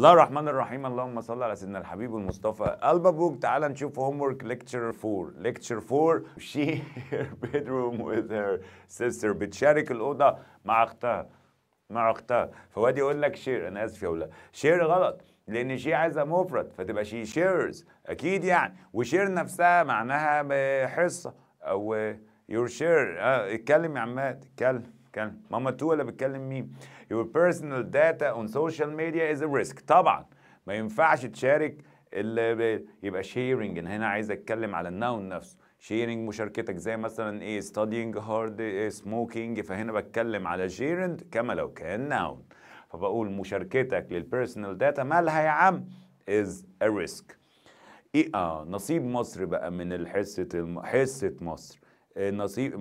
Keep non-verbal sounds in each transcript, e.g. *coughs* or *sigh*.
الله الرحمن الرحيم اللهم صل على سيدنا الحبيب المصطفى البابوك تعال نشوف هوم ورك ليكتشر 4 ليكتشر 4 شي بيدروم وذ هير سيستر بتشارك الاوضه مع اختها مع اختها فوادي يقول لك شير انا اسف يا ولاد شير غلط لان شي عايزه مفرد فتبقى شي شيرز اكيد يعني وشير نفسها معناها حصه او يور شير آه، اتكلم يا عماد اتكلم اتكلم ماما تو ولا بتكلم مين your personal data on social media is a risk طبعا ما ينفعش تشارك اللي يبقى شيرنج يعني هنا عايز اتكلم على النون نفسه شيرنج مشاركتك زي مثلا ايه ستادينج هارد سموكينج فهنا بتكلم على شيرنج كما لو كان ناون فبقول مشاركتك للبيرسونال داتا مالها يا عم از ا ريسك ايه اه نصيب مصر بقى من حصه الم... حصه مصر نصيب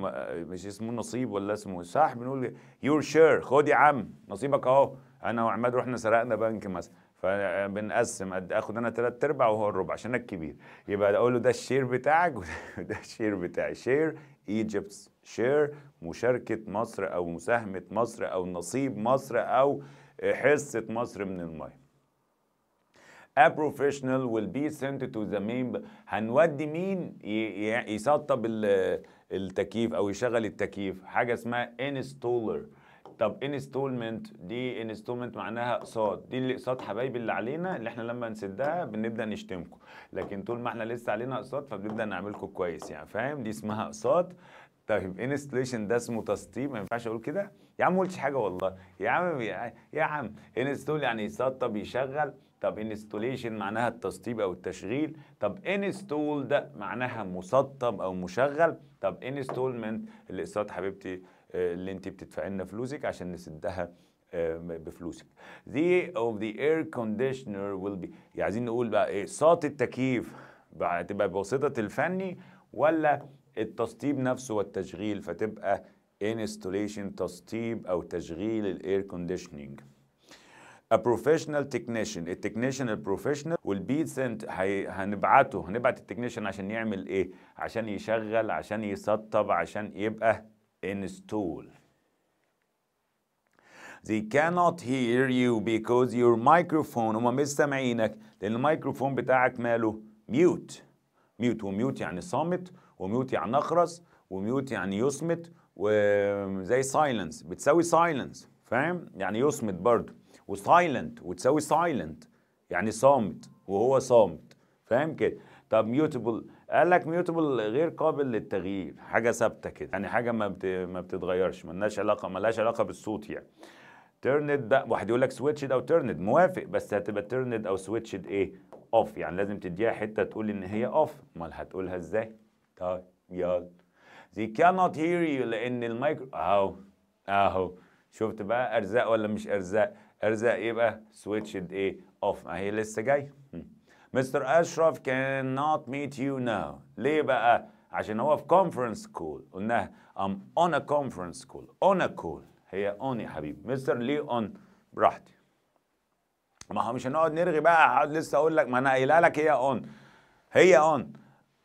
مش اسمه نصيب ولا اسمه صح بنقول يور شير خد يا عم نصيبك اهو انا وعماد رحنا سرقنا بنك مثلا فبنقسم اخد انا ثلاث ارباع وهو الربع عشان انا الكبير يبقى اقول له ده الشير بتاعك *laughs* وده الشير بتاعي شير ايجيبت شير مشاركه مصر او مساهمه مصر او نصيب مصر او حصه مصر من الميه A professional will be sent to the main هنودي مين يسطب التكييف او يشغل التكييف حاجه اسمها انستولر طب انستولمنت دي انستولمنت معناها اقساط دي الاقساط حبايبي اللي علينا اللي احنا لما نسدها بنبدا نشتمكم لكن طول ما احنا لسه علينا اقساط فبنبدا نعملكم كويس يعني فاهم دي اسمها اقساط طيب انستليشن ده اسمه تسطيب ما ينفعش اقول كده يا عم ما قلتش حاجه والله يا عم يا عم انستول يعني يسطب يشغل طب انستوليشن معناها التسطيب او التشغيل طب انستول ده معناها مسطب او مشغل طب انستولمنت الاقساط حبيبتي آه، اللي انت بتدفعي لنا فلوسك عشان نسدها آه، بفلوسك the of the air conditioner will be يعني عايزين نقول بقى اقساط إيه؟ التكييف بقى تبقى بواسطه الفني ولا التسطيب نفسه والتشغيل فتبقى انستوليشن تسطيب او تشغيل الاير كونديشننج a professional technician التكنيشن البروفيشنال والبيت سنت هنبعته هنبعت التكنيشن عشان يعمل ايه عشان يشغل عشان يسطب عشان يبقى install They cannot hear you because your microphone هما مش سامعينك لأن الميكروفون بتاعك ماله ميوت ميوت وميوت يعني صامت وميوت يعني نخرس وميوت يعني يصمت وزي سايلنس بتساوي سايلنس فاهم يعني يصمت برضه وسايلنت وتسوي سايلنت يعني صامت وهو صامت فاهم كده طب ميوتبل قال لك ميوتبل غير قابل للتغيير حاجه ثابته كده يعني حاجه ما بت... ما بتتغيرش ملناش علاقه ملهاش علاقه بالصوت يعني تيرند ده واحد يقول لك سويتشد او تيرند موافق بس هتبقى تيرند او سويتشد ايه اوف يعني لازم تديها حته تقول ان هي اوف امال هتقولها ازاي طيب يلا they cannot hear you لان المايكرو اهو اهو شفت بقى ارزاق ولا مش ارزاق ارزاق ايه بقى ايه اوف ما هي لسه جايه مستر اشرف كان نوت ميت يو ناو ليه بقى عشان هو في كونفرنس كول قلناها ام اون ا كونفرنس كول اون ا كول هي اون يا حبيبي مستر ليه اون براحتي ما هو مش هنقعد نرغي بقى هقعد لسه اقول لك ما انا قايلها لك هي اون هي اون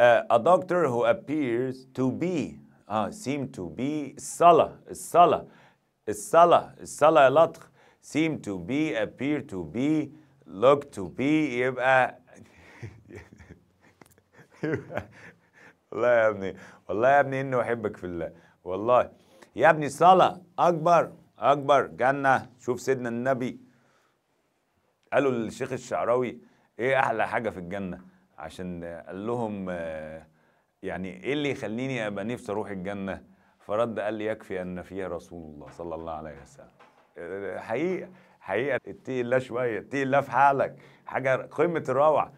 uh, a doctor who appears to be uh, seem to be الصلاة الصلاة الصلاة الصلاة يا لطخ seem to be appear to be look to be يبقى والله يا ابني والله يا ابني اني احبك في الله والله يا ابني صلاه اكبر اكبر جنه شوف سيدنا النبي قالوا للشيخ الشعراوي ايه احلى حاجه في الجنه عشان قال لهم آه، يعني ايه اللي يخليني ابقى نفسي اروح الجنه فرد قال لي يكفي ان فيها رسول الله صلى الله عليه وسلم حقيقه حقيقه اتقي الله شويه اتقي الله في حالك حاجه قمه الروعه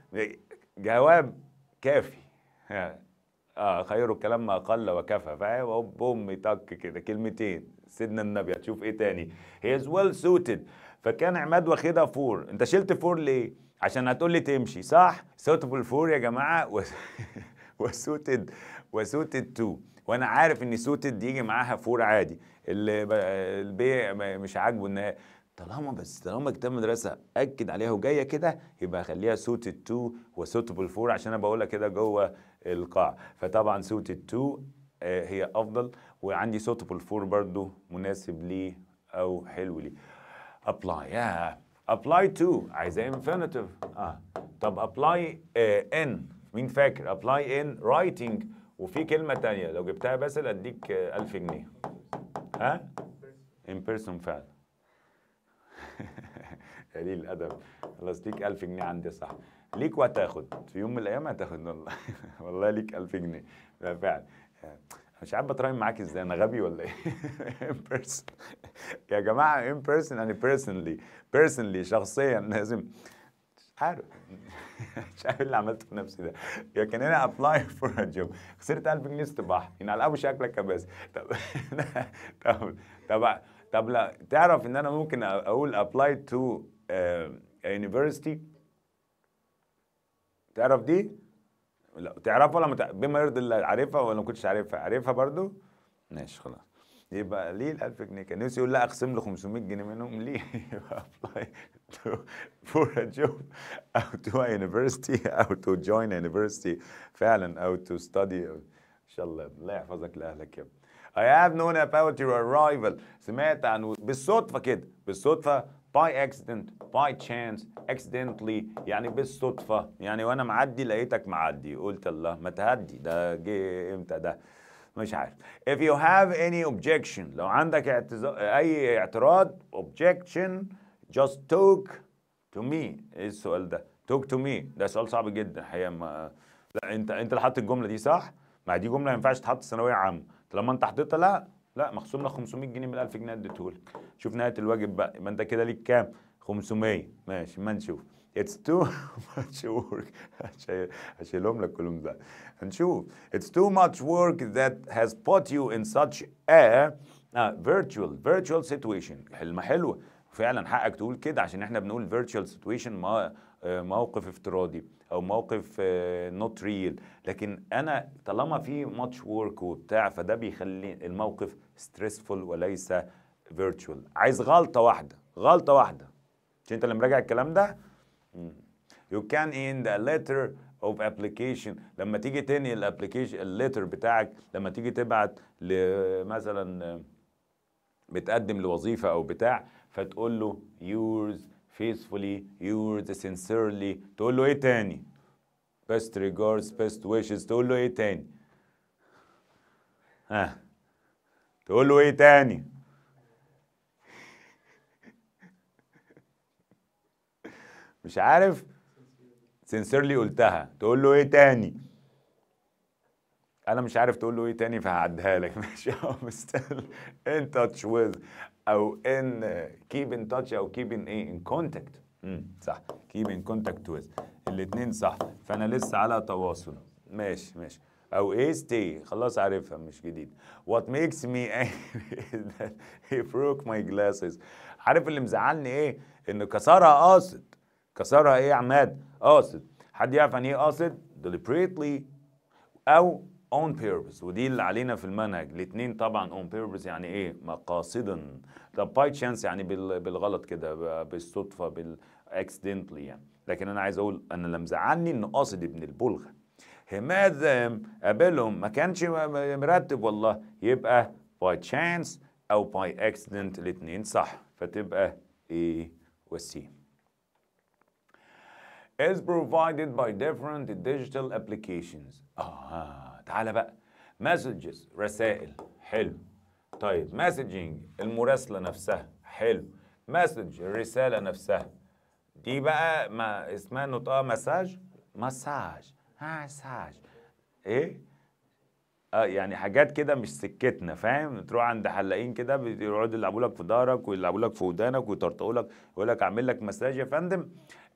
جواب كافي اه خير الكلام ما قل وكفى فاهم بوم طق كده كلمتين سيدنا النبي هتشوف ايه تاني هي از ويل سوتد فكان عماد واخدها فور انت شلت فور ليه عشان هتقول لي تمشي صح سوتبل فور يا جماعه و... وسوتد وسوتد تو وانا عارف ان سوتد يجي معاها فور عادي اللي البيع مش عاجبه ان طالما بس طالما كتاب مدرسه اكد عليها وجايه كده يبقى خليها سوت التو وسوتبل فور عشان انا بقولها كده جوه القاع فطبعا سوت التو آه، هي افضل وعندي سوتبل فور برضو مناسب لي او حلو لي ابلاي يا ابلاي تو عايزاه انفينيتيف اه طب ابلاي ان آه، مين فاكر ابلاي ان رايتنج وفي كلمه تانية لو جبتها باسل اديك 1000 جنيه ها ان بيرسون فعلا *laughs* قليل الادب خلاص ليك 1000 جنيه عندي صح ليك وهتاخد في يوم من الايام هتاخد والله *laughs* والله ليك 1000 جنيه ده فعلا آه، مش عارف بتراهن معاك ازاي انا غبي ولا ايه ان *laughs* بيرسون يا جماعه ان بيرسون يعني بيرسونلي بيرسونلي شخصيا لازم عارف *laughs* مش عارف اللي عملته في نفسي ده لكن انا ابلاي فور جوب خسرت 1000 جنيه استباح يعني على ابو شكلك كباس طب *laughs* طب طب طب لا تعرف ان انا ممكن اقول ابلاي تو يونيفرستي تعرف دي؟ لا تعرفها ولا بما يرضي الله عارفها ولا ما كنتش عارفها؟ عارفها برضو؟ ماشي خلاص يبقى ليه ال 1000 جنيه كان نفسي يقول لا اقسم له 500 جنيه منهم *laughs* ليه يبقى ابلاي فور ا جوب او تو ا يونيفرستي او تو جوين يونيفرستي فعلا او تو ستادي ان شاء الله الله يحفظك لاهلك يا ابني I have known about your arrival سمعت عن بالصدفة كده بالصدفة by accident by chance accidentally يعني بالصدفة يعني وانا معدي لقيتك معدي قلت الله ما تهدي ده جه امتى ده مش عارف if you have any objection لو عندك اعتز... اي اعتراض objection just talk to me ايه السؤال ده talk to me ده سؤال صعب جدا الحقيقه ما... لا انت انت اللي حاطط الجمله دي صح ما دي جمله ما ينفعش تحط ثانويه عامه طالما انت حطيتها لا لا مخصوم لك 500 جنيه من 1000 جنيه اديتهولك شوف نهايه الواجب بقى يبقى انت كده ليك كام 500 ماشي ما نشوف It's too *laughs* much work هشيلهم لك كلهم ده هنشوف It's too much work that has put you in such a uh, virtual virtual situation حلمة حلوة فعلا حقك تقول كده عشان احنا بنقول virtual situation ما آه، موقف افتراضي او موقف نوت آه، ريل لكن انا طالما في ماتش وورك وبتاع فده بيخلي الموقف ستريسفول وليس فيرتشوال عايز غلطه واحده غلطه واحده مش انت اللي مراجع الكلام ده You can in the letter of application لما تيجي تنقل الابلكيشن الليتر بتاعك لما تيجي تبعت مثلا بتقدم لوظيفه او بتاع فتقول له yours faithfully yours sincerely تقول له ايه تاني best regards best wishes تقول له ايه تاني ها تقول له ايه تاني مش عارف سنسيرلي قلتها تقول له ايه تاني انا مش عارف تقول له ايه تاني فهعديها لك *laughs* ماشي اهو مستل ان تاتش ويز او ان كيب ان تاتش او كيب ان ايه ان كونتاكت امم صح كيب ان كونتاكت ويز الاتنين صح فانا لسه على تواصل ماشي ماشي او ايه ستي خلاص عارفها مش جديد وات ميكس مي angry بروك ماي جلاسز عارف اللي مزعلني ايه انه كسرها قاصد كسرها ايه يا عماد قاصد حد يعرف يعني ايه قاصد deliberately او on purpose ودي اللي علينا في المنهج الاثنين طبعا on purpose يعني ايه مقاصدا طب باي تشانس يعني بالغلط كده بالصدفه بال accidentally يعني لكن انا عايز اقول انا اللي مزعلني ان قاصد ابن البلغه هماذا قابلهم ما كانش مرتب والله يبقى باي تشانس او باي accident الاثنين صح فتبقى ايه والسين is provided by different digital applications اه تعالى بقى messages رسائل حلو طيب messaging المراسلة نفسها حلو message الرسالة نفسها دي بقى ما اسمها نطقها مساج مساج مساج ايه اه يعني حاجات كده مش سكتنا فاهم تروح عند حلاقين كده بيقعدوا يلعبوا لك في ظهرك ويلعبوا لك في ودانك ويطرطقوا لك ويقول لك اعمل لك مساج يا فندم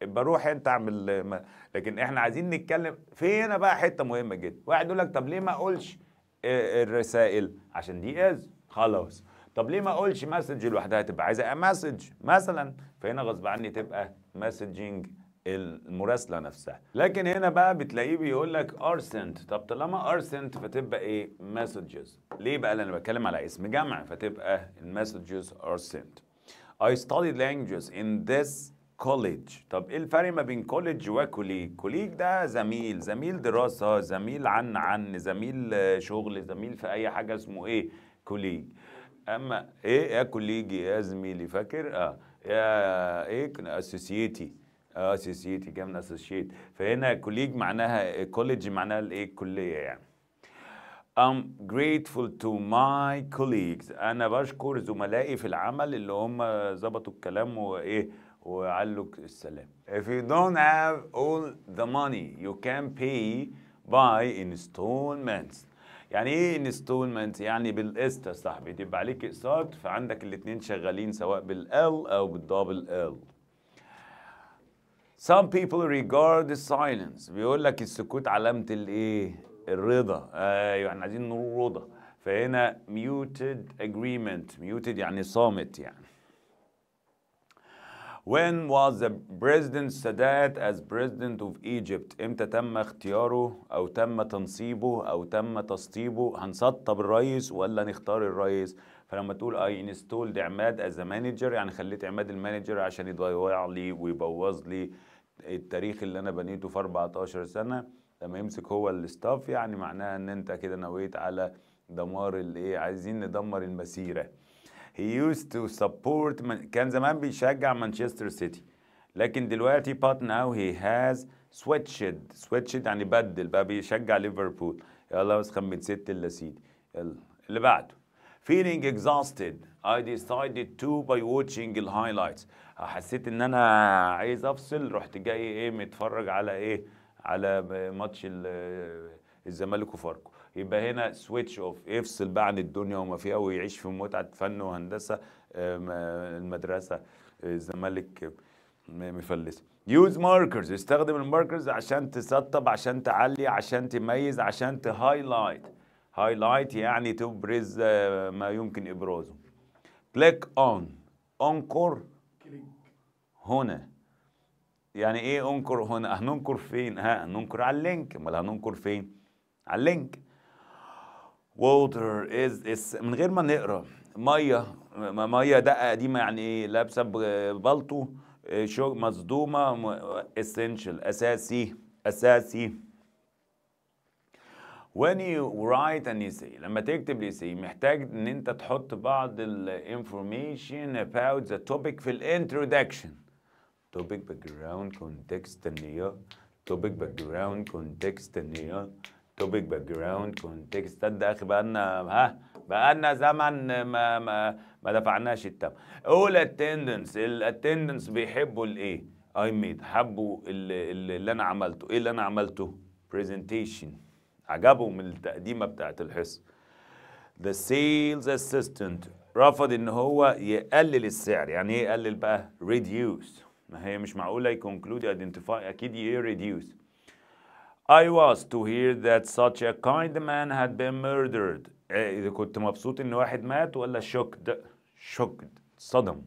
بروح انت اعمل ما. لكن احنا عايزين نتكلم هنا بقى حته مهمه جدا واحد يقول لك طب ليه ما اقولش آه، الرسائل عشان دي از خلاص طب ليه ما اقولش مسج لوحدها تبقى عايزه مسج مثلا فهنا غصب عني تبقى مسجنج المراسله نفسها لكن هنا بقى بتلاقيه بيقول لك ارسنت طب طالما ارسنت فتبقى ايه مسجز ليه بقى لان انا بتكلم على اسم جمع فتبقى المسجز ارسنت I studied languages in this كوليدج طب ايه الفرق ما بين كوليدج وكوليج كوليج ده زميل زميل دراسه زميل عن عن زميل شغل زميل في اي حاجه اسمه ايه كوليج اما ايه يا كوليجي يا زميلي فاكر اه يا ايه اسوسيتي اسوسيتي جاي اسوسيت فهنا كوليج معناها كوليدج معناها الايه الكليه يعني I'm grateful to my colleagues أنا بشكر زملائي في العمل اللي هم ظبطوا الكلام وإيه وعلك السلام. If you don't have all the money you can pay by installments. يعني ايه installments؟ يعني بالقسط يا صاحبي تبقى عليك اقساط فعندك الاثنين شغالين سواء بالال او بالدبل ال. Some people regard the silence بيقول لك السكوت علامة الايه؟ الرضا ايوه احنا عايزين نقول رضا فهنا muted agreement muted يعني صامت يعني When was the President Sadat as President of Egypt? امتى تم اختياره او تم تنصيبه او تم تسطيبه؟ هنسطب الرئيس ولا نختار الرئيس؟ فلما تقول اي انستولد عماد از مانجر يعني خليت عماد المانجر عشان يضيع لي ويبوظ لي التاريخ اللي انا بنيته في 14 سنه لما يمسك هو الاستاف يعني معناها ان انت كده نويت على دمار الايه عايزين ندمر المسيره هي يوز تو سبورت كان زمان بيشجع مانشستر سيتي لكن دلوقتي بات ناو هي هاز سويتشد سويتشد يعني بدل بقى بيشجع ليفربول يلا بس من ست الا سيدي يلا اللي بعده feeling exhausted I decided to by watching the highlights حسيت ان انا عايز افصل رحت جاي ايه متفرج على ايه على ماتش الزمالك وفاركو يبقى هنا سويتش اوف يفصل بقى عن الدنيا وما فيها ويعيش في متعه فن وهندسه آه، المدرسه آه، الزمالك مفلسه يوز ماركرز استخدم الماركرز عشان تسطب عشان تعلي عشان تميز عشان تهايلايت هايلايت يعني تبرز آه، ما يمكن ابرازه كليك اون انكر هنا يعني ايه انكر هنا هننكر فين ها هننكر على اللينك امال هننكر فين على اللينك ووتر از اس من غير ما نقرا ميه ميه دقه قديمه يعني ايه لابسه بلطو آه، مصدومه essential اساسي اساسي when you write an essay لما تكتب الاساي محتاج ان انت تحط بعض الانفورميشن about the topic في الانترودكشن topic background context ان هي topic background context ان هي توبيك باك جراوند كونتكست ده اخي بقى لنا ها بقى لنا زمن ما ما ما دفعناش التم اول اتندنس الاتندنس بيحبوا الايه اي ميد حبوا اللي, اللي انا عملته ايه اللي انا عملته برزنتيشن عجبهم التقديمه بتاعت الحصه ذا سيلز اسيستنت رفض ان هو يقلل السعر يعني ايه يقلل بقى ريديوس ما هي مش معقوله يكونكلود ايدنتيفاي اكيد ايه ريديوس I was to hear that such a kind man had been murdered إذا كنت مبسوط إن واحد مات ولا shocked shocked صدم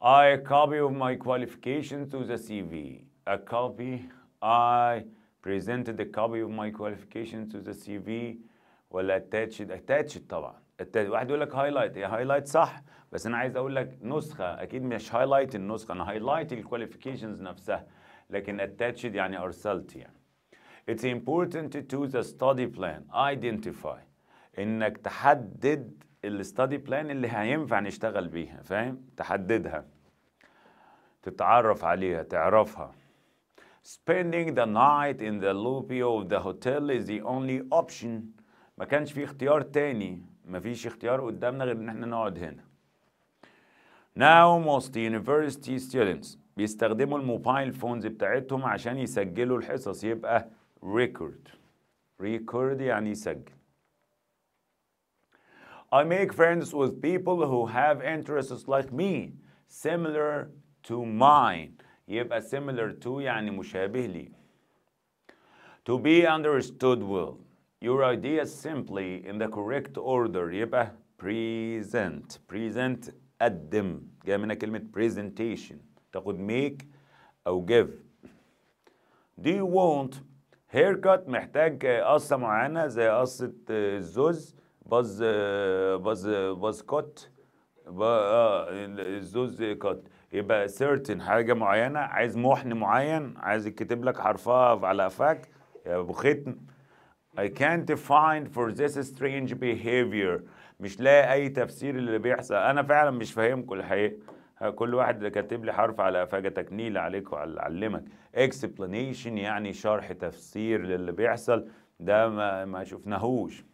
I copy of my qualifications to the CV a copy I presented a copy of my qualifications to the CV ولا attached attached طبعا التالت. واحد يقول لك هايلايت هي هايلايت صح بس انا عايز اقول لك نسخه اكيد مش هايلايت النسخه انا هايلايت الكواليفيكيشنز نفسها لكن attached يعني أرسلت يعني It's important to choose a study plan identify إنك تحدد الستادي بلان اللي هينفع نشتغل بيها فاهم تحددها تتعرف عليها تعرفها spending the night in the lobby of the hotel is the only option ما كانش في اختيار تاني ما فيش اختيار قدامنا غير ان احنا نقعد هنا now most university students بيستخدموا الموبايل فونز بتاعتهم عشان يسجلوا الحصص يبقى ريكورد ريكورد يعني يسجل I make friends with people who have interests like me similar to mine يبقى similar to يعني مشابه لي to be understood well your ideas simply in the correct order يبقى present present قدم جاي منها كلمة presentation تاخد ميك او جيف يو وونت هير كات محتاج قصة معينة زي قصة الزوز باز باز باز كوت آه، الزوز كات يبقى سيرتن حاجة معينة عايز محن معين عايز يتكتب لك حرفها على قفاك يا ابو ختم I can't find for this strange behavior مش لاقي اي تفسير اللي بيحصل انا فعلا مش فاهمكم الحقيقه كل واحد كاتب لي حرف على قفاجه تكنيل عليك وعلى علمك اكسبلانيشن يعني شرح تفسير للي بيحصل ده ما, ما شفناهوش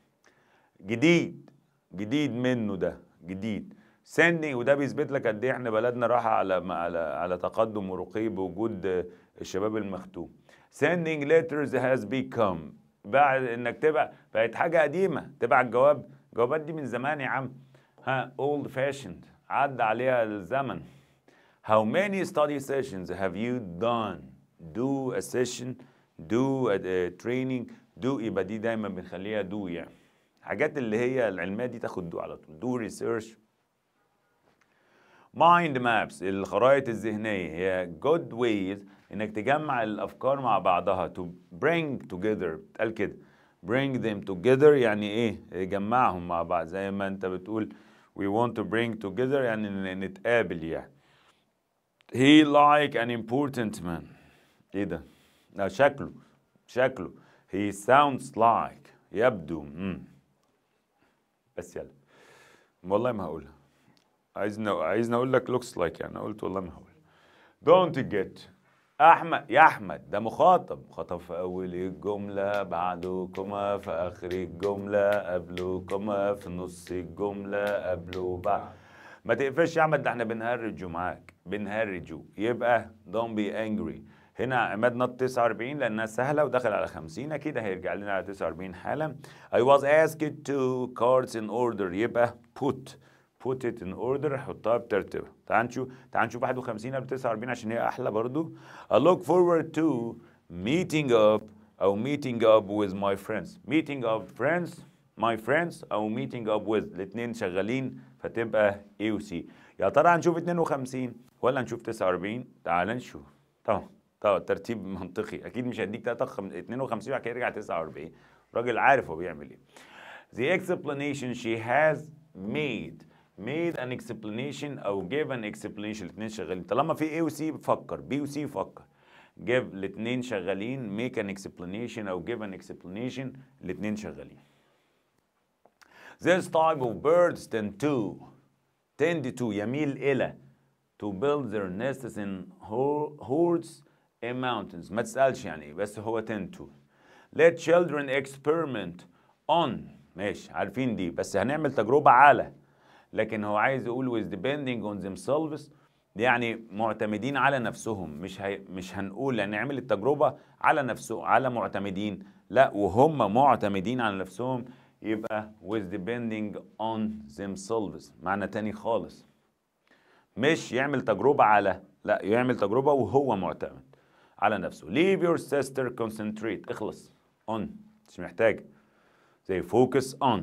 جديد جديد منه ده جديد سني وده بيثبت لك قد ايه احنا بلدنا راح على على على تقدم ورقي بوجود الشباب المختوم سيندنج ليترز هاز بيكم بعد انك تبقى بقت حاجه قديمه تبعت جواب جوابات دي من زمان يا عم ها اولد فاشند عدى عليها الزمن How many study sessions have you done? Do a session, do a, training, do يبقى إيه؟ دي دايما بنخليها do يعني. حاجات اللي هي العلمية دي تاخد do على طول. Do research. Mind maps الخرائط الذهنية هي good ways انك تجمع الافكار مع بعضها to bring together بتقال كده bring them together يعني ايه جمعهم مع بعض زي ما انت بتقول we want to bring together and نتقابل He like an important man. ايه ده؟ لا شكله شكله he sounds like يبدو مم. بس يلا والله ما هقولها عايزني عايزني اقول لك looks like يعني قلت والله ما هقول don't get احمد يا احمد ده مخاطب خطب في اول الجمله بعدكما في اخر الجمله قبلكما في نص الجمله قبل وبعد ما تقفش يا احمد ده احنا بنهرجه معاك بنهرجه يبقى don't بي انجري هنا عماد نط 49 لانها سهله ودخل على 50 اكيد هيرجع لنا على 49 حالا I was asked to cards in order يبقى put put it in order حطها بترتيبها تعال نشوف تعال نشوف 51 قبل 49 عشان هي احلى برضو I look forward to meeting up او meeting up with my friends meeting up friends my friends او meeting up with الاثنين شغالين فتبقى A و C يا ترى هنشوف 52 ولا هنشوف 49 تعال نشوف طبعا طبعا ترتيب منطقي اكيد مش هديك 52 بعد كده يرجع 49 راجل عارف هو بيعمل ايه The explanation she has made made an explanation او give an explanation الاثنين شغالين طالما في A و C بفكر B و C بفكر give الاثنين شغالين make an explanation او give an explanation الاثنين شغالين This type of birds tend to tend to يميل إلى to build their nests in hordes and mountains ما تسألش يعني بس هو tend to let children experiment on ماشي عارفين دي بس هنعمل تجربة على لكن هو عايز يقول with depending on themselves يعني معتمدين على نفسهم مش هي مش هنقول هنعمل التجربه على نفسه على معتمدين لا وهم معتمدين على نفسهم يبقى with depending on themselves معنى تاني خالص مش يعمل تجربه على لا يعمل تجربه وهو معتمد على نفسه leave your sister concentrate اخلص on مش محتاج زي focus on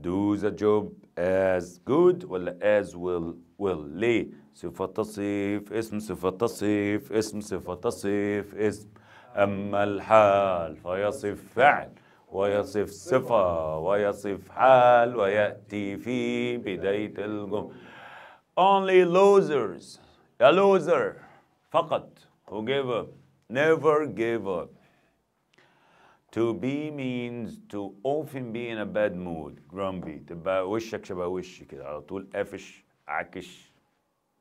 do the job as good ولا as will will ليه صفة تصف اسم صفة تصف اسم صفة تصف اسم أما الحال فيصف فعل ويصف صفة ويصف حال ويأتي في بداية الجملة only losers a loser فقط who gave up never gave up To be means to often be in a bad mood, grumpy. تبقى وشك شبه وشي كده على طول قافش عاكش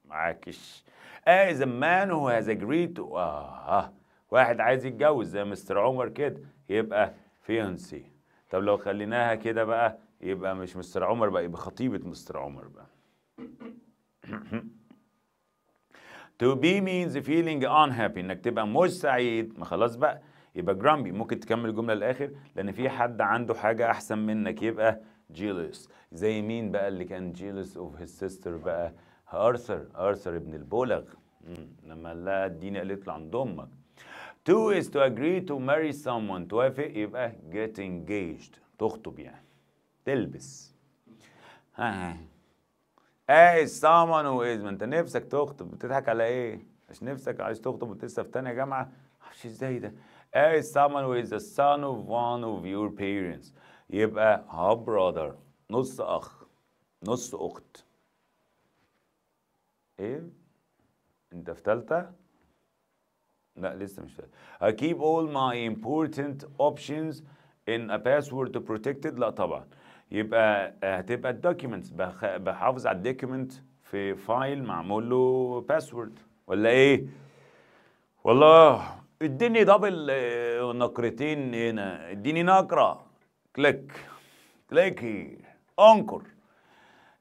معاكش. As a man who has agreed to آه, آه، واحد عايز يتجوز زي مستر عمر كده يبقى فيونسي. طب لو خليناها كده بقى يبقى مش مستر عمر بقى يبقى خطيبة مستر عمر بقى. to be means feeling unhappy انك تبقى مش سعيد ما خلاص بقى يبقى جرامبي ممكن تكمل الجمله للاخر لان في حد عنده حاجه احسن منك يبقى جيلس زي مين بقى اللي كان جيلس اوف هيز سيستر بقى ارثر ارثر ابن البولغ لما لا الدين قالت له عند امك to is to agree to marry someone توافق يبقى get engaged تخطب يعني تلبس ها ها someone سامون is ما انت نفسك تخطب بتضحك على ايه مش نفسك عايز تخطب وانت لسه في ثانيه جامعه معرفش ازاي ده There is someone who is the son of one of your parents يبقى half brother نص أخ نص أخت إيه؟ أنت في تالتة؟ لا لسه مش تالتة I keep all my important options in a password protected لا طبعا يبقى آه، هتبقى الدوكيومنتس بحافظ على الدوكيومنت في فايل معمول له باسورد ولا ايه؟ والله اديني دبل آه، نقرتين هنا اديني نقرة كليك كليك انكر انقر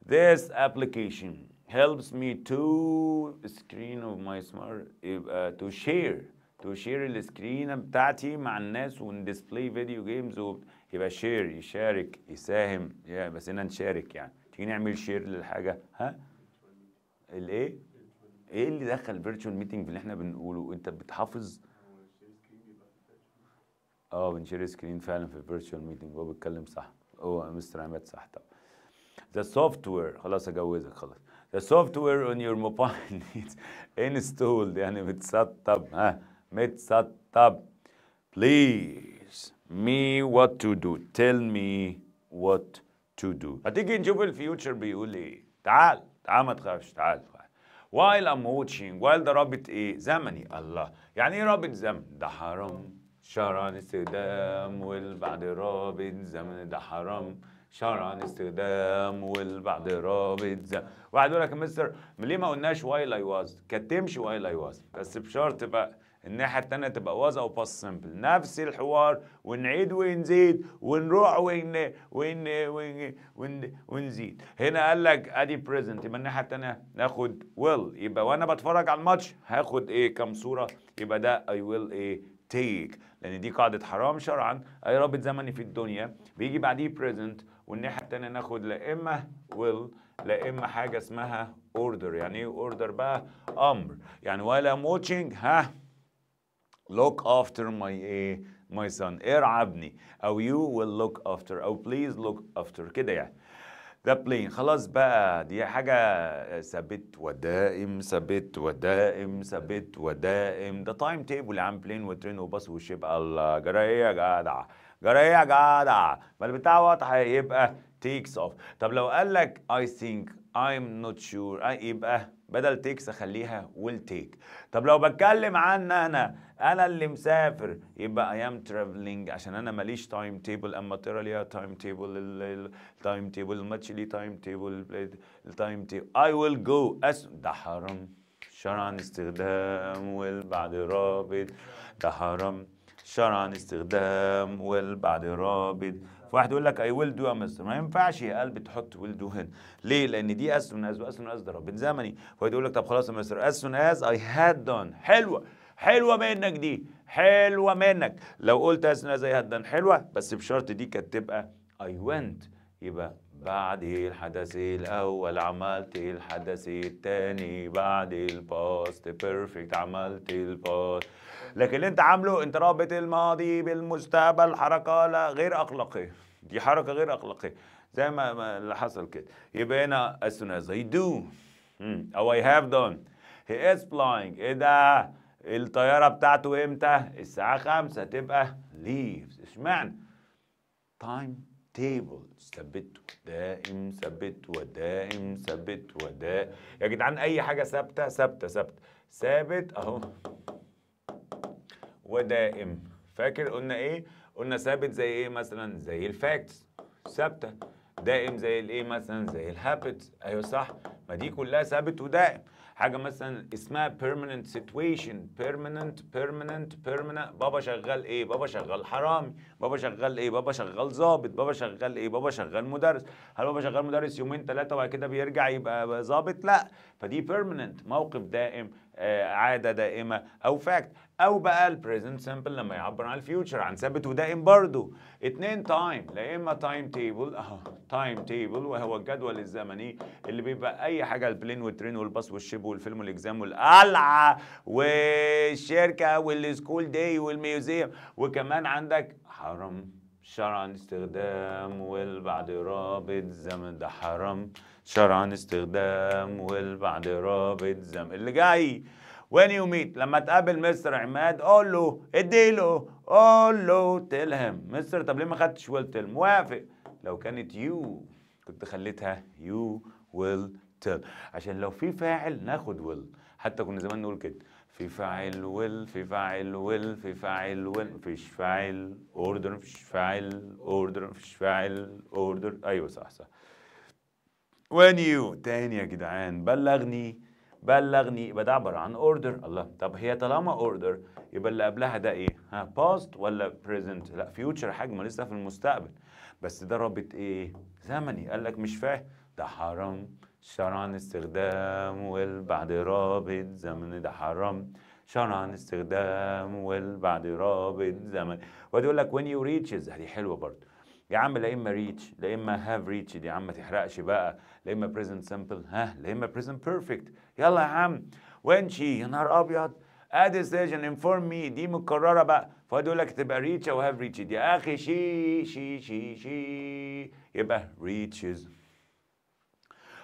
this application helps me to screen of my smart يبقى uh, to share to share السكرين بتاعتي مع الناس video games و يبقى شير يشارك يساهم yeah, بس هنا نشارك يعني تيجي نعمل شير للحاجة ها الايه ايه اللي دخل فيرتشوال meeting في اللي احنا بنقوله انت بتحافظ اه بنشير سكرين فعلا في الفيرتشوال ميتنج هو بيتكلم صح هو عماد صح طب ذا سوفت وير خلاص اجوزك خلاص ذا سوفت وير اون يور موبايل انستولد يعني متسطب ها متسطب بليز مي وات تو دو تيل مي وات تو دو هتيجي نشوف الفيوتشر بيقول ايه تعال تعال ما تخافش تعال while I'm watching while the رابط ايه زمني الله يعني ايه رابط زمن ده حرام شرعا استخدام والبعد رابط زمن ده حرام شرعا استخدام والبعد رابط زمن واحد يقول لك مستر ليه ما قلناش وايل اي واز كانت تمشي وايل اي واز بس بشرط بقى الناحيه الثانيه تبقى واز او باس سمبل نفس الحوار ونعيد ونزيد ونروح ون ون ون ونزيد هنا قال لك ادي بريزنت يبقى الناحيه الثانيه ناخد ويل يبقى وانا بتفرج على الماتش هاخد ايه كام صوره يبقى ده اي ويل ايه تيك لان دي قاعده حرام شرعا اي رابط زمني في الدنيا بيجي بعديه بريزنت والناحيه الثانيه ناخد لا اما ويل لا اما حاجه اسمها اوردر يعني ايه اوردر بقى امر يعني ولا موتشنج ها لوك افتر ماي ايه ماي سون ارعبني او يو ويل لوك افتر او بليز لوك افتر كده يعني ده بلين خلاص بقى دي حاجة آه، ثابت ودائم ثابت ودائم ثابت ودائم ده تايم تيبل يا عم بلين وترين وباص وشيب الله جرى ايه يا جدع جرى ايه يا جدع ما البتاع واضحة يبقى تيكس اوف طب لو قال لك اي ثينك I'm not sure آه، يبقى بدل تيكس اخليها will take طب لو بتكلم عن انا انا اللي مسافر يبقى I am traveling عشان انا ماليش تايم تيبل اما ترى ليها تايم تيبل التايم تيبل الماتش ليه تايم تيبل التايم تيبل I will go أس... ده حرام شرعا استخدام والبعد رابط ده حرام شرعا استخدام والبعد رابط فواحد يقول لك اي ويل دو مستر ما ينفعش يا قلب تحط ويل دو هنا ليه لان دي از سون از واز سون از ده ربنا زمني فواحد يقول لك طب خلاص يا مستر از سون از اي هاد دون حلوه حلوه منك دي حلوه منك لو قلت از سون از اي هاد دون حلوه بس بشرط دي كانت تبقى اي ونت يبقى بعد الحدث الأول عملت الحدث الثاني بعد الباست بيرفكت عملت الباست لكن اللي انت عامله انت رابط الماضي بالمستقبل حركه لا غير اخلاقيه دي حركه غير اخلاقيه زي ما اللي حصل كده يبقى هنا as soon as I do او I have done he is flying ايه ده الطياره بتاعته امتى الساعه 5 تبقى leaves اشمعنى time table ثبته دائم ثبت ودائم ثبت ودائم يا جدعان اي حاجه ثابته ثابته ثابته ثابت اهو ودائم فاكر قلنا ايه قلنا ثابت زي ايه مثلا زي الفاكتس ثابته دائم زي الايه مثلا زي الهابت ايوه صح ما دي كلها ثابت ودائم حاجه مثلا اسمها permanent situation permanent permanent permanent بابا شغال ايه بابا شغال حرامي بابا شغال ايه بابا شغال ظابط بابا شغال ايه بابا شغال مدرس هل بابا شغال مدرس يومين ثلاثه وبعد كده بيرجع يبقى ظابط لا فدي permanent موقف دائم آه، عاده دائمه او fact او بقى البريزنت سامبل لما يعبر عن الفيوتشر ثابت ودائم برضو اتنين تايم لا اما تايم تيبل اهو تايم تيبل وهو الجدول الزمني اللي بيبقى اي حاجه البلين والترين والباص والشيب والفيلم والاكزام والقلعه والشركه والسكول داي والميوزيوم وكمان عندك حرم شرعا استخدام والبعد رابط زمن ده حرم شرعا استخدام والبعد رابط زمن اللي جاي وين يو ميت لما تقابل مستر عماد قول له اديله قول له تيل هيم مستر طب ليه ما خدتش ويل تيل موافق لو كانت يو كنت خليتها يو ويل تيل عشان لو في فاعل ناخد ويل حتى كنا زمان نقول كده في فاعل ويل في فاعل ويل في فاعل ويل مفيش فاعل اوردر مفيش فاعل اوردر مفيش فاعل اوردر ايوه صح صح وين يو تاني يا جدعان بلغني بلغني يبقى ده عباره عن اوردر الله طب هي طالما اوردر يبقى اللي قبلها ده ايه ها باست ولا بريزنت لا فيوتشر حجمه لسه في المستقبل بس ده رابط ايه زمني قال لك مش فاهم ده حرام شرعا استخدام والبعد رابط زمني ده حرام شرعا استخدام والبعد رابط زمني وده يقول لك وين يو ريتشز دي حلوه برضه يا عم لا اما ريتش لا اما هاف ريتش يا عم ما تحرقش بقى لا اما بريزنت سمبل ها لا اما بريزنت بيرفكت يلا يا عم وين شي يا نهار ابيض ادي سيجن انفورم مي دي مكرره بقى فؤاد يقول لك تبقى ريتش او هاف ريتش يا اخي شي شي شي شي يبقى ريتشز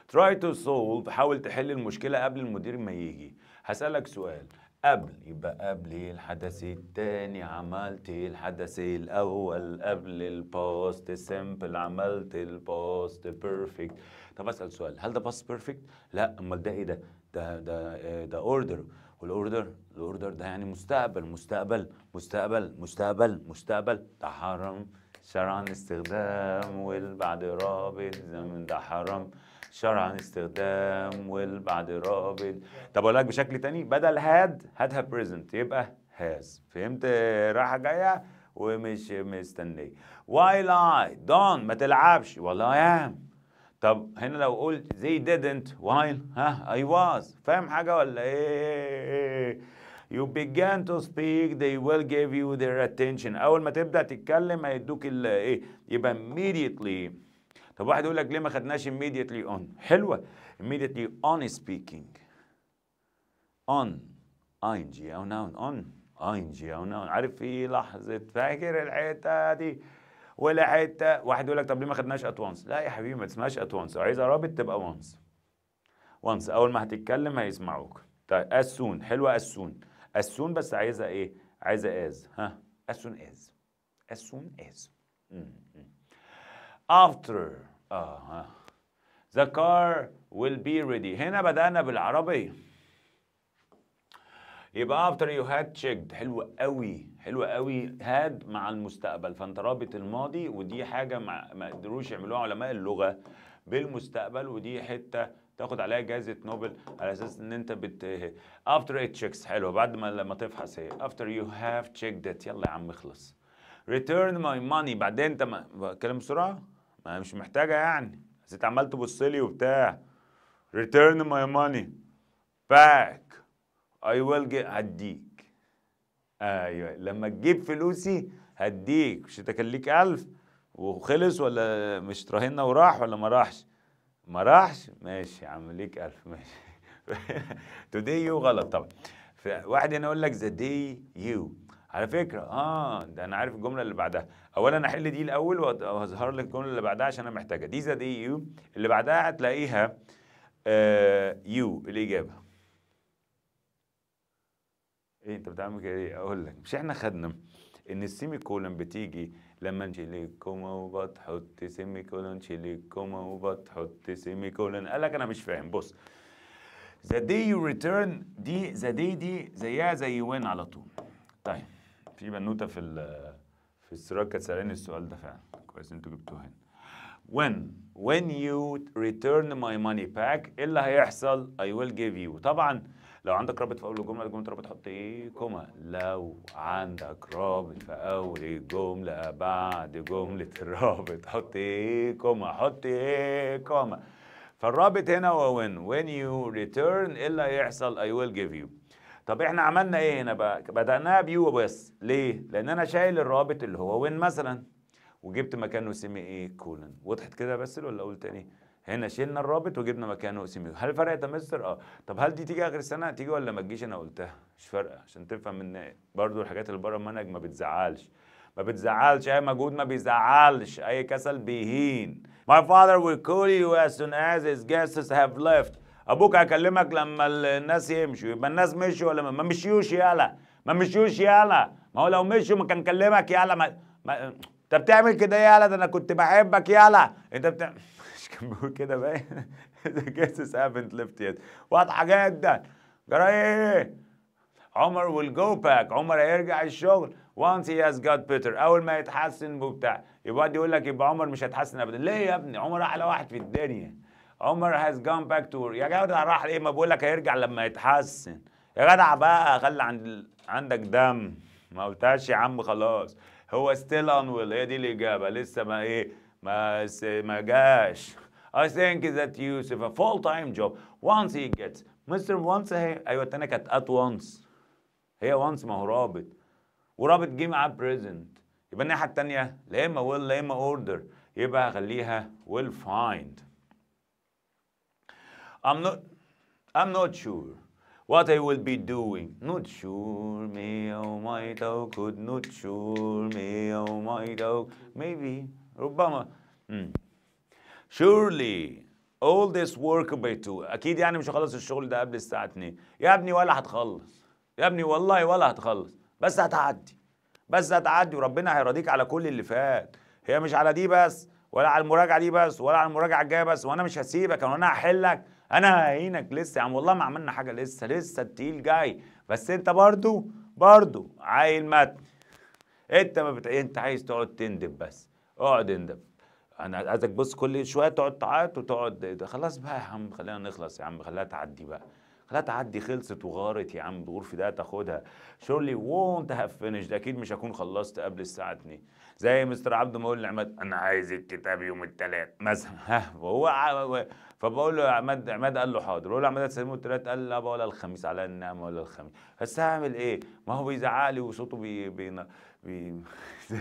تراي تو سولف حاول تحل المشكله قبل المدير ما يجي هسالك سؤال قبل يبقى قبل الحدث الثاني عملت الحدث الاول قبل الباست سمبل عملت الباست بيرفكت طب اسال سؤال هل ده باست بيرفكت لا امال ده ايه ده ده ده ده اوردر والاوردر الاوردر ده يعني مستقبل مستقبل مستقبل مستقبل مستقبل ده حرام شرعا استخدام والبعد رابط ده حرام شارع امستردام والبعد رابط طب اقول لك بشكل تاني بدل هاد هادها بريزنت يبقى هاز فهمت رايحه جايه ومش مستنيه وايل اي دون ما تلعبش والله ام طب هنا لو قلت زي didn't وايل ها اي واز فاهم حاجة ولا ايه you began to speak they will give you their attention أول ما تبدأ تتكلم هيدوك الايه يبقى immediately طب واحد يقول لك ليه ما خدناش immediately on حلوه immediately on speaking on ing او oh, noun on ing او oh, noun عارف في ايه لحظه فاكر الحته دي والحته واحد يقول لك طب ليه ما خدناش at once لا يا حبيبي ما تسمعش at once عايزه رابط تبقى once once اول ما هتتكلم هيسمعوك طيب as soon حلوه as soon as soon بس عايزه ايه عايزه as ها as soon as as soon as mm -hmm. after اه the car will be ready هنا بدأنا بالعربية يبقى after you had checked حلوة قوي حلوة قوي had مع المستقبل فانت رابط الماضي ودي حاجة ما, قدروش يعملوها علماء اللغة بالمستقبل ودي حتة تاخد عليها جائزة نوبل على اساس ان انت بت after it checks حلو بعد ما لما تفحص هي after you have checked it يلا يا عم اخلص return my money بعدين انت ما... بتكلم بسرعة ما مش محتاجه يعني بس انت عمال تبص لي وبتاع ريتيرن ماي ماني باك اي ويل هديك ايوه لما تجيب فلوسي هديك مش انت كان ليك 1000 وخلص ولا مش تراهنا وراح ولا ما راحش ما راحش ماشي يا عم ليك 1000 ماشي *laughs* today you غلط طبعا واحد هنا يقول لك ذا دي يو على فكره اه ده انا عارف الجمله اللي بعدها اولا احل دي الاول وهظهر لك الجمله اللي بعدها عشان انا محتاجها دي زاد ايه يو اللي بعدها هتلاقيها آه يو الاجابه ايه انت بتعمل كده ايه اقول لك مش احنا خدنا ان السيمي كولن بتيجي لما نشيل كوما وبتحط سيمي كولن شيل كوما وبتحط سيمي كولن قال لك انا مش فاهم بص ذا دي يو ريتيرن دي ذا دي دي زيها زي وين على طول طيب في بنوته في في السراج كانت سالاني السؤال ده فعلا كويس انتوا جبتوه هنا when when you return my money back ايه اللي هيحصل I will give you طبعا لو عندك رابط في اول الجمله انت رابط حط ايه كوما لو عندك رابط في اول الجمله بعد جمله الرابط حط ايه كوما حط ايه كوما فالرابط هنا هو when when you return ايه اللي هيحصل I will give you طب احنا عملنا ايه هنا بقى بدأناها بيو بس ليه لان انا شايل الرابط اللي هو وين مثلا وجبت مكانه سيمي ايه كولن وضحت كده بس ولا اقول إيه؟ تاني هنا شلنا الرابط وجبنا مكانه سيمي هل فرقت يا مستر اه طب هل دي تيجي اخر السنه تيجي ولا ما تجيش انا قلتها مش فارقه عشان تفهم ان برضو الحاجات اللي بره المنهج ما بتزعلش ما بتزعلش اي مجهود ما بيزعلش اي كسل بيهين My father will call you as soon as his guests have left ابوك هيكلمك لما الناس يمشوا يبقى الناس مشوا ولا ما مشيوش يالا ما مشيوش يالا ما هو لو مشوا ما كان كلمك يالا ما, انت بتعمل كده يالا ده انا كنت بحبك يالا انت بتعمل *laughs* مش كان بيقول كده باين ذا كيسز هافنت ليفت يت واضحه جدا جرى ايه عمر ويل جو باك عمر هيرجع الشغل وانس هي از جاد بيتر اول ما يتحسن وبتاع يبقى يقول لك يبقى عمر مش هيتحسن ابدا ليه يا ابني عمر احلى واحد في الدنيا عمر هاز جون باك تو يا جدع راح ليه ما بقول لك هيرجع لما يتحسن يا جدع بقى خلي عند عندك دم ما قلتهاش يا عم خلاص هو ستيل ويل هي دي الاجابه لسه ما ايه ما ما جاش I think that يوسف a full time job once he gets مستر وانس هي ايوه التانية كانت ات وانس هي وانس ما هو رابط ورابط جه معاه بريزنت يبقى الناحية التانية لا اما ويل لا اما اوردر يبقى خليها ويل فايند I'm not, I'm not sure what I will be doing. Not sure, me oh my dog could not sure, me oh my dog. Maybe, ربما. Mm. Surely, all this work by two. أكيد يعني مش هخلص الشغل ده قبل الساعة 2. يا ابني ولا هتخلص. يا ابني والله ولا هتخلص. بس هتعدي. بس هتعدي وربنا هيراضيك على كل اللي فات. هي مش على دي بس ولا على المراجعة دي بس ولا على المراجعة الجاية بس وأنا مش هسيبك وأنا هحلك انا هعينك لسه يا عم والله ما عملنا حاجه لسه لسه التقيل جاي بس انت برضو برضو عايل متن انت ما بت... انت عايز تقعد تندب بس اقعد اندب انا عايزك بص كل شويه تقعد تعيط وتقعد خلاص بقى يا عم خلينا نخلص يا عم خليها تعدي بقى خليها تعدي خلصت وغارت يا عم في ده تاخدها شورلي وونت هاف فينيشد اكيد مش هكون خلصت قبل الساعه 2 زي مستر عبده ما يقول لعماد انا عايز الكتاب يوم الثلاث مثلا ها *laughs* وهو فبقول له يا عماد عماد قال له حاضر بقول له عماد هتسلمه الثلاث قال لا ولا الخميس على النعمه ولا الخميس بس هعمل ايه ما هو بيزعق لي وصوته بي, بي, *laughs*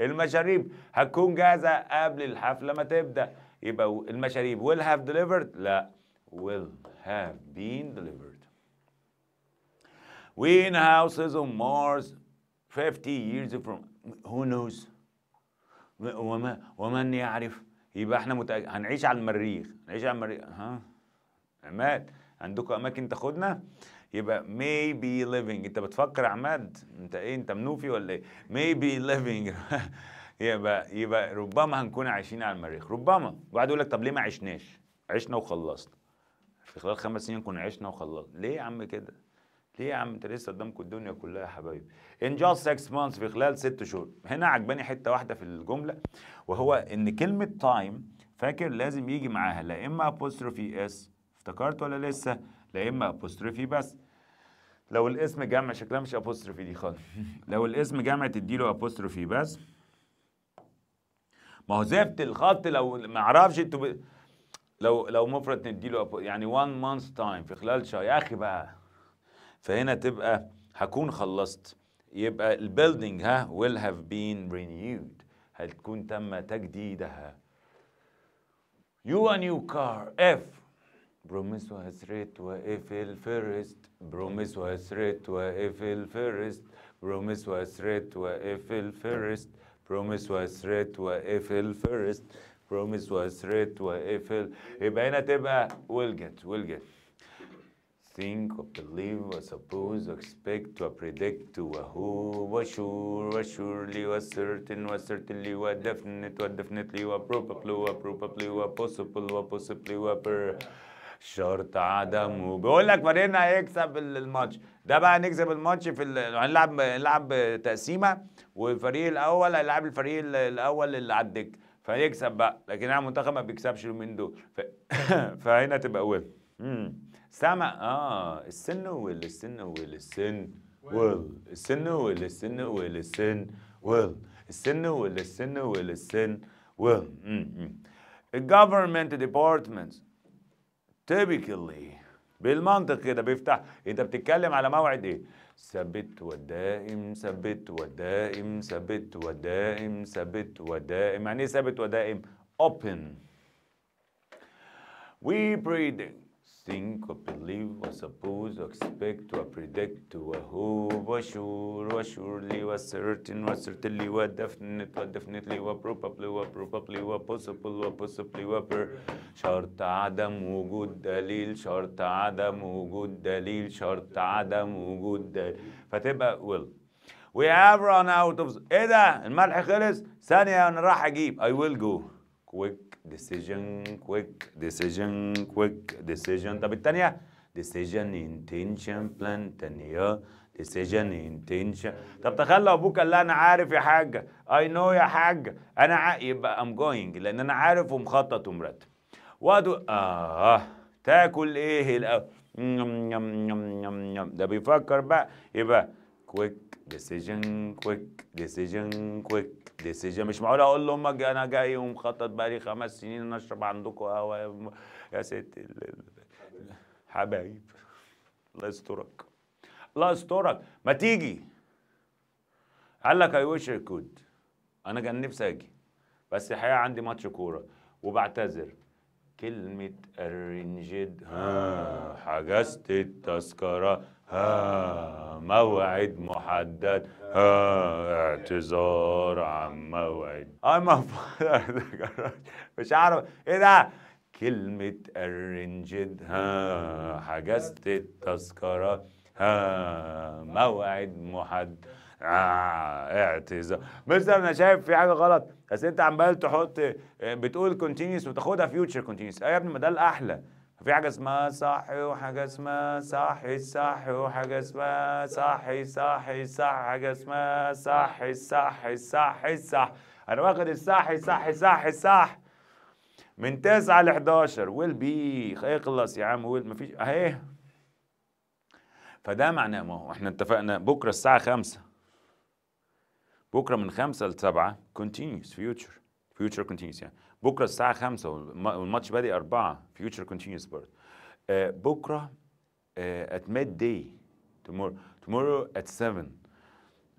المشاريب هتكون جاهزه قبل الحفله ما تبدا يبقى المشاريب will have delivered لا will have been delivered وين houses on Mars 50 years from who knows وما ومن يعرف يبقى احنا متأج... هنعيش على المريخ هنعيش على المريخ ها عماد عندكم اماكن تاخدنا يبقى may be living انت بتفكر يا عماد انت ايه انت منوفي ولا ايه may be living *laughs* يبقى يبقى ربما هنكون عايشين على المريخ ربما وبعد يقول لك طب ليه ما عشناش عشنا وخلصنا في خلال خمس سنين كنا عشنا وخلصنا ليه يا عم كده ليه يا عم انت لسه قدامكم الدنيا كلها يا حبايب ان جاست 6 مانس في خلال 6 شهور هنا عجباني حته واحده في الجمله وهو ان كلمه تايم فاكر لازم يجي معاها لا اما ابوستروفي اس افتكرت ولا لسه لا اما ابوستروفي بس لو الاسم جمع شكلها مش ابوستروفي دي خالص *laughs* لو الاسم جمع تديله ابوستروفي بس ما هو زفت الخط لو ما اعرفش انتوا ب... لو لو مفرد نديله يعني 1 مانث تايم في خلال شهر يا اخي بقى فهنا تبقى هكون خلصت يبقى البيلدينج ها will have been renewed هتكون تم تجديدها you a new car اف بروميس ريت وإف فيرست بروميس ريت وإف فيرست بروميس ريت وإف فيرست بروميس ريت وإف فيرست بروميس ريت وإف يبقى هنا تبقى ويل جيت ويل جيت think, or believe, or suppose, or expect, or predict, or who or sure, or surely, or certain, or certainly, or definite, or definitely, or probably, or probably, or possible, or possibly, or per شرط عدم وبيقول لك مارينا هيكسب الماتش ده بقى نكسب الماتش في هنلعب نلعب تقسيمه والفريق الاول هيلعب الفريق الاول اللي على الدكه فيكسب بقى لكن انا منتخب ما بيكسبش من دول ف... *laughs* فهنا تبقى وين سامع اه السن والسن والسن والسن والسن والسن السن والسن والسن وال government departments typically بالمنطق كده بيفتح انت بتتكلم على موعد ايه ثبت ودائم ثبت ودائم ثبت ودائم ثبت ودائم يعني ايه ثبت ودائم open we predict think or believe or suppose or expect or predict or وشور or probably or وdefinite or وprobably or وpossible or وper شرط عدم وجود دليل شرط عدم وجود دليل شرط عدم وجود دليل فتبقى will we have run out of ايه ده الملح خلص ثانية انا راح اجيب I will go quick decision quick decision quick decision طب الثانيه decision intention plan تانية decision intention طب تخيل لو ابوك قال لها انا عارف يا حاجه اي نو يا حاجه انا ع... يبقى ام جوينج لان انا عارف ومخطط ومرتب وادو اه تاكل ايه الاول ده بيفكر بقى يبقى quick decision quick decision quick ديسيجن مش معقول اقول لامك انا جاي ومخطط بقالي خمس سنين ان اشرب عندكم قهوه يا ست حبايب الله يسترك الله يسترك ما تيجي قال لك اي ويش كود انا كان نفسي اجي بس الحقيقه عندي ماتش كوره وبعتذر كلمه ارنجد ها آه. حجزت التذكره ها موعد محدد ها اعتذار عن موعد اي آه، *laughs* مش عارف ايه ده كلمة arranged ها حجزت التذكرة ها موعد محدد آه، اعتذار مستر انا شايف في حاجه غلط بس انت عمال تحط آه، بتقول كونتينيوس وتاخدها فيوتشر كونتينيوس يا ابني ما ده الاحلى في حاجة اسمها صاحي وحاجة اسمها صاحي صاحي وحاجة اسمها صاحي صاحي صح حاجة اسمها صاحي صاحي صاحي صح أنا واخد الصاحي صاحي صاحي صح من 9 ل 11 والبيخ اخلص يا عم ويل مفيش أهي فده معناه ما هو احنا اتفقنا بكرة الساعة 5 بكرة من 5 ل 7 كونتينيوس فيوتشر فيوتشر كونتينيوس يعني بكره الساعه 5 والماتش بادئ 4 فيوتشر كونتينيوس بيرد بكره ات ميد داي tomorrow tomorrow at 7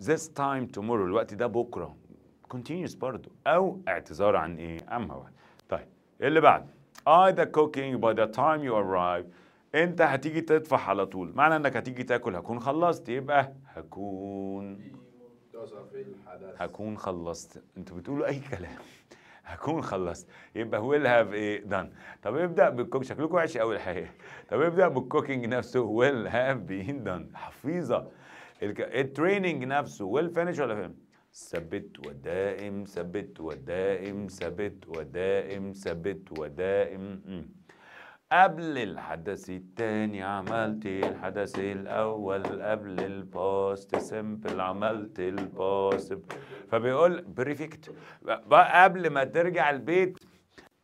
this time tomorrow الوقت ده بكره continuous برضو او اعتذار عن ايه اما هو. طيب اللي بعد ذا cooking by the time you arrive انت هتيجي تدفع على طول معنى انك هتيجي تاكل هكون خلصت يبقى هكون هكون خلصت انتوا بتقولوا اي كلام هكون خلصت يبقى ويل هاف ايه دان طب ابدا بالكوك شكلكم وحش قوي الحقيقه طب ابدا بالكوكينج نفسه ويل هاف بين دان حفيظه التريننج نفسه ويل فينش ولا فين ثبت ودائم ثبت ودائم ثبت ودائم ثبت ودائم, ثبت ودائم. قبل الحدث الثاني عملت إيه؟ الحدث الاول قبل الباست سمبل عملت الباست فبيقول بريفكت قبل ما ترجع البيت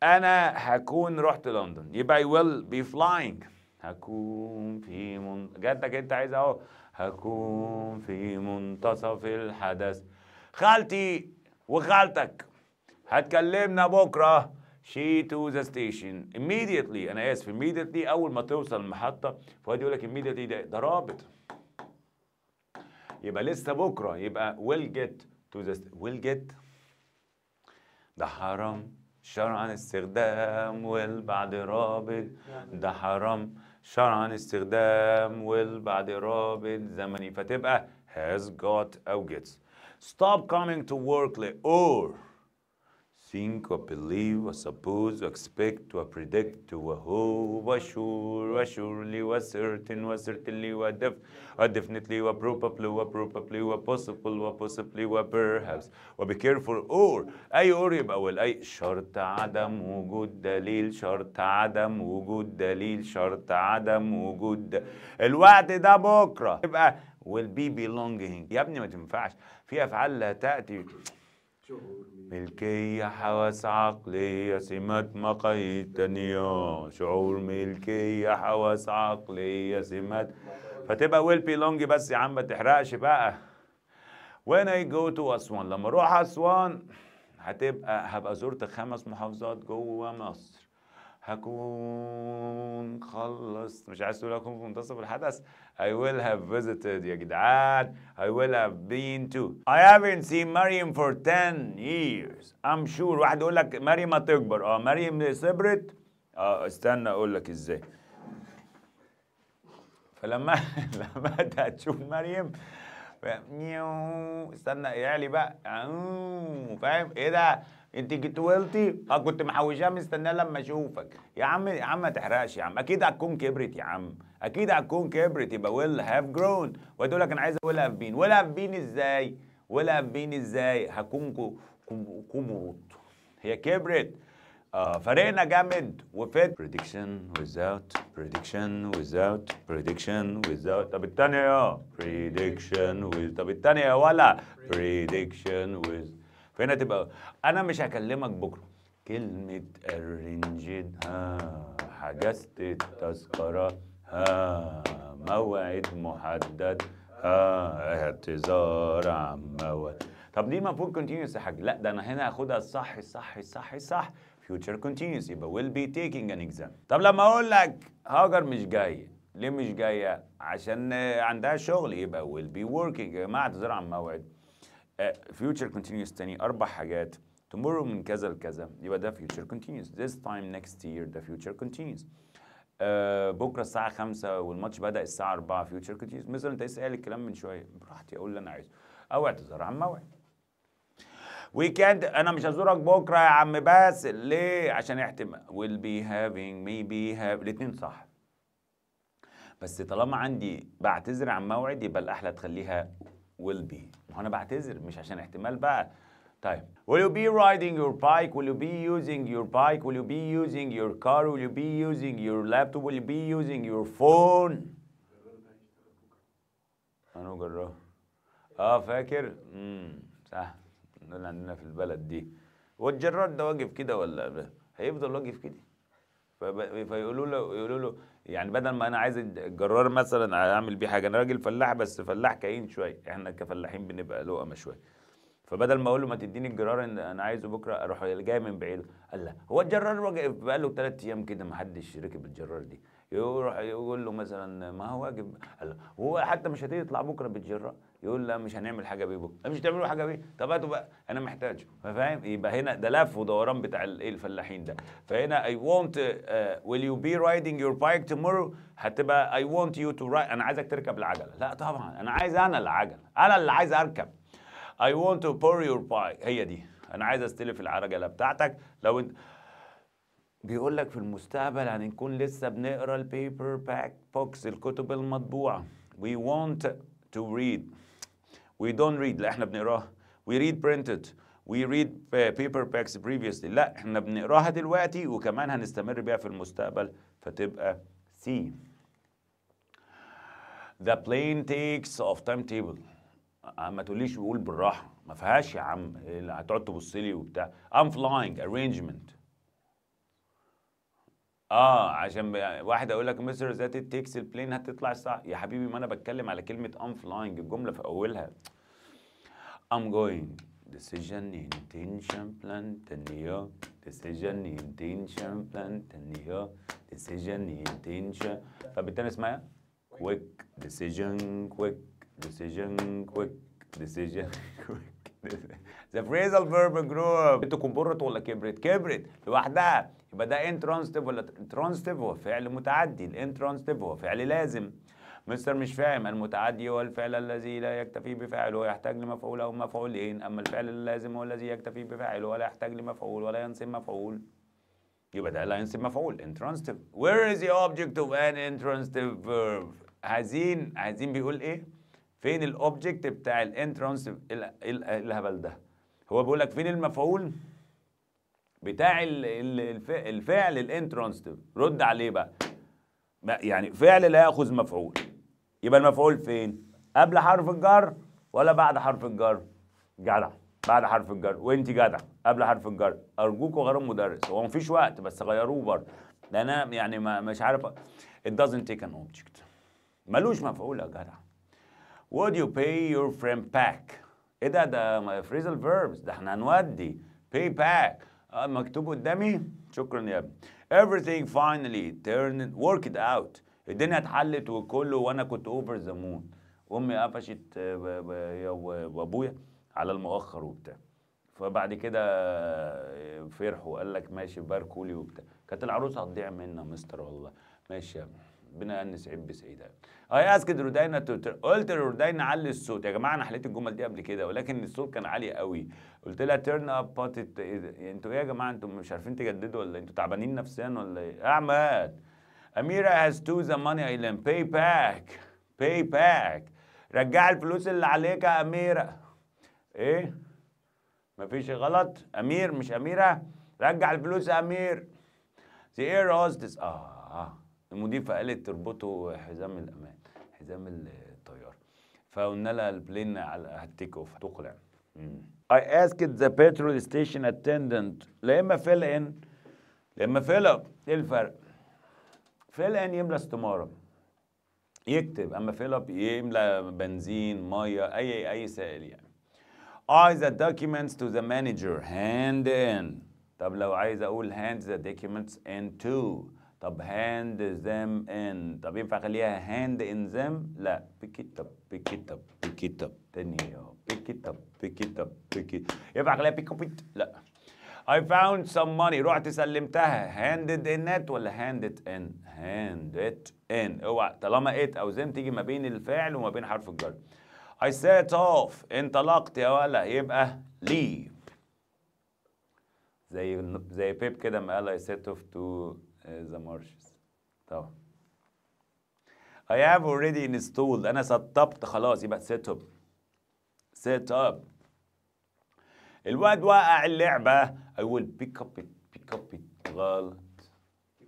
انا هكون رحت لندن يبقى I will be flying هكون في من... جدك انت عايز اهو هكون في منتصف الحدث خالتي وخالتك هتكلمنا بكره she to the station immediately انا اسف immediately اول ما توصل المحطه فؤاد يقول لك immediately ده, ده رابط يبقى لسه بكره يبقى will get to the will get ده حرام شرعا استخدام will بعد رابط يعني. ده حرام شرعا استخدام will بعد رابط زمني فتبقى has got او gets stop coming to work late or think or believe or suppose or expect or predict or hope or sure or surely or certain or certainly or def or definitely or probably or probably or possible or possibly or perhaps or be careful or أي or يبقى اول اي شرط عدم وجود دليل شرط عدم وجود دليل شرط عدم وجود الوقت ده بكرة يبقى will be belonging يا ابني ما تنفعش في أفعال لا تأتي ملكية حواس عقلية سمات مقايتانيا شعور ملكية حواس عقلية سمات فتبقى ويل بيلونج بس يا عم ما تحرقش بقى وين اي جو تو أسوان لما أروح أسوان هتبقى هبقى زرت خمس محافظات جوه مصر هكون خلصت مش عايز تقول هكون في منتصف الحدث I will have visited يا جدعان I will have been to I haven't seen مريم for 10 years I'm sure واحد يقول لك مريم ما تكبر اه مريم صبرت اه استنى اقول لك ازاي فلما *laughs* لما انت هتشوف مريم استنى يعلي بقى فاهم ايه ده انت جدولتي اه كنت محوشاه مستناه لما اشوفك يا عم يا عم ما تحرقش يا عم اكيد هتكون كبرت يا عم اكيد هتكون كبرت يبقى ويل هاف جرون وتقول لك انا عايز ويل هاف بين ويل هاف بين ازاي ويل هاف بين ازاي هكون كبرت هي كبرت آه فريقنا جامد وفت بريدكشن without بريدكشن without بريدكشن without طب الثانيه يا بريدكشن طب الثانيه يا ولا بريدكشن with فهنا تبقى انا مش هكلمك بكره كلمه ارنجد ها حجزت التذكره ها موعد محدد ها اعتذار عن موعد طب دي مفهوم كونتينيوس يا حاج لا ده انا هنا هاخدها الصح الصح الصح الصح future continuous يبقى will be taking an exam طب لما اقول لك هاجر مش جايه ليه مش جايه عشان عندها شغل يبقى will be working يا جماعه اعتذار عن موعد فيوتشر آه، كونتينيوس تاني اربع حاجات tomorrow من كذا لكذا يبقى ده future continuous this time next year the future continuous آه بكره الساعه 5 والماتش بدا الساعه 4 future continuous مثلا انت لسه الكلام من شويه براحتي اقول اللي انا عايزه او اعتذر عن موعد ويكند انا مش هزورك بكره يا عم بس ليه عشان احتمال will be having مي بي have الاثنين صح بس طالما عندي بعتذر عن موعد يبقى الاحلى تخليها will be ما انا بعتذر مش عشان احتمال بقى طيب will you be riding your bike will you be using your bike will you be using your car will you be using your laptop will you be using your phone انا جراه اه فاكر امم صح اللي عندنا في البلد دي والجراد ده واقف كده ولا هيفضل واقف كده فيقولوا له يقولوا له يعني بدل ما انا عايز الجرار مثلا اعمل بيه حاجه انا راجل فلاح بس فلاح كاين شويه احنا كفلاحين بنبقى لقمه شويه فبدل ما اقول له ما تديني الجرار انا عايزه بكره اروح جاي من بعيد قال لا هو الجرار بقى له ثلاث ايام كده ما حدش ركب الجرار دي يروح يقول له مثلا ما هو واجب هو حتى مش هتيجي يطلع بكره بتجرأ يقول لا مش هنعمل حاجه بيه بكره مش هتعملوا حاجه بيه طب هاتوا بقى انا محتاجه فاهم يبقى هنا ده لف ودوران بتاع الايه الفلاحين ده فهنا اي وونت ويل يو بي رايدنج يور بايك تومورو هتبقى اي وونت يو تو رايد انا عايزك تركب العجله لا طبعا انا عايز انا العجله انا اللي عايز اركب اي وونت تو بور يور باي هي دي انا عايز استلف العجله بتاعتك لو انت بيقول لك في المستقبل هنكون لسه بنقرا البيبر باك بوكس الكتب المطبوعه we want to read we don't read لا احنا بنقراها we read printed we read paper packs previously لا احنا بنقراها دلوقتي وكمان هنستمر بيها في المستقبل فتبقى C the plane takes off timetable آه، ما تقوليش بقول بالراحه ما فيهاش يا عم هتقعد تبص لي وبتاع I'm flying arrangement اه عشان يعني واحد اقول لك مستر ذات تيكس البلين هتطلع صح يا حبيبي ما انا بتكلم على كلمه ام فلاينج الجمله في اولها ام جوينج ديسيجن intention بلان تنيو ديسيجن intention بلان تنيو decision طب فبالتالي اسمها كويك ديسيجن كويك ديسيجن كويك ديسيجن كويك the phrasal verb group انت كبرت ولا كبرت كبرت لوحدها يبقى ده انترانستيف ولا ترانزيتيف هو فعل متعدي الانترانستيف هو فعل لازم مستر مش فاهم المتعدي هو الفعل الذي لا يكتفي بفعله ويحتاج لمفعول او مفعولين اما الفعل اللازم هو الذي يكتفي بفعله ولا يحتاج لمفعول ولا ينصب مفعول يبقى ده لا ينصب مفعول intransitive وير از ذا اوبجكت اوف ان انترانستيف فيرب عايزين عايزين بيقول ايه فين الاوبجكت بتاع الانترانستيف الهبل ده هو بيقول لك فين المفعول بتاع الفعل الانترانستيف رد عليه بقى يعني فعل لا ياخذ مفعول يبقى المفعول فين قبل حرف الجر ولا بعد حرف الجر جدع بعد حرف الجر وانت جدع قبل حرف الجر ارجوكوا غيروا المدرس هو مفيش وقت بس غيروه برضه لان انا يعني ما مش عارف it doesn't take an object ملوش مفعول يا جدع would you pay your friend back ايه ده ده phrasal verbs ده احنا هنودي pay back آه، مكتوب قدامي شكرا يا ابني everything finally turned worked out الدنيا اتحلت وكله وانا كنت اوفر ذا مون امي قفشت آه، وابويا على المؤخر وبتاع فبعد كده آه، فرحوا قال لك ماشي باركولي وبتاع كانت العروسه هتضيع منا مستر والله ماشي يا ابني ربنا نسعد بسعيدة اي آه، اسكت رودينا قلت لرودينا علي الصوت يا جماعه انا حليت الجمل دي قبل كده ولكن الصوت كان عالي قوي قلت لها تيرن اب باتت انتوا ايه يا جماعه انتوا مش عارفين تجددوا ولا انتوا تعبانين نفسيا ولا ايه احمد اميره هاز تو ذا ماني ايلاند باي باك باي باك رجع الفلوس اللي عليك يا اميره ايه مفيش غلط امير مش اميره رجع الفلوس يا امير The air hostess اه, آه. المضيفه قالت تربطه حزام الامان حزام الطياره فقلنا لها البلين على هتيك اوف تقلع يعني. I asked the petrol station attendant لا اما فيل ان لا اما فيل اب ايه الفرق؟ فيل ان يملى استماره يكتب اما فيل اب يملى بنزين ميه اي اي سائل يعني I the documents to the manager hand in طب لو عايز اقول hand the documents in two طب هاند ذم ان طب ينفع اخليها هاند ان ذم لا بيك ات اب بيك ات اب بيك ات اب تاني بيك ات اب بيك ات اب بيك ينفع اخليها بيك اب لا I found some money رحت سلمتها handed in it ولا handed in handed in اوعى طالما it او زم تيجي ما بين الفعل وما بين حرف الجر I set off انطلقت يا ولا يبقى leave زي زي بيب كده ما قال I set off to the marshes طبعا I have already installed أنا سطبت خلاص يبقى set up set up الواد وقع اللعبة I will pick up it pick up it غلط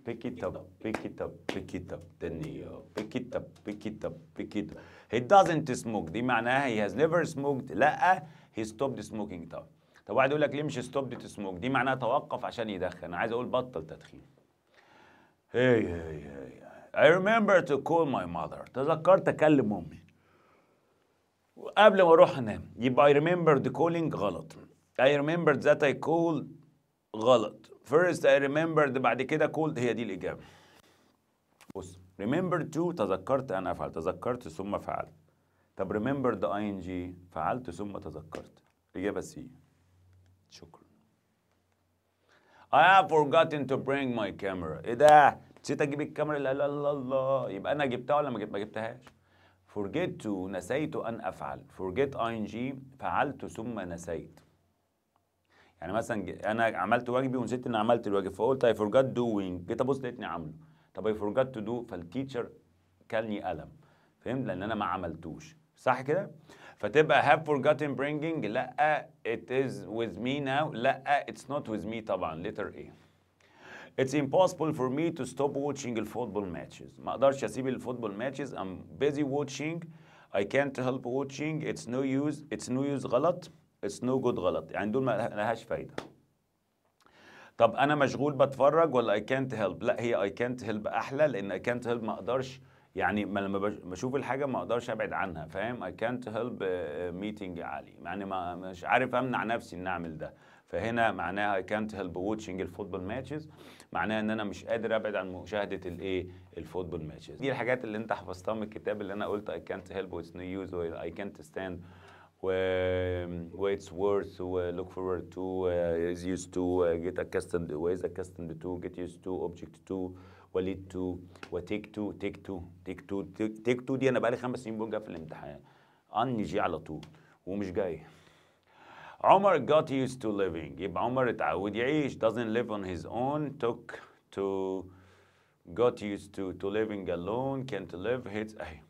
pick it up pick it up pick it up تاني pick it up pick it up pick it up he doesn't smoke دي معناها he has never smoked لا he stopped smoking طبعا طب واحد يقول لك ليه مش stopped to smoke دي معناها توقف عشان يدخن انا عايز اقول بطل تدخين هي هي هي I remember to call my mother تذكرت أكلم أمي قبل ما أروح أنام يبقى I remember the calling غلط I remember that I called غلط first I remembered بعد كده called هي دي الإجابة بص remember to تذكرت أنا أفعل تذكرت ثم فعلت طب remember the ing فعلت ثم تذكرت إجابة سي شكرا I have mm-hmm. forgotten to bring my camera ايه ده نسيت اجيب الكاميرا لا لا لا الله يبقى انا جبتها ولا ما جبتهاش forget to نسيت ان افعل forget ing فعلت ثم نسيت يعني مثلا انا عملت واجبي ونسيت ان عملت الواجب فقلت I forgot doing جيت ابص لقيتني عامله طب I forgot to do فالتيتشر كلني قلم فهمت لان انا ما عملتوش صح كده فتبقى have forgotten bringing لا it is with me now لا it's not with me طبعا letter A It's impossible for me to stop watching the football matches ما اقدرش اسيب الفوتبول ماتشز I'm busy watching I can't help watching it's no use it's no use غلط it's no good غلط يعني دول ما لهاش فايده طب انا مشغول بتفرج ولا I can't help لا هي I can't help احلى لان I can't help ما اقدرش يعني ما لما بشوف الحاجه ما اقدرش ابعد عنها فاهم اي كانت هيلب ميتنج علي يعني ما مش عارف امنع نفسي ان اعمل ده فهنا معناها اي كانت هيلب واتشنج الفوتبول ماتشز معناها ان انا مش قادر ابعد عن مشاهده الايه الفوتبول ماتشز دي الحاجات اللي انت حفظتها من الكتاب اللي انا قلت اي كانت هيلب واتس نو يوز اي كانت ستاند و واتس ورث ولوك فورورد تو از يوز تو جيت اكستمد ويز اكستمد تو جيت يوز تو اوبجكت تو وليد 2 وتيك 2 تيك 2 تيك 2 تيك 2 دي انا بقالي خمس سنين بنجح في الامتحان اني جي على طول ومش جاي عمر got used to living يبقى عمر اتعود يعيش doesn't live on his own took to got used to to living alone can't live hits اهي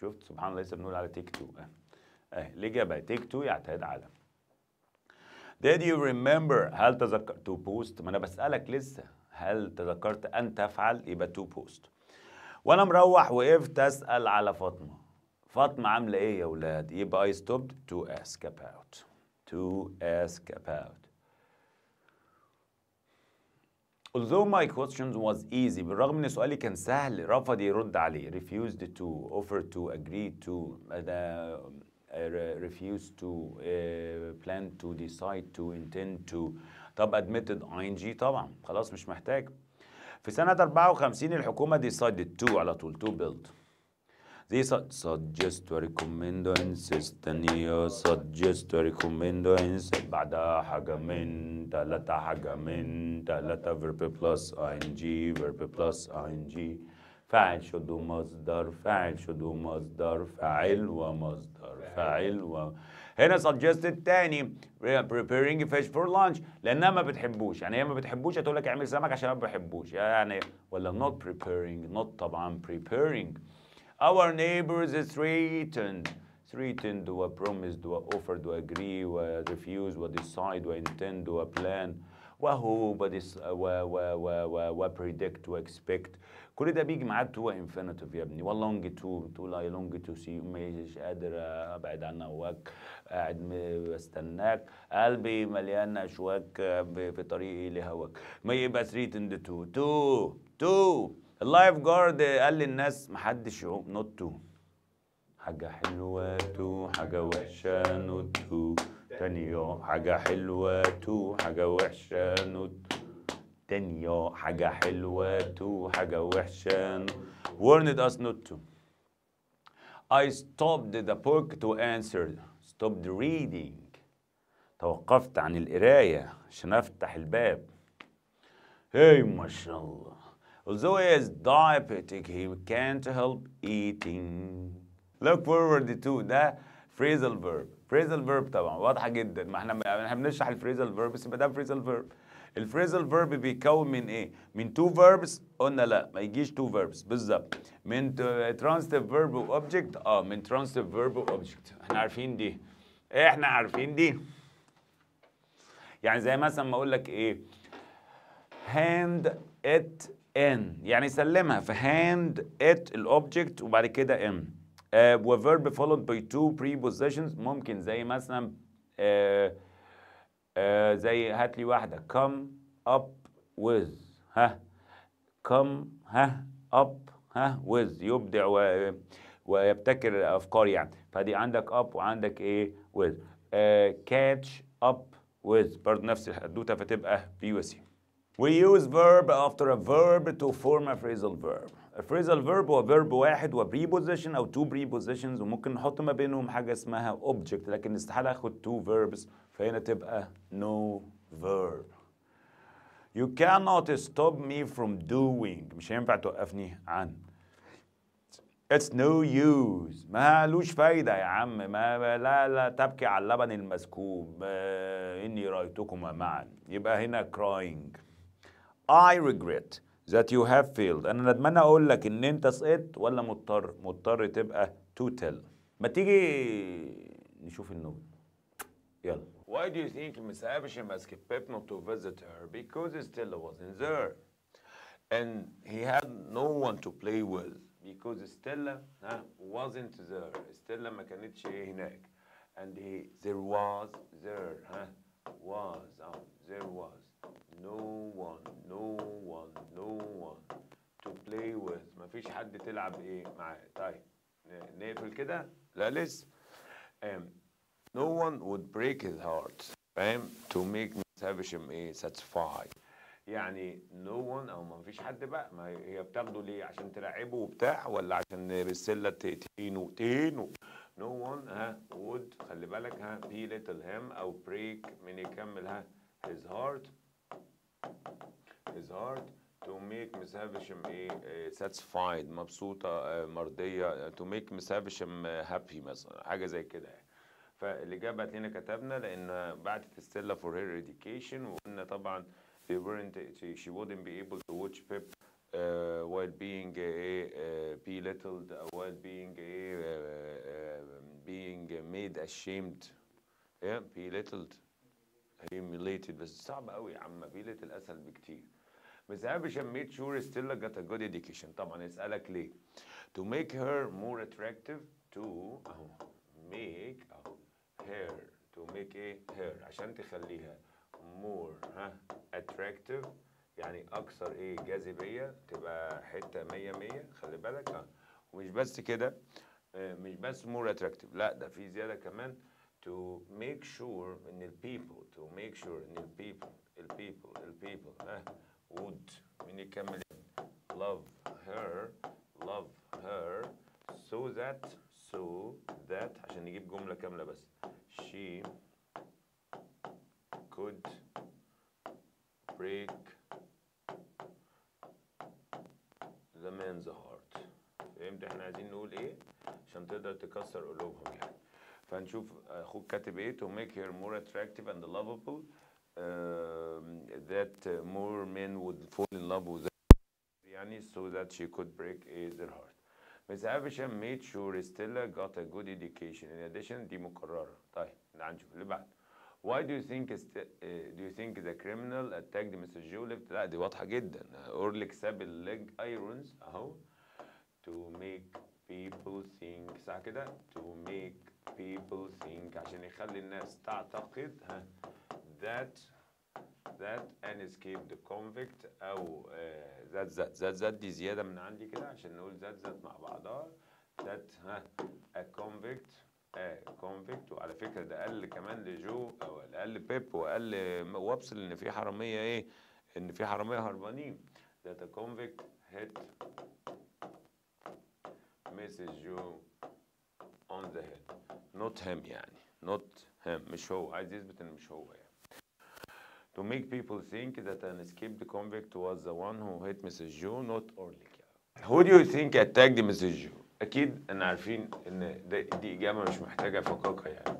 شفت سبحان الله لسه بنقول على تيك تو اهي اهي الاجابه تيك تو يعتاد على Did you remember هل تذكرت to post ما انا بسألك لسه هل تذكرت أن تفعل يبقى تو بوست وأنا مروح وقفت أسأل على فاطمة فاطمة عاملة إيه يا ولاد يبقى I stopped to ask about to ask about Although my question was easy بالرغم ان سؤالي كان سهل رفض يرد عليه refused to offer to agree to uh, refused to uh, plan to decide to intend to طب ادمتد اي ان جي طبعا خلاص مش محتاج في سنه 54 الحكومه دي ديسايدد تو على طول تو بيلد They suggest to recommend to insist on you suggest to recommend to insist بعدها حاجة من تلاتة حاجة من تلاتة جي فيرب بلس اي ان جي فاعل شدو ومصدر فاعل شدو ومصدر فاعل ومصدر فاعل و هنا سجستد تاني preparing fish for lunch لانها ما بتحبوش يعني هي ما بتحبوش هتقول لك اعمل سمك عشان ما بحبوش يعني ولا not preparing not طبعا preparing our neighbors is threatened threatened و promised و offered و agree و refuse و decide و intend و plan و وديس و و و و و و واكسبكت كل ده بيجي معاه تو انفينيتيف يا ابني و تو تقول اي لونج تو سي مش قادر ابعد عنها واك قاعد بستناك قلبي مليان اشواك في طريقي لهواك ما يبقى 3 اند 2 2 2 اللايف جارد قال للناس محدش يعوم نوت 2 حاجة حلوة تو حاجة وحشة نوت تو تاني يوم حاجة حلوة تو حاجة وحشة نوت تاني يوم حاجة حلوة تو حاجة وحشة ورنت اس نوت to I stopped the book to answer stopped reading توقفت عن القراية عشان أفتح الباب هاي hey, ما شاء الله Although he is diabetic, he can't help eating. Look forward to ده phrasal verb. phrasal verb طبعا واضحة جدا ما احنا احنا بنشرح الفريزال فيرب بس ده phrasal verb. الفريزال فيرب بيتكون من ايه؟ من تو فيربس قلنا لا ما يجيش تو فيربس بالظبط من ترانزيتيف فيرب object اه من ترانزيتيف فيرب object احنا عارفين دي احنا عارفين دي يعني زي مثلا ما اقول لك ايه هاند ات ان يعني سلمها هاند ات الاوبجكت وبعد كده ان وفيرب فولود باي تو بريبوزيشنز ممكن زي مثلا آه، آه، زي هات لي واحده come up with ها come ها up ها with يبدع و ويبتكر الافكار يعني فدي عندك اب وعندك ايه ويز كاتش اب ويز برضه نفس الحدوته فتبقى بي وسي We use verb after a verb to form a phrasal verb. A phrasal verb هو verb واحد و preposition أو two prepositions وممكن نحط ما بينهم حاجة اسمها object لكن استحالة آخد two verbs فهنا تبقى no verb. You cannot stop me from doing مش هينفع توقفني عن اتس نو يوز مالوش فايده يا عم ما لا لا تبكي على اللبن المسكوب اني رايتكما معا يبقى هنا crying I regret that you have failed انا أتمنى اقول لك ان انت سقطت ولا مضطر مضطر تبقى to tell ما تيجي نشوف النوم يلا Why do you think Miss Havisham has kept Pepno to visit her? Because he still wasn't there. And he had no one to play with. because Stella uh, wasn't there Stella ما كانتش هناك and he, there was there huh? was um, there was no one no one no one to play with ما فيش حد تلعب ايه معاه طيب نقفل كده لا لسه um, no one would break his heart فاهم to make ما Havisham eh, satisfied يعني نو no ون او ما فيش حد بقى ما هي بتاخده ليه عشان تلعبه وبتاع ولا عشان بالسله تهينه تهينه نو ون ها وود خلي بالك ها بي ليتل هيم او بريك من يكمل ها هيز هارد هيز هارد تو ميك مس هافشم ايه ساتسفايد مبسوطة آه، مرضية تو ميك مس هافشم هابي مثلا حاجة زي كده يعني فالإجابة هتلاقينا كتبنا لأن بعتت السلة فور هير ايديكيشن وقلنا طبعا they weren't, she wouldn't be able to watch Pip uh, while being uh, belittled, while being uh, uh, um, being made ashamed, yeah, belittled, humiliated. بس صعب قوي يا عم belittle أسهل بكتير. Miss Abisham made sure Stella got a good education. طبعا يسألك ليه؟ To make her more attractive to make her to make ايه her عشان تخليها more ها attractive يعني اكثر ايه جاذبيه تبقى حته 100 100 خلي بالك اه ومش بس كده مش بس more attractive لا ده في زياده كمان to make sure ان ال people to make sure ان ال people ال people ال people ها would مين يكمل love her love her so that so that عشان نجيب جمله كامله بس she could break the man's heart فهمت احنا عايزين نقول ايه عشان تقدر تكسر قلوبهم يعني فهنشوف اخوك uh, كاتب ايه to make her more attractive and lovable um, uh, that more men would fall in love with her يعني so that she could break eh, their heart Miss Avisham made sure Stella got a good education in addition دي مكررة طيب نشوف اللي بعد why do you think است... Uh, do you think the criminal attacked Mr. Julef? لا دي واضحة جدا اورليك ساب الليج ايرونز اهو to make people think صح كده to make people think عشان يخلي الناس تعتقد ها that that an escaped convict او ذات ذات ذات ذات دي زيادة من عندي كده عشان نقول ذات ذات مع بعضها that ها a convict آه كونفيكت وعلى فكره ده قال كمان لجو او قال بيب وقال وابسل ان في حراميه ايه ان في حراميه هربانين that a convict hit Mrs. Joe on the head not him يعني not him مش هو عايز يثبت ان مش هو يعني to make people think that an escaped convict was the one who hit Mrs. Joe not Orlik who do you think attacked Mrs. Joe اكيد ان عارفين ان دي اجابه مش محتاجه فقاقه يعني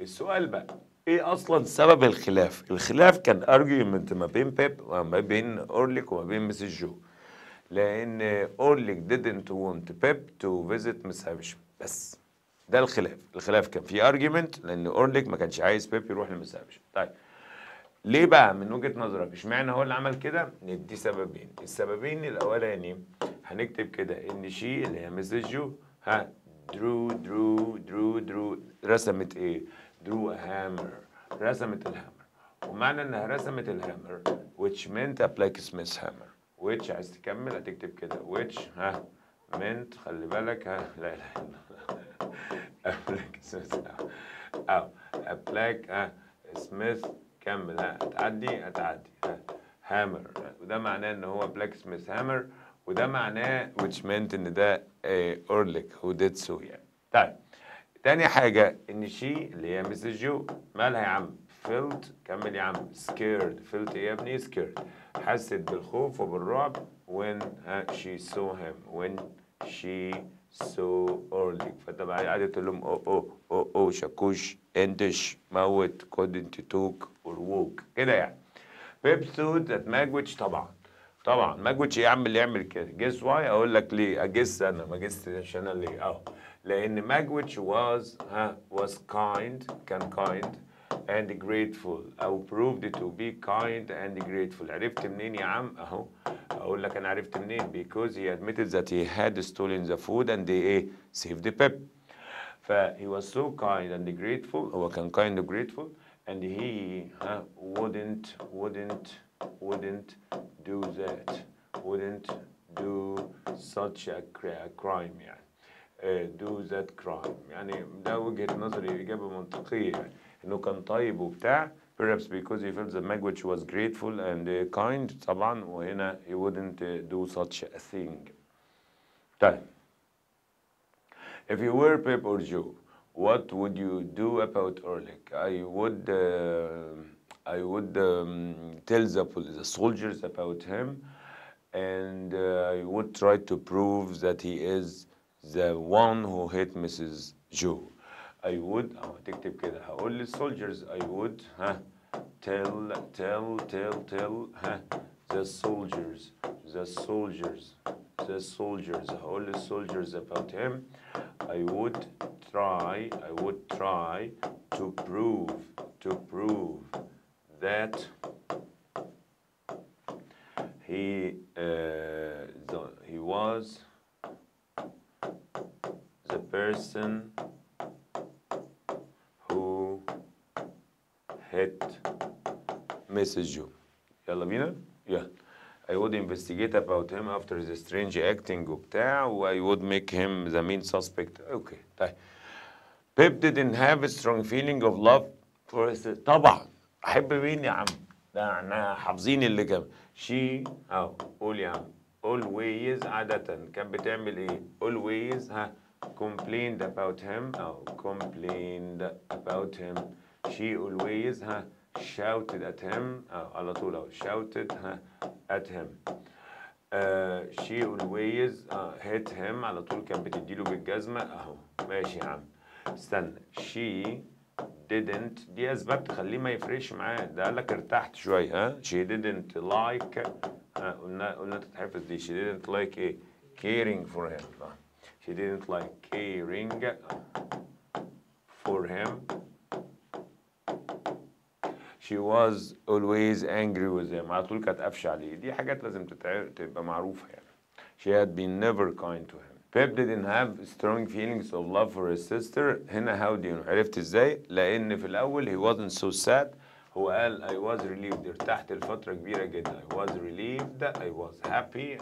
السؤال بقى ايه اصلا سبب الخلاف الخلاف كان ارجيومنت ما بين بيب وما بين اورليك وما بين مسز جو لان اورليك didn't want بيب تو فيزيت مس هاشم بس ده الخلاف الخلاف كان في ارجيومنت لان اورليك ما كانش عايز بيب يروح لمس هاشم طيب ليه بقى من وجهه نظرك اشمعنى هو اللي عمل كده ندي سببين السببين الاولاني هنكتب كده ان شي اللي هي مسجو ها درو درو درو درو رسمت ايه درو هامر رسمت الهامر ومعنى انها رسمت الهامر which meant a blacksmith's hammer which عايز تكمل هتكتب كده which ها meant خلي بالك ها لا لا *laughs* a blacksmith's hammer او a smith كمل ها هتعدي هتعدي ها هامر وده معناه ان هو بلاك سميث هامر وده معناه which meant ان ده اورليك هو ديد سو يعني طيب تاني حاجة ان شي اللي هي مسز جو مالها يا عم فيلت كمل يا عم سكيرد فيلت ايه يا ابني سكيرد حست بالخوف وبالرعب when she saw him when she saw early فطبعا قعدت تقول لهم او او او او شاكوش اندش موت كودنت توك ووك كده يعني بيبسود ذات ماجويتش طبعا طبعا ماجويتش يا عم اللي يعمل كده جيس واي اقول لك ليه اجس انا ما جستش انا ليه اه لان ماجويتش واز ها واز كايند كان كايند and grateful او proved to be kind and grateful عرفت منين يا عم اهو اقول لك انا عرفت منين because he admitted that he had stolen the food and they ايه saved the pep ف he was so kind and grateful هو كان kind and grateful and he wouldn't wouldn't wouldn't do that wouldn't do such a crime yeah. Uh, do that crime يعني ده وجهة نظري إجابة منطقية إنه كان طيب وبتاع perhaps because he felt the Magwitch was grateful and uh, kind طبعا وهنا he wouldn't uh, do such a thing طيب if you were a or Joe what would you do about Orlik? I would, uh, I would um, tell the, the, soldiers about him, and uh, I would try to prove that he is the one who hit Mrs. Joe. I would, تكتب all the soldiers, I would tell tell tell tell the soldiers the soldiers the soldiers, all the soldiers about him, I would try, I would try to prove, to prove that he uh, the, he was the person who hit Messenger. you. بينا؟ Yeah. I would investigate about him after the strange acting وبتاع I would make him the main suspect. Okay Pep didn't have a strong feeling of love for his طبعا أحب مين يا عم؟ ده احنا حافظين اللي كان she always, قول يا عم always عادة كانت بتعمل إيه؟ always ها complained about him أو complained about him she always ها shouted at him على طول اهو shouted at him uh, she always uh, hit him على طول كان بتديله بالجزمة اهو ماشي يا عم استنى she didn't دي اسباب تخليه ما يفرقش معاه ده قال لك ارتحت شويه ها she didn't like قلنا قلنا تتحفظ دي she didn't like ايه caring for him she didn't like caring for him she was always angry with him على طول كانت قافشة عليه دي حاجات لازم تبقى معروفة يعني she had been never kind to him Pep didn't have strong feelings of love for his sister هنا how do you know عرفت ازاي لأن في الأول he wasn't so sad هو قال I was relieved ارتحت لفترة كبيرة جدا I was relieved I was happy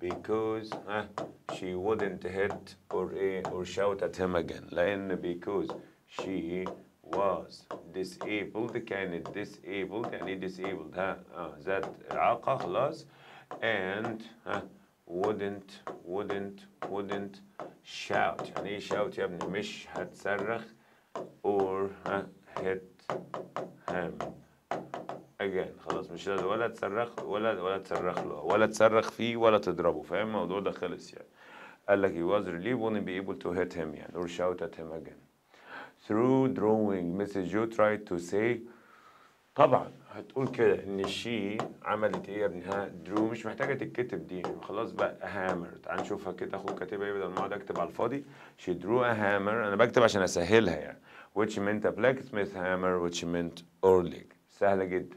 because ها she wouldn't hit or eh, or shout at him again لأن because she was disabled كانت disabled يعني disabled ها ذات إعاقة خلاص and ها wouldn't wouldn't wouldn't shout يعني ايه shout يا ابني مش هتصرخ or ها hit him again خلاص مش لازم ولا تصرخ ولا ولا تصرخ له ولا تصرخ فيه ولا تضربه فاهم الموضوع ده خلص يعني قال لك he was relieved wouldn't be able to hit him يعني or shout at him again through drawing Mrs. you tried to say طبعا هتقول كده ان الشي عملت ايه يا ابنها درو مش محتاجه تتكتب دي خلاص بقى هامر تعال نشوفها كده اخوك كاتبها ايه بدل ما اقعد اكتب على الفاضي شي درو ا هامر انا بكتب عشان اسهلها يعني which meant a blacksmith hammer which meant orlick سهله جدا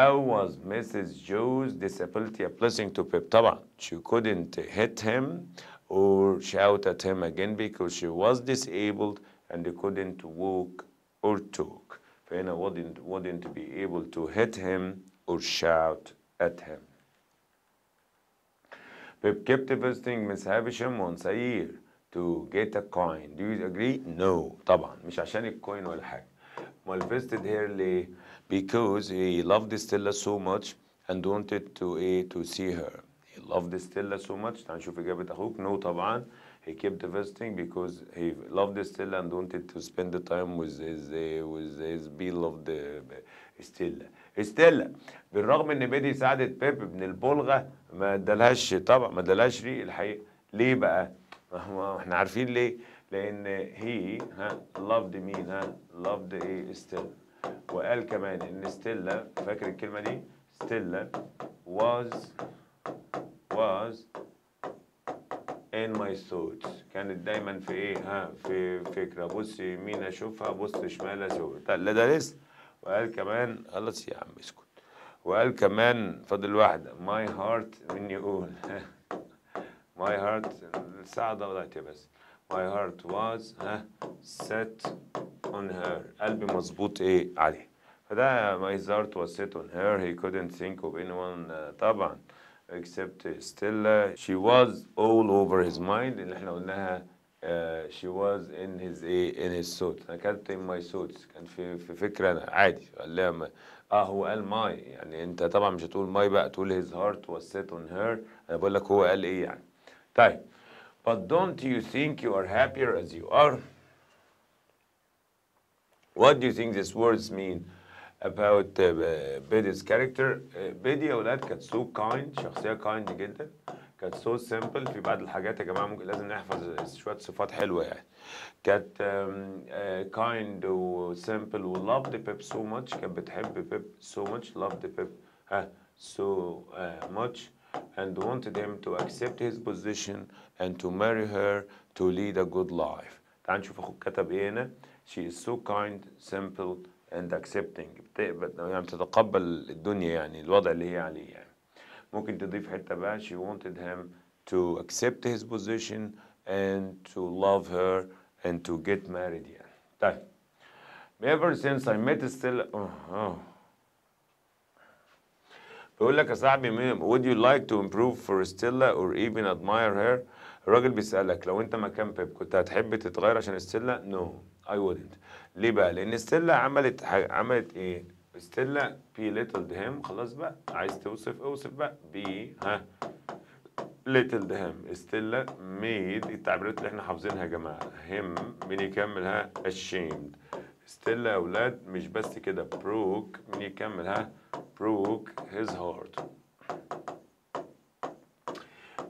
How was Mrs. Joe's disability a blessing to Pip? طبعا she couldn't hit him or shout at him again because she was disabled and they couldn't walk or talk. Faina wouldn't, wouldn't be able to hit him or shout at him. Pip kept visiting Miss Havisham once a year to get a coin. Do you agree? No طبعا مش عشان الكوين ولا حاجة. Mal visited Because he loved Stella so much and wanted to, eh, to see her. He loved Stella so much. تعال نشوف إجابة أخوك. No طبعا. he kept visiting because he loved the Stella and wanted to spend the time with his with his beloved uh, Stella. Stella بالرغم ان بيدي ساعدت بيب ابن البلغه ما ادالهاش طبعا ما ادالهاش ريق الحقيقه ليه بقى؟ *laughs* احنا عارفين ليه؟ لان هي ها loved مين ها loved ايه Stella وقال كمان ان ستيلا فاكر الكلمه دي ستيلا was was in my thoughts كانت دايما في ايه ها في فكره بص يمين اشوفها بص شمال اشوفها طيب، لا ده وقال كمان خلاص يا عم اسكت وقال كمان فاضل واحده ماي هارت من يقول ماي *laughs* هارت الساعه ضاعت إيه بس ماي هارت واز ها سيت اون هير قلبي مظبوط ايه عليه فده ماي هارت واز سيت اون هير هي كودنت ثينك اوف اني ون طبعا except still, uh, she was all over his mind اللي احنا قلناها uh, she was in his eh, in his thoughts انا كانت in my thoughts كان في في فكره انا عادي قال لها اه هو قال ماي يعني انت طبعا مش هتقول ماي بقى تقول his heart was set on her انا بقول لك هو قال ايه يعني طيب but don't you think you are happier as you are what do you think these words mean about بيدي's uh, uh, character بيدي uh, يا ولاد كانت so kind شخصية kind جدا كانت so simple في بعض الحاجات يا جماعة ممكن لازم نحفظ شوية صفات حلوة يعني كانت kind و simple و loved بيب so much كانت بتحب so much loved بيب ها so much and wanted him to accept his position and to marry her to lead a good life. تعال نشوف اخوك كتب ايه هنا. She is so kind, simple, and accepting يعني تتقبل الدنيا يعني الوضع اللي هي عليه يعني ممكن تضيف حتة بقى she wanted him to accept his position and to love her and to get married يعني طيب ever since I met Stella oh, oh. بيقول لك يا صاحبي would you like to improve for Stella or even admire her الراجل بيسألك لو انت مكان بيب كنت هتحب تتغير عشان ستيلا نو no. اي wouldn't ليه بقى لان ستيلا عملت حاجة. عملت ايه ستيلا belittled him خلاص بقى عايز توصف اوصف بقى بي ها ليتل him ستيلا made التعبيرات اللي احنا حافظينها يا جماعه him مين يكملها ashamed ستيلا يا اولاد مش بس كده بروك مين يكملها بروك his heart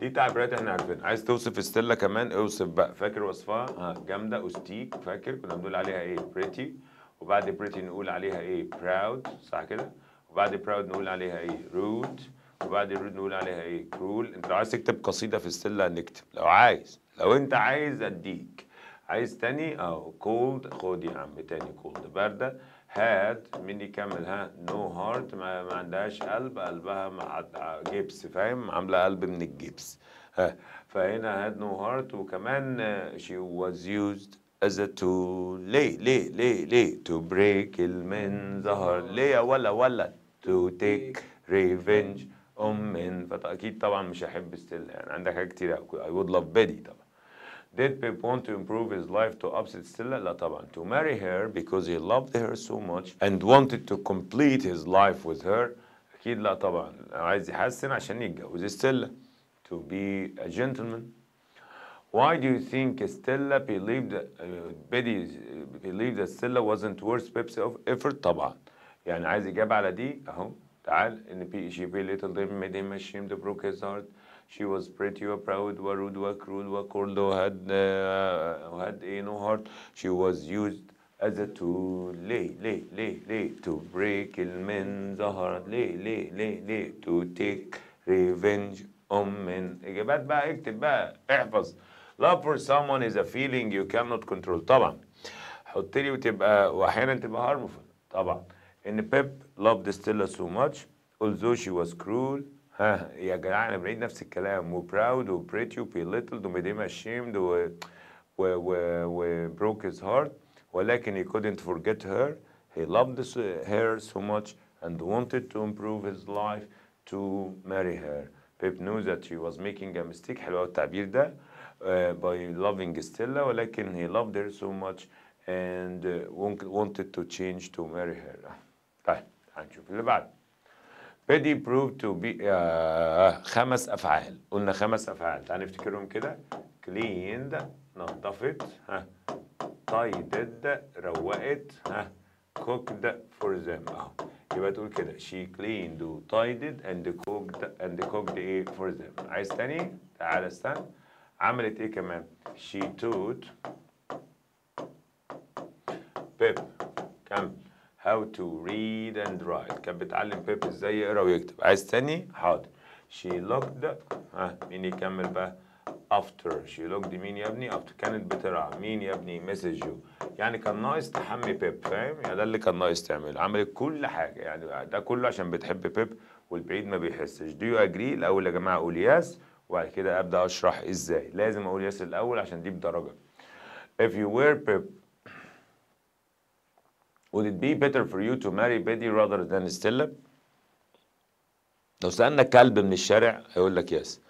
دي تعبيرات احنا عارفينها عايز توصف ستيلا كمان اوصف بقى فاكر وصفها آه، ها جامده اوستيك فاكر كنا بنقول عليها ايه بريتي وبعد بريتي نقول عليها ايه براود صح كده وبعد براود نقول عليها ايه رود وبعد رود نقول عليها ايه كرول انت لو عايز تكتب قصيده في ستيلا نكتب لو عايز لو انت عايز اديك عايز تاني اه كولد خد يا عم تاني كولد بارده هاد مين يكمل ها نو هارت ما, ما عندهاش قلب قلبها مع جبس فاهم عامله قلب من الجبس ها فهنا هاد نو هارت وكمان شي واز يوزد از تول ليه ليه ليه ليه تو بريك المن ظهر ليه يا ولا ولا تو تيك ريفنج ام من فأكيد طبعا مش هحب ستيل يعني عندك حاجات كتير اي وود لاف بيدي طبعا Did Pip want to improve his life to upset Stella? لا طبعا. To marry her because he loved her so much and wanted to complete his life with her. أكيد لا طبعا. عايز يحسن عشان يتجوز ستيلا. To be a gentleman. Why do you think Stella believed that, uh, Betty uh, believed that Stella wasn't worth Pip's effort? طبعا. يعني عايز إجابة على دي أهو. تعال إن she believed little made him ashamed broke his heart she was pretty proud were rude were cruel were cold who had uh, had a no heart she was used as a tool lay lay lay lay to break men's ظهرت ليه ليه ليه ليه to take revenge on men إجابات بقى اكتب بقى احفظ love for someone is a feeling you cannot control طبعا حط لي وتبقى واحيانا تبقى harmful طبعا ان بيب loved Stella so much although she was cruel ها يا جدعان بعيد نفس الكلام وبراود وبريتي وبيليتلد وميديما شيمد و و و وبروك هيز هارت ولكن he couldn't forget her he loved her so much and wanted to improve his life to marry her بيب knew that she was making a mistake حلو التعبير ده uh, by loving Stella ولكن he loved her so much and uh, wanted to change to marry her طيب هنشوف اللي بعده بدي بروف تو بي خمس افعال قلنا خمس افعال تعال نفتكرهم كده كليند نظفت ها طيدد روقت ها كوكد فور ذم اهو يبقى تقول كده شي كليند وتايدد اند كوكد اند كوكد ايه فور ذم عايز تاني تعال استنى عملت ايه كمان شي توت بيب كمل هاو تو ريد اند رايت كانت بتعلم بيبي ازاي يقرا ويكتب عايز تاني حاضر شي لوكد ها مين يكمل بقى افتر شي لوكد مين يا ابني افتر كانت بترعى مين يا ابني مسج يو يعني كان ناقص تحمي بيب فاهم يعني ده اللي كان ناقص تعمله عملت كل حاجه يعني ده كله عشان بتحب بيب والبعيد ما بيحسش دو يو اجري الاول يا جماعه اقول يس وبعد كده ابدا اشرح ازاي لازم اقول يس الاول عشان دي بدرجه if you were pip would it be better for you to marry Betty rather than Stella لو سألنا كلب من الشارع هيقول لك يس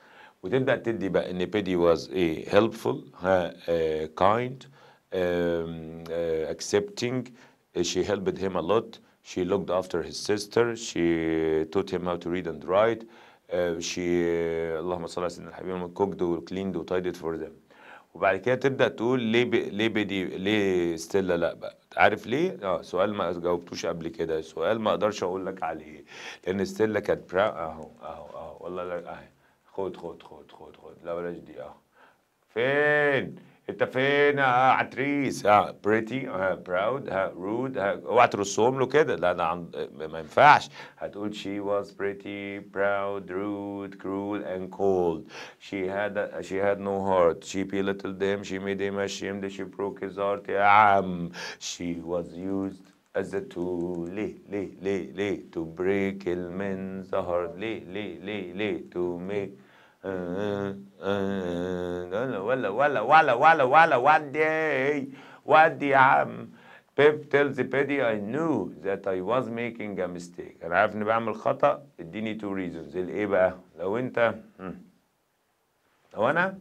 وتبدأ تدي بقى ان بيدي was a helpful uh, kind um, uh, accepting she helped him a lot she looked after his sister she taught him how to read and write uh, she اللهم صل على سيدنا الحبيب cooked and cleaned and tidied for them وبعد كده تبدا تقول ليه ب... ليه بدي ليه ستيلا لا بقى عارف ليه اه سؤال ما جاوبتوش قبل كده سؤال ما اقدرش اقول لك عليه لان ستيلا كانت برا اهو اهو اهو والله لا اهي خد خد خد خد خد لا بلاش دي اهو فين اتفقنا عتريس ها بريتي ها براود ها رود ها اوعى ترصهم له كده لا ده عن... ما ينفعش هتقول she was pretty proud rude cruel and cold she had a... she had no heart she belittled him she made him ashamed she broke his heart يا عم she was used as a tool ليه ليه ليه ليه to break a man's heart ليه ليه ليه ليه to make ولا ولا ولا ولا ولا one day one day I'm Pip tells the I knew that I was making a mistake أنا عارف إني بعمل خطأ اديني two reasons الإيه بقى؟ لو أنت لو أنا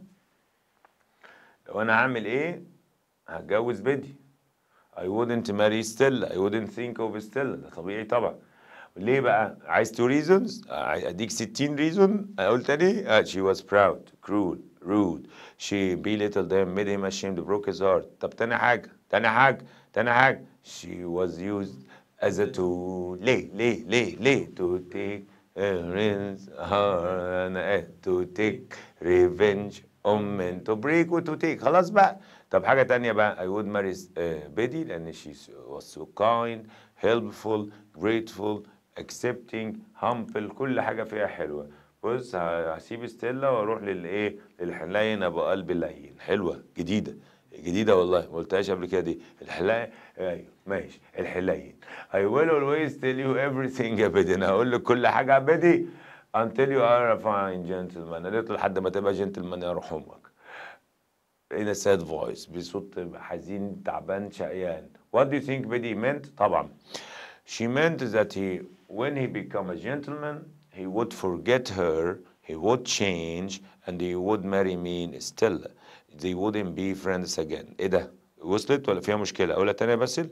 لو أنا هعمل إيه؟ هتجوز بدي I wouldn't marry Stella I wouldn't think of Stella ده طبيعي طبعا ليه بقى؟ عايز تو ريزونز اديك 60 ريزون اقول تاني شي واز براود كرول رود شي بي ليتل دام ميد هيم اشيمد بروك هيز هارت طب تاني حاجه تاني حاجه تاني حاجه شي واز يوزد as a tool ليه ليه ليه ليه to take revenge to take revenge on men to break و to take خلاص بقى طب حاجه تانية بقى I would marry uh, Betty لان she was so kind helpful grateful اكسبتنج همبل كل حاجه فيها حلوه بص هسيب ستيلا واروح للايه ابو قلب لين حلوه جديده جديده والله ما قلتهاش قبل كده دي الحلاقه ايوه ماشي الحلاقين اي ويل اولويز تيل يو everything ابدا هقول لك كل حاجه ابدي until you are a fine gentleman قلت لحد ما تبقى جنتلمان يرحمك in a sad voice بصوت حزين تعبان شقيان what do you think بدي منت طبعا شي منت ذات هي when he become a gentleman, he would forget her, he would change, and he would marry me still. They wouldn't be friends again. ايه وصلت ولا فيها مشكلة؟ أقولها تانية باسل؟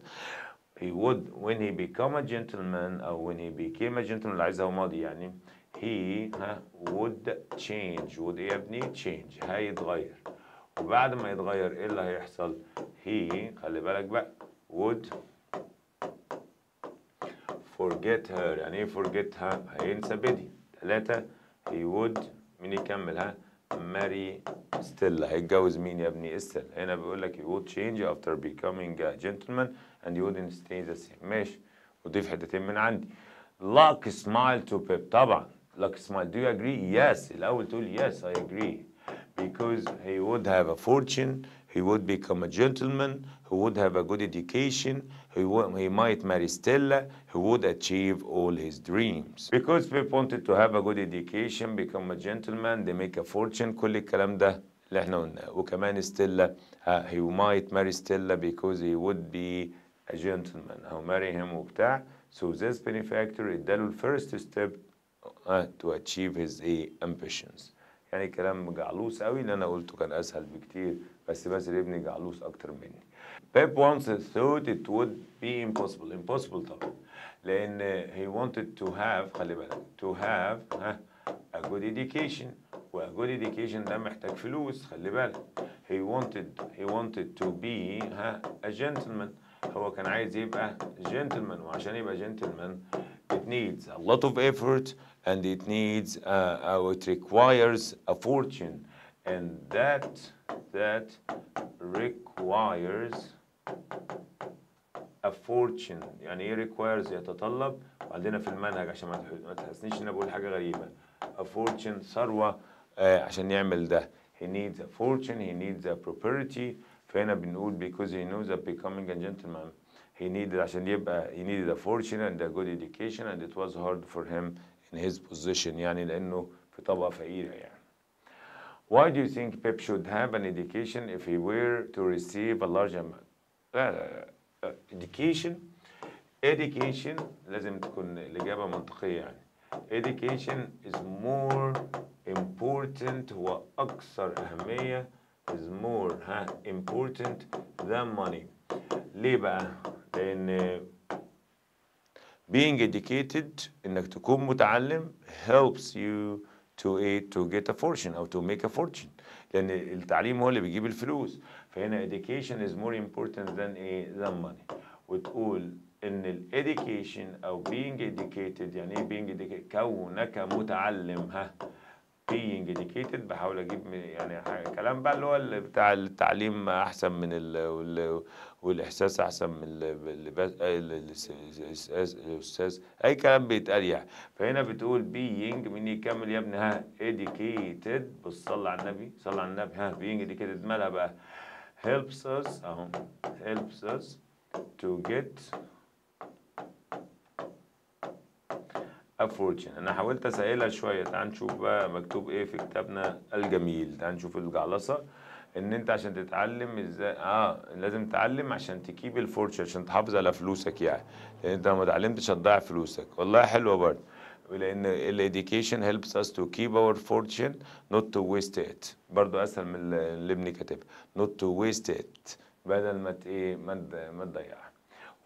He would, when he become a gentleman, أو when he became a gentleman اللي عايزها يعني, he would change would he have ابني change هيتغير وبعد ما يتغير ايه هيحصل he خلي بالك بقى would forget her يعني ايه forget her هينسى ثلاثة he would مين يكملها marry still هيتجوز مين يا ابني استل هنا بيقول لك he would change after becoming a gentleman and he wouldn't stay the same ماشي وضيف حتتين من عندي luck smile to Pip طبعا luck smile do you agree yes الأول تقول yes I agree because he would have a fortune he would become a gentleman who would have a good education, He he might marry Stella, He would achieve all his dreams. Because people wanted to have a good education, become a gentleman, they make a fortune, كل الكلام ده اللي احنا قلناه وكمان Stella, uh, he might marry Stella because he would be a gentleman, i marry him وبتاع. So this benefactor اداله first step uh, to achieve his uh, ambitions. يعني كلام جعلوس قوي اللي انا قلته كان اسهل بكتير بس بس ابني جعلوس اكتر مني Pep once thought it would be impossible, impossible Then لأن uh, he wanted to have to have a good education a good education ده محتاج فلوس he wanted he wanted to be a gentleman هو كان عايز يبقى gentleman وعشان يبقى gentleman it needs a lot of effort and it needs uh, uh it requires a fortune and that that requires a fortune يعني ايه requires يتطلب وعندنا في المنهج عشان ما تحسنيش ان بقول حاجه غريبه a fortune ثروه آه عشان يعمل ده he needs a fortune he needs a property فهنا بنقول because he knows that becoming a gentleman he needed عشان يبقى he needed a fortune and a good education and it was hard for him in his position يعني لانه في طبقه فقيره يعني Why do you think Pep should have an education if he were to receive a large amount? education education لازم تكون الإجابة منطقية يعني education is more important هو أكثر أهمية is more ها important than money ليه بقى؟ لأن being educated إنك تكون متعلم helps you to to get a fortune أو to make a fortune لأن التعليم هو اللي بيجيب الفلوس فهنا education is more important than a than money وتقول ان ال education او being educated يعني ايه being educated كونك متعلم ها being educated بحاول اجيب يعني كلام بقى اللي هو بتاع التعليم احسن من ال والاحساس احسن من الاستاذ اي كلام بيتقال يعني فهنا بتقول being من يكمل يا ابني ها educated بص صلى على النبي صلى على النبي ها being educated مالها بقى helps us أهو um, helps us to get a fortune أنا حاولت أسهلها شوية تعال نشوف بقى مكتوب إيه في كتابنا الجميل تعال نشوف الجعلصة إن أنت عشان تتعلم إزاي آه لازم تتعلم عشان تكيب الفورتشن عشان تحافظ على فلوسك يعني لأن أنت لو ما اتعلمتش هتضيع فلوسك والله حلوة برضه ولان الاديوكيشن هيلبس اس تو كيب اور فورتشن نوت تو ويست ات برضه اسهل من اللي ابني كاتبها نوت تو ويست ات بدل ما ايه ما تضيعها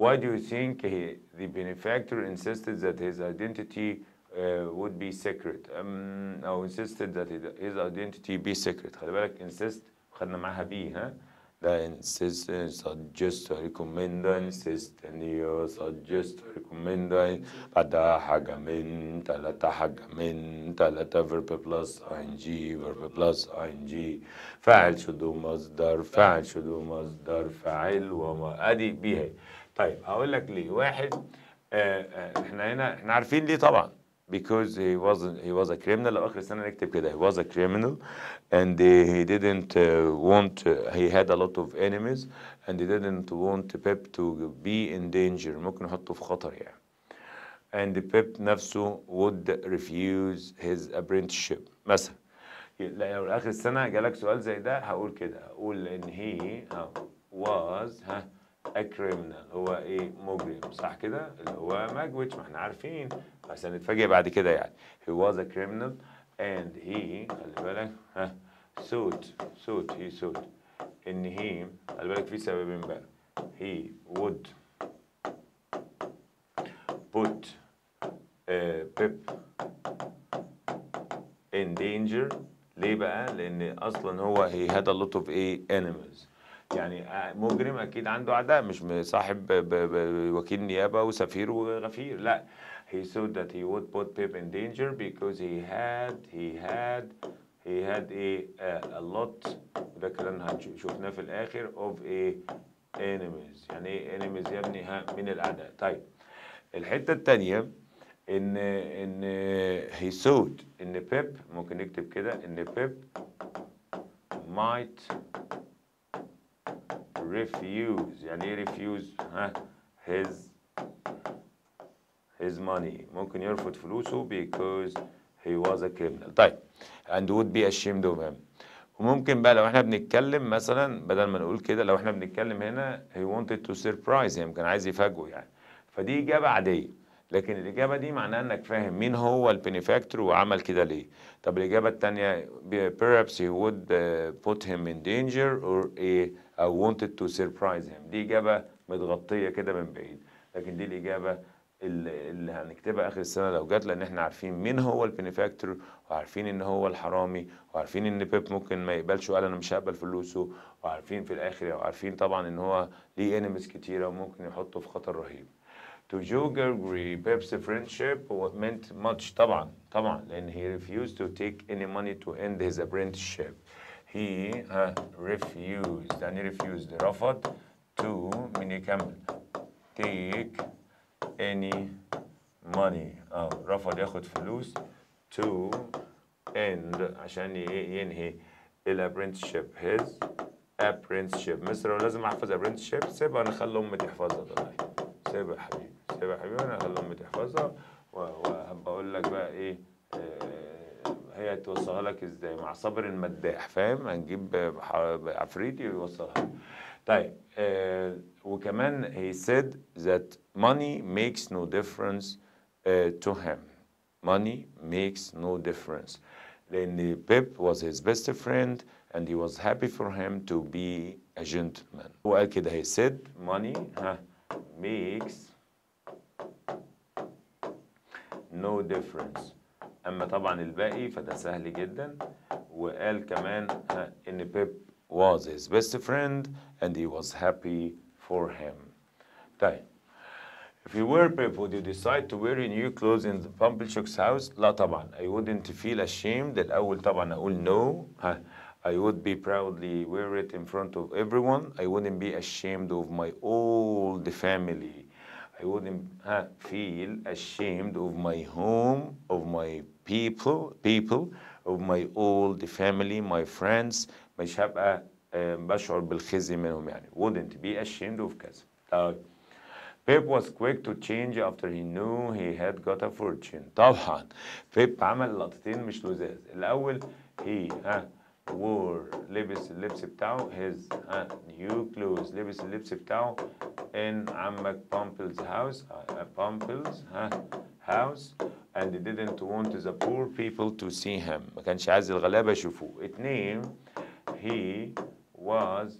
Why do you think he, the benefactor insisted that his identity uh, would be secret um, او insisted that his identity be secret خلي بالك insist خدنا معاها be ها huh? then system suggest recommending system يسجست recommending recommend حاجة من تلاتة حاجة من تلاتة verb plus ing verb plus ing فاعل شدو مصدر فاعل شدو مصدر فاعل وما ادي بيها طيب اقول لك ليه واحد احنا هنا احنا عارفين ليه طبعا because he was he was a criminal لو اخر السنه نكتب كده he was a criminal and he didn't uh, want, uh, he had a lot of enemies and he didn't want Pep to be in danger ممكن يحطه في خطر يعني and Pep نفسه would refuse his apprenticeship مثلا لو اخر السنه جالك سؤال زي ده هقول كده هقول ان he was ها a criminal هو ايه مجرم صح كده اللي هو ماجويتش ما احنا عارفين عشان نتفاجئ بعد كده يعني he was a criminal and he خلي بالك ها سوت سوت هي سوت ان هي خلي بالك في سببين بقى he would put بيب ان in danger ليه بقى؟ لأن أصلا هو he had a lot of a animals يعني آه، مجرم أكيد عنده أعداء مش صاحب وكيل نيابة وسفير وغفير لا he thought that he would put Pip in danger because he had he had he had a a, a lot ده كلامنا شفناه في الاخر of a enemies يعني enemies يبنيها من الاعداء طيب الحته الثانيه ان ان he thought ان Pip. ممكن نكتب كده ان Pip might refuse يعني refuse ها his his money ممكن يرفض فلوسه because he was a criminal طيب and would be ashamed of him وممكن بقى لو احنا بنتكلم مثلا بدل ما نقول كده لو احنا بنتكلم هنا he wanted to surprise him كان عايز يفاجئه يعني فدي إجابة عادية لكن الإجابة دي معناها إنك فاهم مين هو البينيفاكتور وعمل كده ليه طب الإجابة التانية perhaps he would uh, put him in danger or a I uh, wanted to surprise him دي إجابة متغطية كده من بعيد لكن دي الإجابة اللي هنكتبها اخر السنه لو جت لان احنا عارفين مين هو البينيفاكتور وعارفين ان هو الحرامي وعارفين ان بيب ممكن ما يقبلش وقال انا مش هقبل فلوسه وعارفين في الاخر وعارفين طبعا ان هو ليه انميز كتيره وممكن يحطه في خطر رهيب To Joe Gregory, Pep's friendship meant much طبعا طبعا لأن he refused to take any money to end his apprenticeship. He uh, refused يعني refused رفض to من يكمل take any money اه رفض ياخد فلوس to end عشان ينهي الابرنتشيب his apprenticeship مصر لازم احفظ apprenticeship سيبها انا اخلي امي تحفظها دلوقتي سيبها يا حبيبي سيبها يا حبيبي انا اخلي امي تحفظها وهبقى اقول لك بقى ايه آه، هي توصلها لك ازاي مع صابر المداح فاهم هنجيب عفريتي يوصلها طيب آه، وكمان he said that money makes no difference uh, to him. Money makes no difference. Then the Pip was his best friend and he was happy for him to be a gentleman. Well, he said money huh, makes no difference. أما طبعا الباقي فده سهل جدا وقال كمان إن بيب was his best friend and he was happy for him. طيب if you were barefoot, you decide to wear your new clothes in the Shock's house, لا طبعا. I wouldn't feel ashamed. الأول طبعا أقول no. I would be proudly wear it in front of everyone. I wouldn't be ashamed of my old family. I wouldn't feel ashamed of my home, of my people, people, of my old family, my friends. مش هبقى بشعر بالخزي منهم يعني. Wouldn't be ashamed of كذا. Uh, بيب was quick to change after he knew he had got a fortune طبعا بيب عمل لقطتين مش لزاز الأول he ها wore لبس اللبس بتاعه his ها new clothes لبس اللبس بتاعه in عمك Pompil's house بامبلز uh, ها uh, house and he didn't want the poor people to see him ما كانش عايز الغلابة يشوفوه اتنين he was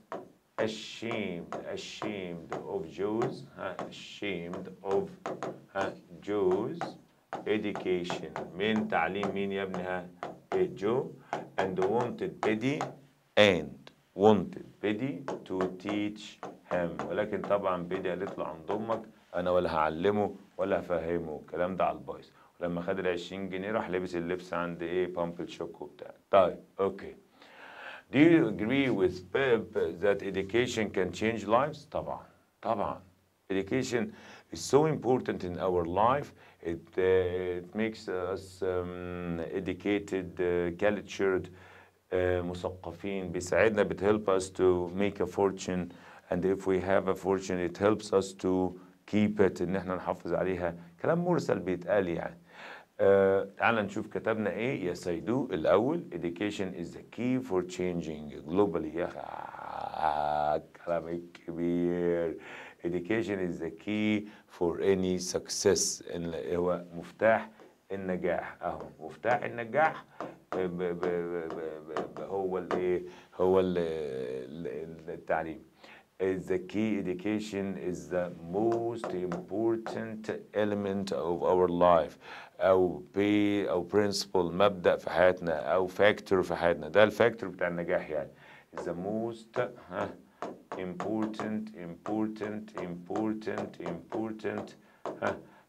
ashamed, ashamed of Jews, ashamed of Jews education من تعليم مين يا ابني ها جو and wanted Biddy and wanted Biddy to teach him ولكن طبعا بيدي قالت له عند امك انا ولا هعلمه ولا هفهمه الكلام ده على البايظ ولما خد ال 20 جنيه راح لبس اللبس عند ايه بامبل شوكو وبتاع طيب اوكي Do you agree with Pep that education can change lives? Taban, taban, education is so important in our life. It, uh, it makes us um, educated, uh, cultured, uh, مثقفين. بيساعدنا بت help us to make a fortune and if we have a fortune it helps us to keep it ان احنا نحافظ عليها. كلام مرسل بيتقال يعني. تعال نشوف كتبنا ايه يا سيدو الاول education is the key for changing globally يا اخي كلامك كبير education is the key for any success إن هو مفتاح النجاح اهو مفتاح النجاح ب ب ب هو الايه هو ال ال التعليم the key education is the most important element of our life او بي او برنسبل مبدا في حياتنا او فاكتور في حياتنا ده الفاكتور بتاع النجاح يعني the most important important important important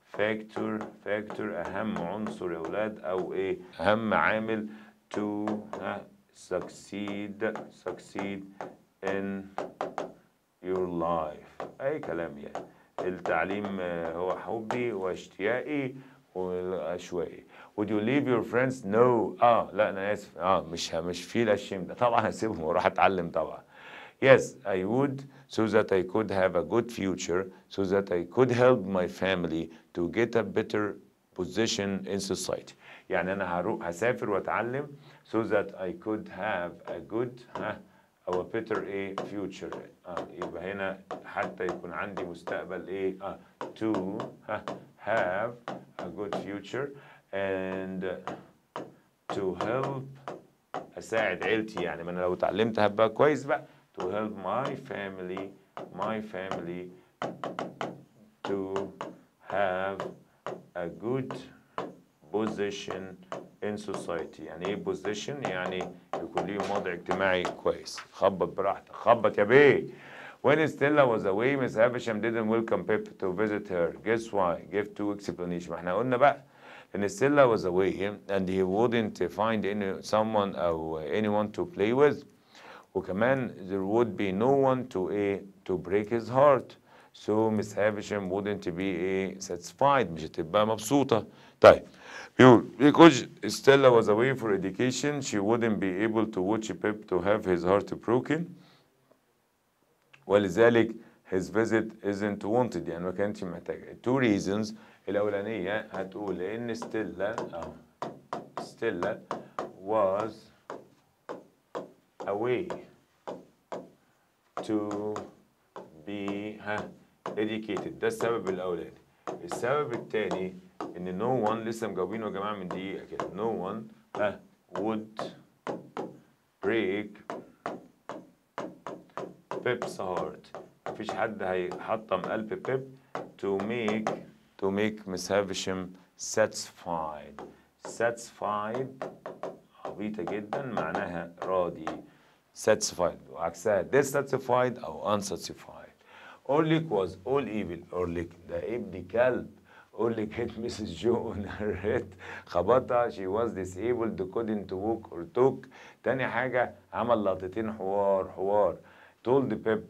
فاكتور فاكتور اهم عنصر يا اولاد او ايه اهم عامل to succeed succeed in your life اي كلام يعني التعليم آه، هو حبي واشتياقي شوي would you leave your friends no اه لا انا اسف اه مش مش في لا شيم طبعا هسيبهم وراح اتعلم طبعا yes I would so that I could have a good future so that I could help my family to get a better position in society يعني انا هروح هسافر واتعلم so that I could have a good huh, or better a future اه يبقى هنا حتى يكون عندي مستقبل ايه اه to ها have a good future and to help اساعد عيلتي يعني ما انا لو اتعلمت هبقى كويس بقى to help my family my family to have a good position in society يعني ايه position يعني يكون ليه وضع اجتماعي كويس خبط براحتك خبط يا بيه when Stella was away, Miss Havisham didn't welcome Pip to visit her. Guess why? Give two explanations. ما احنا قلنا بقى ان Stella was away and he wouldn't find any someone or uh, anyone to play with. وكمان there would be no one to uh, to break his heart. So Miss Havisham wouldn't be ايه uh, satisfied مش هتبقى مبسوطة. طيب because Stella was away for education she wouldn't be able to watch Pip to have his heart broken. ولذلك his visit isn't wanted يعني ما كانتش محتاجة two reasons الأولانية هتقول إن ستيلا أو ستيلا was away to be ها educated ده السبب الأولاني السبب الثاني إن no one لسه مجاوبينه يا جماعة من دقيقة كده no one ها would break بيبس هارد مفيش حد هيحطم قلب بيب to make to make مس هافشم satisfied satisfied عبيطة جدا معناها راضي satisfied وعكسها dissatisfied أو unsatisfied Orlik was all evil Orlik ده ابن كلب Orlik hit Mrs. Joe on her head خبطها she was disabled couldn't walk or talk تاني حاجة عمل لقطتين حوار حوار told Pep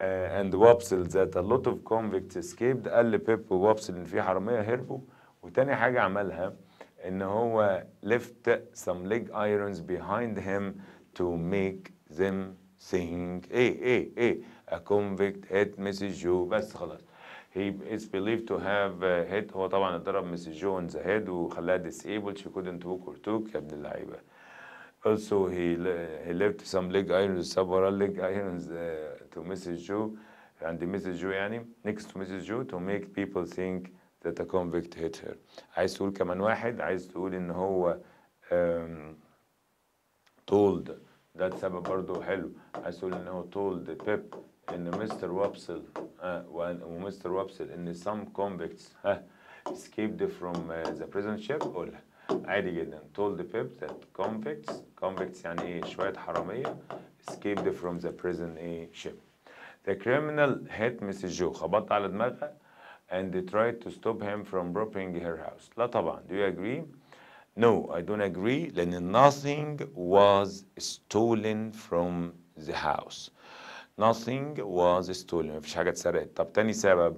uh, and Wapsel that a lot of convicts escaped قال لبيب ووبسل ان في حراميه هربوا وتاني حاجه عملها ان هو left some leg irons behind him to make them think ايه ايه ايه a convict hit Mrs. Joe بس خلاص he is believed to have hit هو طبعا اتضرب Mrs. Joe in the head وخلاها disabled she couldn't walk or talk يا ابن اللعيبه Also, he, he left some leg irons, several leg irons uh, to Mrs. Jew and the Mrs. Jew, يعني, next to Mrs. Jew to make people think that a convict hit her. عايز تقول كمان واحد عايز تقول ان هو um, told ده سبب برضه حلو عايز تقول ان هو told the Pip ان مستر وابسل ومستر وابسل ان some convicts *laughs* escaped from uh, the prison ship قولها عادي جدا told the pip that convicts convicts يعني ايه شوية حرامية escaped from the prison ايه ship the criminal hit Mrs. Joe خبطت على دماغها and they tried to stop him from robbing her house لا طبعا do you agree No, I don't agree لأن nothing was stolen from the house. Nothing was stolen. مفيش حاجة اتسرقت. طب تاني سبب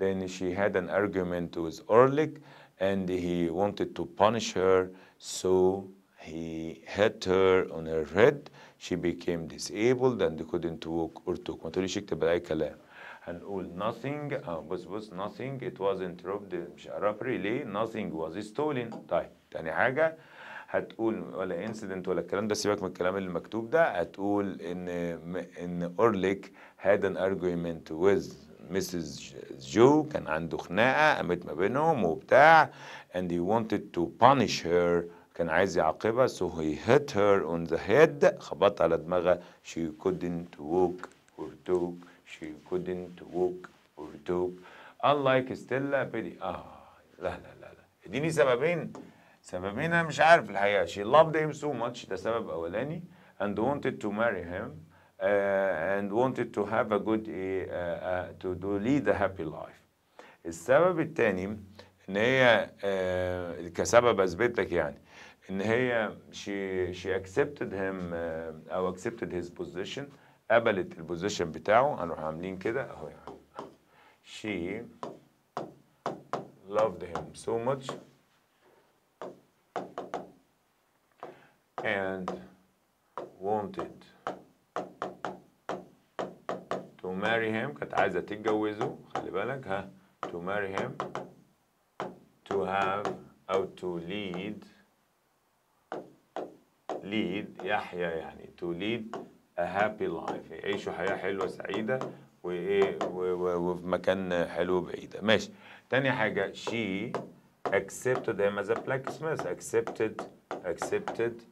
لأن she had an argument with Orlik and he wanted to punish her, so he hit her on her head. She became disabled and couldn't walk or talk. ما تقوليش اكتب اي كلام. هنقول nothing uh, was بص nothing it wasn't robbed مش robbery ليه nothing was stolen طيب تاني حاجة هتقول ولا incident ولا الكلام ده سيبك من الكلام اللي مكتوب ده هتقول ان ان اورليك had an argument with مسز جو كان عنده خناقه قامت ما بينهم وبتاع and he wanted to punish her كان عايز يعاقبها so he hit her on the head خبط على دماغها she couldn't walk or talk she couldn't walk or talk unlike Stella بدي اه لا لا لا لا اديني سببين سببين انا مش عارف الحقيقه she loved him so much ده سبب اولاني and wanted to marry him and wanted to have a good to, do lead a happy life السبب الثاني ان هي كسبب اثبت لك يعني ان هي she she accepted him او accepted his position قبلت البوزيشن بتاعه هنروح عاملين كده اهو she loved him so much and wanted to marry him كانت عايزة تتجوزه خلي بالك ها to marry him to have أو to lead lead يحيا يعني to lead a happy life يعيشوا حياة حلوة سعيدة وإيه وفي مكان حلو بعيدة ماشي تاني حاجة she accepted him as a blacksmith accepted accepted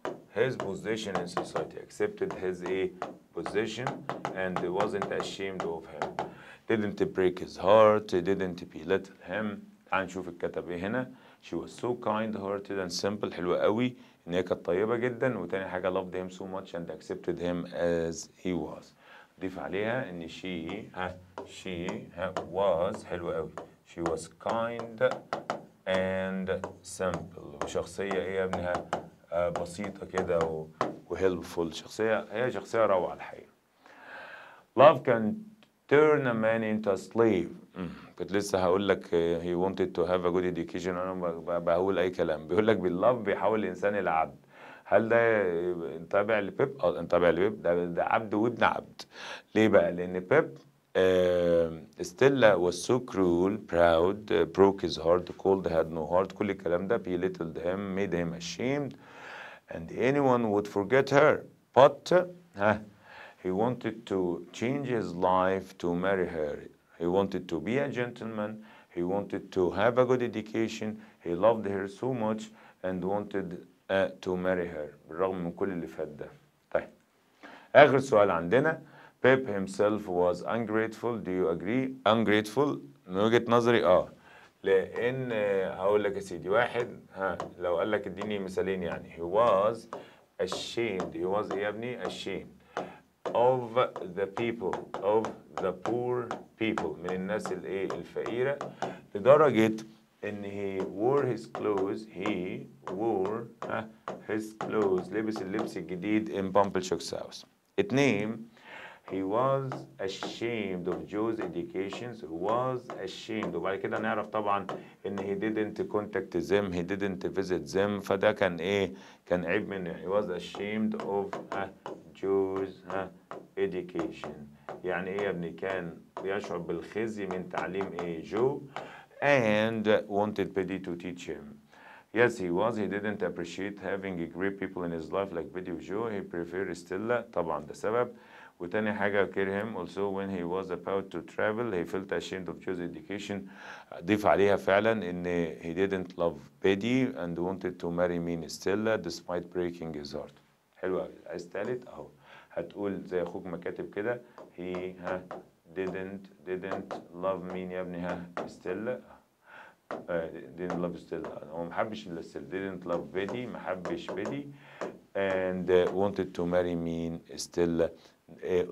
his position in society, accepted his a eh, position and wasn't ashamed of him. Didn't break his heart, eh, didn't belittle him. تعال نشوف الكتب ايه هنا. She was so kind hearted and simple حلوة قوي ان هي كانت طيبة جدا وتاني حاجة loved him so much and accepted him as he was. ضيف عليها ان she ها she ها was حلوة قوي. She was kind and simple وشخصية ايه يا ابنها؟ بسيطه كده وهيلبفول شخصيه هي شخصيه روعه الحقيقه love can turn a man into a slave كنت لسه هقول لك he wanted to have a good education انا بقول اي كلام بيقول لك باللاف بيحول الانسان الى عبد هل ده تابع لبيب؟ اه تابع لبيب ده, ده عبد وابن عبد ليه بقى؟ لان بيب ستيلا آه، was so cruel, proud, broke his heart, cold, had no heart كل الكلام ده he belittled him, made him ashamed and anyone would forget her. But uh, he wanted to change his life to marry her. He wanted to be a gentleman. He wanted to have a good education. He loved her so much and wanted uh, to marry her رَغْمُ من كل اللي فات ده. طيب آخر سؤال عندنا Pep himself was ungrateful. Do you agree? Ungrateful من وجهة نظري اه. لان هقول لك يا سيدي واحد ها لو قال لك اديني مثالين يعني he was ashamed he was يا ابني ashamed of the people of the poor people من الناس الايه الفقيره لدرجه ان he wore his clothes he wore his clothes لبس اللبس الجديد in Bumble Shock's house اتنين he was ashamed of Joe's educations was ashamed وبعد كده نعرف طبعا ان he didn't contact them he didn't visit them فده كان ايه كان عيب منه he was ashamed of Joe's education يعني ايه يا ابني كان يشعر بالخزي من تعليم ايه جو and wanted Pedi to teach him Yes, he was. He didn't appreciate having great people in his life like Biddy Joe. He preferred Stella. طبعا ده سبب. وتاني حاجة care him also when he was about to travel he felt ashamed of Jews education ضيف عليها فعلا ان he didn't love Betty and wanted to marry mean Stella despite breaking his heart حلو قوي عايز تالت اهو هتقول زي اخوك ما كاتب كده he ها didn't didn't love مين يا ابني ها Stella uh, didn't love Stella هو ما حبش Stella didn't love Betty محبش Betty and uh, wanted to marry mean Stella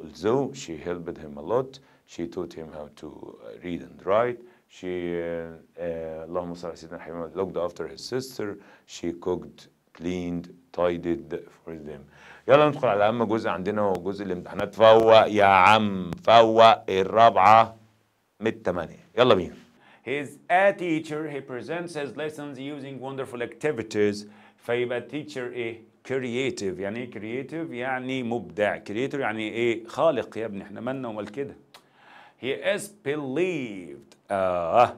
although she helped him a lot, she taught him how to uh, read and write. She, Allahumma salli Sayyidina looked after his sister. She cooked, cleaned, tidied for them. يلا ندخل على أهم جزء عندنا هو جزء الامتحانات فوق يا عم فوق الرابعة من الثمانية يلا بينا His a teacher, he presents his lessons using wonderful activities. فيبقى teacher إيه؟ كرييتيف يعني ايه كرييتيف يعني مبدع كرييتيف يعني ايه خالق يا ابني احنا مالنا ومال كده هي از بيليفد آه.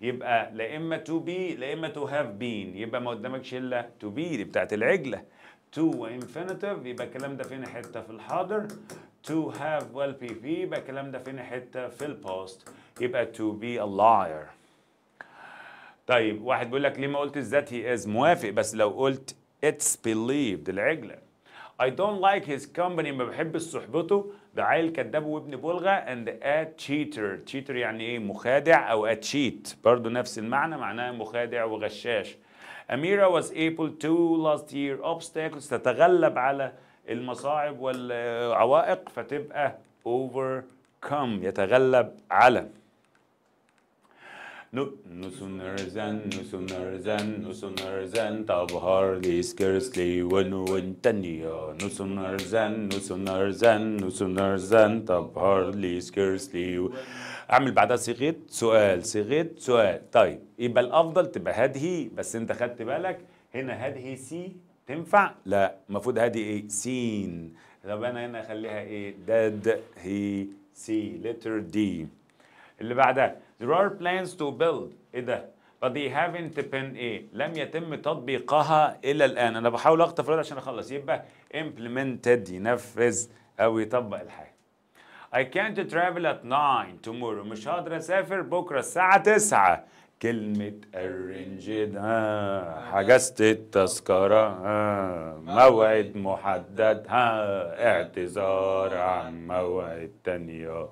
يبقى لا اما تو بي لا اما تو هاف بين يبقى ما قدامكش الا تو بي دي بتاعت العجله تو وانفينيتيف يبقى الكلام ده فين حته في الحاضر تو هاف well بي في يبقى الكلام ده فين حته في الباست يبقى تو بي ا لاير طيب واحد بيقول لك ليه ما قلت الذات هي از موافق بس لو قلت It's believed العجلة I don't like his company ما بحبش صحبته ده عيل كذاب وابن بلغة and a cheater cheater يعني ايه مخادع او a cheat برضه نفس المعنى معناه مخادع وغشاش Amira was able to last year obstacles تتغلب على المصاعب والعوائق فتبقى overcome يتغلب على نؤنس نرزن نس نرزن نس نرزن تبهر لي سكرسلي ونون تنيا نس نرزن نس نرزن نس نرزن تبهر لي سكرسلي اعمل بعدها صيغه سؤال صيغه سؤال طيب يبقى الافضل تبقى هذه بس انت خدت بالك هنا هذه سي تنفع لا المفروض هذه ايه سين طب انا هنا اخليها ايه داد هي سي لتر دي اللي بعدها There are plans to build إيه ده؟ But they haven't been إيه؟ لم يتم تطبيقها إلى الآن أنا بحاول أخطف رد عشان أخلص يبقى implemented ينفذ أو يطبق الحاجة I can't travel at 9 tomorrow مش هقدر أسافر بكرة الساعة 9 كلمة arranged ها حجزت التذكرة ها موعد محدد ها اعتذار عن موعد تاني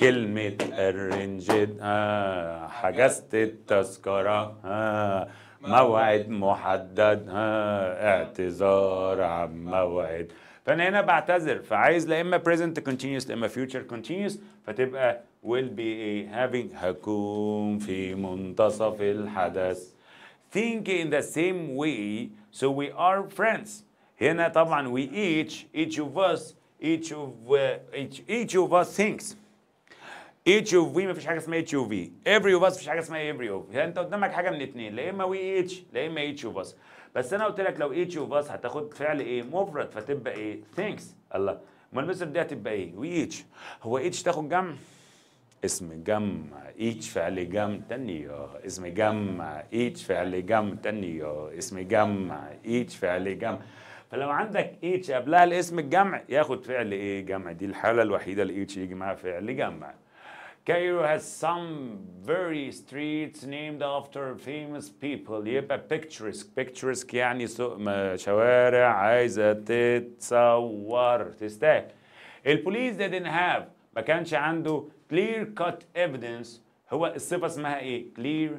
كلمة الرنجد آه حجزت التذكرة آه موعد محدد آه اعتذار عن موعد فأنا هنا بعتذر فعايز لا إما present continuous لا إما future continuous فتبقى will be having هكون في منتصف الحدث think in the same way so we are friends هنا طبعا we each each of us each of uh, each, each of us thinks اتش اوف في مفيش حاجه اسمها اتش اوف في افري اوف اس مفيش حاجه اسمها افري اوف يعني انت قدامك حاجه من اثنين لا اما وي اتش لا اما اتش اوف اس بس انا قلت لك لو اتش اوف اس هتاخد فعل ايه مفرد فتبقى ايه ثانكس الله امال مصر دي هتبقى ايه وي اتش هو اتش تاخد جمع اسم جمع اتش فعل جمع تانية اسم جمع اتش فعل جمع تانية اسم جمع اتش فعل جمع فلو عندك اتش قبلها الاسم الجمع ياخد فعل ايه جمع دي الحاله الوحيده الاتش يجي معاها فعل جمع Cairo has some very streets named after famous people يبقى picturesque picturesque يعني شوارع عايزة تتصور تستاهل البوليس didn't have ما كانش عنده clear cut evidence هو الصفة اسمها ايه clear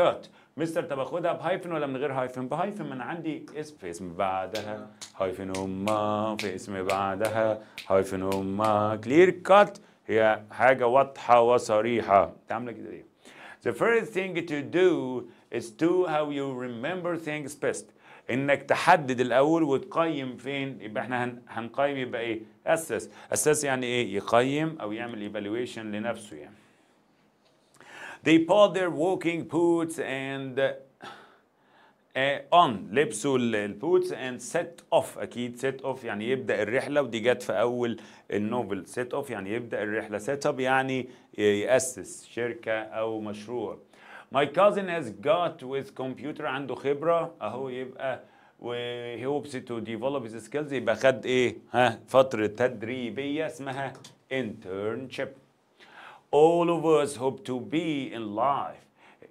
cut مستر طب اخدها بهايفن ولا من غير هايفن بهايفن ما انا عندي اسم في اسم بعدها هايفن هما في اسم بعدها هايفن هما كلير كات هي حاجة واضحة وصريحة تعمل كده ليه The first thing to do is to how you remember things best انك تحدد الاول وتقيم فين يبقى احنا هنقيم يبقى ايه اسس اسس يعني ايه يقيم او يعمل evaluation لنفسه يعني They put their walking boots and اون آه، لبسوا البوتس اند سيت اوف اكيد سيت اوف يعني يبدا الرحله ودي جت في اول النوفل سيت اوف يعني يبدا الرحله سيت اب يعني ياسس شركه او مشروع My cousin has got with computer عنده خبرة أهو يبقى وهي hopes to develop his skills يبقى خد إيه ها فترة تدريبية اسمها internship All of us hope to be in life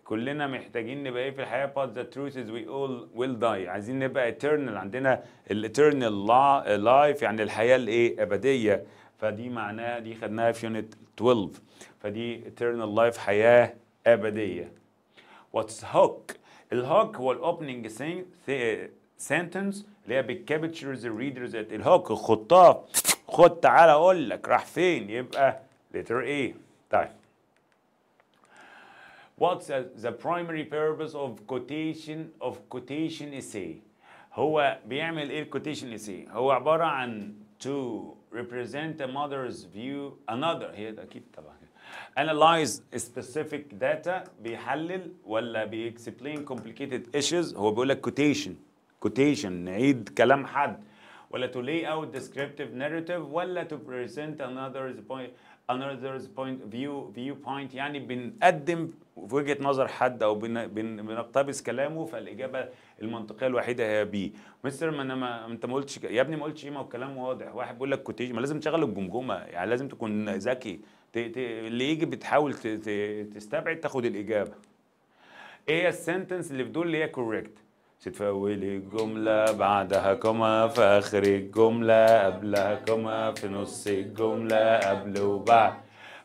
كلنا محتاجين نبقى ايه في الحياه but the truth is we all will die عايزين نبقى eternal عندنا eternal لايف يعني الحياه الايه ابديه فدي معناها دي خدناها في يونت 12 فدي eternal لايف حياه ابديه what's hook الهوك هو الاوبننج سنتنس اللي هي بتكابتشرز الريدرز الهوك الخطاف خد تعالى اقول لك راح فين يبقى letter ايه طيب What's the primary purpose of quotation of quotation essay هو بيعمل ايه quotation essay هو عبارة عن to represent a mother's view another هي اكيد طبعا analyze specific data بيحلل ولا explain complicated issues هو بيقول لك quotation quotation نعيد كلام حد ولا to lay out descriptive narrative ولا to present another's point another point view viewpoint يعني بنقدم وجهه نظر حد او بن, بنقتبس كلامه فالاجابه المنطقيه الوحيده هي بي مستر ما انا ما انت ما قلتش يا ابني ما قلتش ايه ما الكلام واضح واحد بيقول لك كوتيج ما لازم تشغل الجمجمه يعني لازم تكون ذكي اللي يجي بتحاول تستبعد تاخد الاجابه ايه السنتنس اللي في دول اللي هي كوريكت تتفوت الجملة بعدها كما في آخر الجملة قبلها كما في نص الجملة قبل وبعد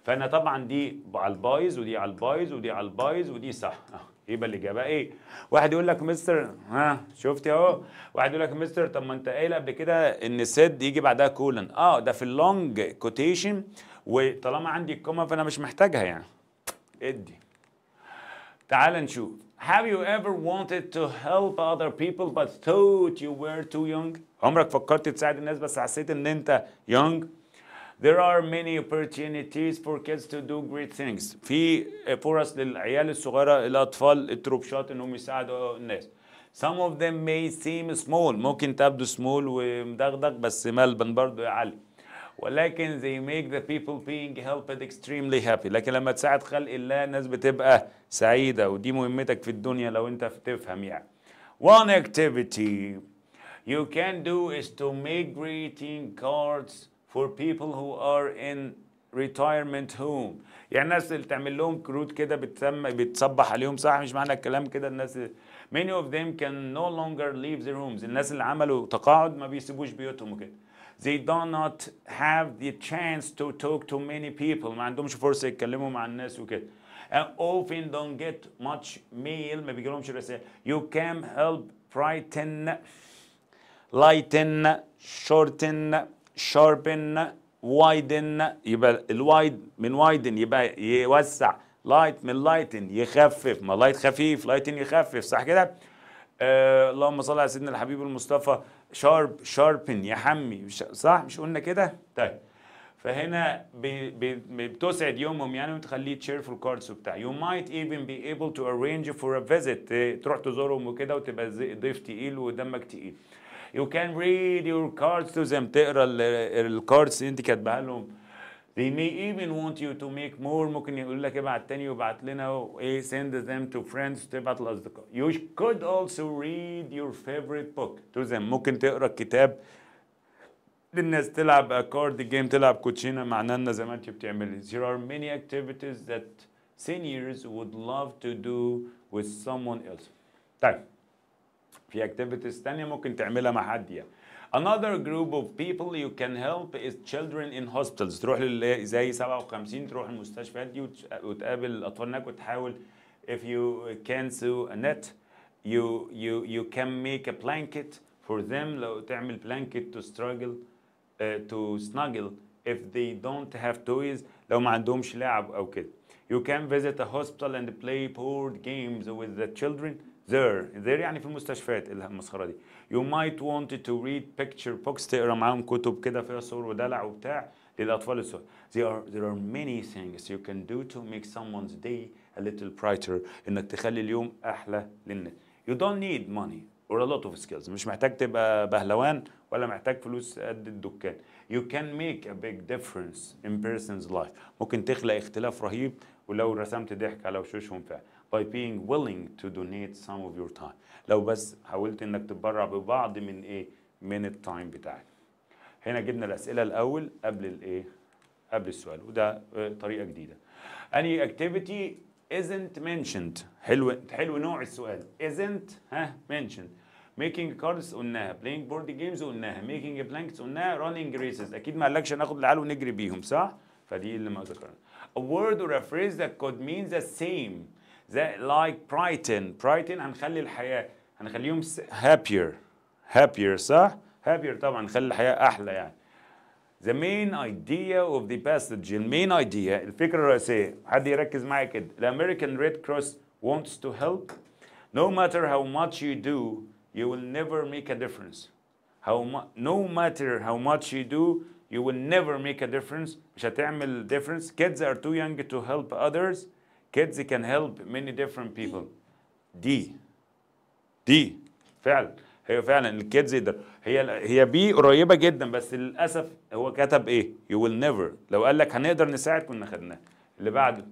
فأنا طبعا دي على البايظ ودي على البايظ ودي على البايظ ودي صح آه، يبقى الإجابة إيه؟ واحد يقول لك مستر ها شفت أهو واحد يقول لك مستر طب ما أنت قايل قبل كده إن سيد يجي بعدها كولن أه ده في اللونج كوتيشن وطالما عندي الكوما فأنا مش محتاجها يعني ادي تعال نشوف Have you ever wanted to help other people but thought you were too young? عمرك فكرت تساعد الناس بس حسيت ان انت young؟ There are many opportunities for kids to do great things. في فرص للعيال الصغيرة الأطفال التروبشات إنهم يساعدوا الناس. Some of them may seem small ممكن تبدو small ومدغدغ بس ملبن برضه يا علي. ولكن they make the people being helped extremely happy لكن لما تساعد خلق الله الناس بتبقى سعيدة ودي مهمتك في الدنيا لو انت بتفهم يعني one activity you can do is to make greeting cards for people who are in retirement home يعني الناس اللي تعمل لهم كروت كده بتسمى بتصبح عليهم صح مش معنى الكلام كده الناس many of them can no longer leave their homes الناس اللي عملوا تقاعد ما بيسيبوش بيوتهم وكده they do not have the chance to talk to many people ما عندهمش فرصه يتكلموا مع الناس وكده and often don't get much mail ما بيجيلهمش رسائل you can help brighten lighten shorten sharpen widen يبقى الوايد من widen يبقى يوسع light من lighten يخفف ما light خفيف lighten يخفف صح كده آه اللهم صل على سيدنا الحبيب المصطفى شارب شاربن يا حمي صح مش قلنا كده طيب فهنا بتسعد يومهم يعني وتخليه تشيرفول كاردز وبتاع يو مايت ايفن بي ايبل تو ارينج فور ا فيزيت تروح تزورهم وكده وتبقى ضيف تقيل ودمك تقيل يو كان ريد يور كاردز تو ذم تقرا الكاردز اللي انت كاتباها لهم They may even want you to make more ممكن يقول لك ابعت تاني وابعت لنا ايه send them to friends تبعت لاصدقاء. You could also read your favorite book to them ممكن تقرا الكتاب للناس تلعب كارد جيم تلعب كوتشينه مع نانا زي ما انت بتعملي. There are many activities that seniors would love to do with someone else. طيب في activities تانية ممكن تعملها مع حد يعني. Another group of people you can help is children in hospitals تروح زي 57 تروح المستشفيات دي وتقابل الاطفال هناك وتحاول if you can sew a net you you you can make a blanket for them لو تعمل blanket to struggle uh, to snuggle if they don't have toys لو ما عندهمش لعب او كده you can visit a hospital and play board games with the children there there يعني في المستشفيات المسخره دي you might want to read picture books تقرا معاهم كتب كده فيها صور ودلع وبتاع للأطفال الصغيرة. There are, there are many things you can do to make someone's day a little brighter إنك تخلي اليوم أحلى للناس. You don't need money or a lot of skills مش محتاج تبقى بهلوان ولا محتاج فلوس قد الدكان. You can make a big difference in person's life. ممكن تخلق اختلاف رهيب ولو رسمت ضحك على وشوشهم فعلا. by being willing to donate some of your time. لو بس حاولت انك تتبرع ببعض من ايه من التايم بتاعك هنا جبنا الاسئله الاول قبل الايه قبل السؤال وده طريقه جديده اني اكتيفيتي isn't mentioned حلو حلو نوع السؤال isn't ها mentioned making cards قلناها playing board games قلناها making blanks قلناها running races اكيد ما قالكش ناخد العيال ونجري بيهم صح فدي اللي ما ذكرنا a word or a phrase that could mean the same They like brighten brighten هنخلي الحياة هنخليهم happier happier صح؟ happier طبعا نخلي الحياة أحلى يعني the main idea of the passage the main idea الفكرة الرئيسية حد يركز معايا كده the American Red Cross wants to help no matter how much you do you will never make a difference how no matter how much you do you will never make a difference مش هتعمل difference kids are too young to help others kids can help many different people دي دي فعلا هي فعلا الكيدز يقدر هي هي بي قريبه جدا بس للاسف هو كتب ايه يو ويل نيفر لو قال لك هنقدر نساعد كنا خدناه اللي بعده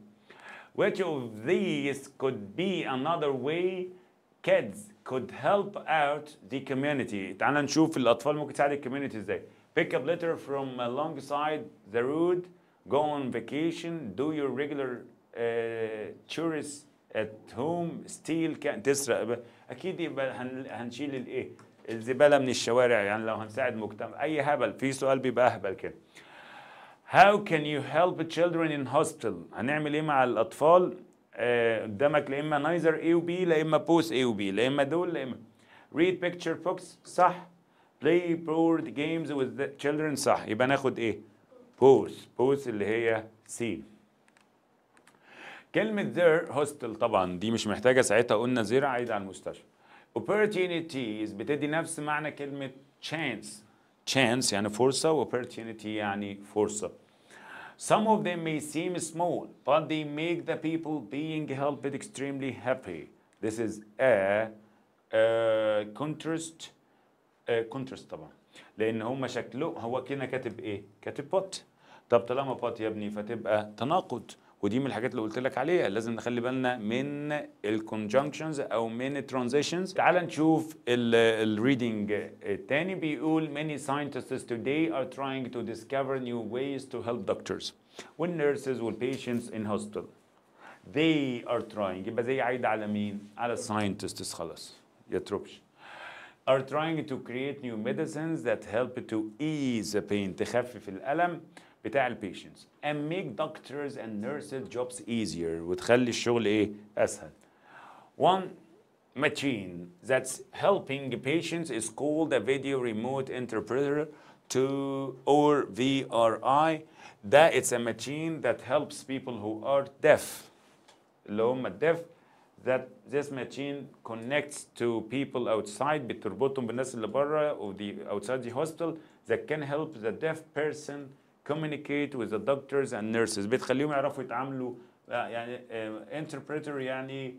which of these could be another way kids could help out the community تعال نشوف الاطفال ممكن تساعد الكوميونتي ازاي pick up litter from alongside the road go on vacation do your regular آه، tourists ات هوم ستيل كان تسرق اكيد يبقى هنشيل الايه الزباله من الشوارع يعني لو هنساعد مجتمع اي هبل في سؤال بيبقى اهبل كده هاو كان يو هيلب تشيلدرن ان hospital هنعمل ايه مع الاطفال آه، قدامك لا اما نايزر اي وبي لا اما بوس اي وبي لا اما دول لا اما ريد بيكتشر بوكس صح بلاي بورد جيمز وذ تشيلدرن صح يبقى ناخد ايه بوس بوس اللي هي سي كلمه ذير هوستل طبعا دي مش محتاجه ساعتها قلنا زير عايد على المستشفى opportunities بتدي نفس معنى كلمه chance chance يعني فرصه و opportunity يعني فرصه Some of them may seem small, but they make the people being helped extremely happy. This is a, a contrast a contrast طبعا لان هم شكله هو كنا كاتب ايه؟ كاتب بوت طب طالما بوت يا ابني فتبقى تناقض ودي من الحاجات اللي قلت لك عليها لازم نخلي بالنا من الكونجنكشنز او من الترانزيشنز تعال نشوف الريدنج الثاني بيقول many scientists today are trying to discover new ways to help doctors when nurses will patients in hospital they are trying يبقى زي عايده على مين على scientists خلاص يتربش are trying to create new medicines that help to ease the pain تخفف الالم بتاع البيشنتس and make doctors and nurses jobs easier وتخلي الشغل ايه اسهل one machine that's helping patients is called a video remote interpreter to or VRI that it's a machine that helps people who are deaf اللي هم deaf that this machine connects to people outside بتربطهم بالناس اللي بره of the outside the hospital that can help the deaf person communicate with the doctors and nurses بتخليهم يعرفوا يتعاملوا آه، يعني آه، interpreter يعني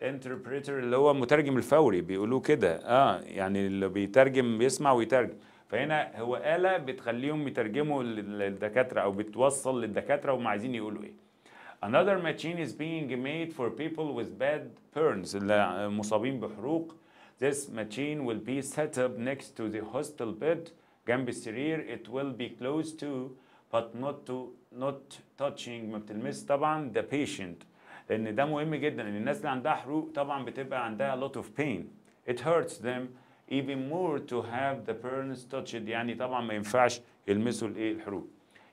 interpreter اللي هو مترجم الفوري بيقولوه كده اه يعني اللي بيترجم بيسمع ويترجم فهنا هو آلة بتخليهم يترجموا للدكاترة أو بتوصل للدكاترة هم عايزين يقولوا إيه. Another machine is being made for people with bad burns اللي مصابين بحروق. This machine will be set up next to the hospital bed جنب السرير it will be close to but not to not touching ما بتلمس طبعا the patient لان ده مهم جدا ان الناس اللي عندها حروق طبعا بتبقى عندها a lot of pain it hurts them even more to have the parents touch it يعني طبعا ما ينفعش يلمسوا الايه الحروق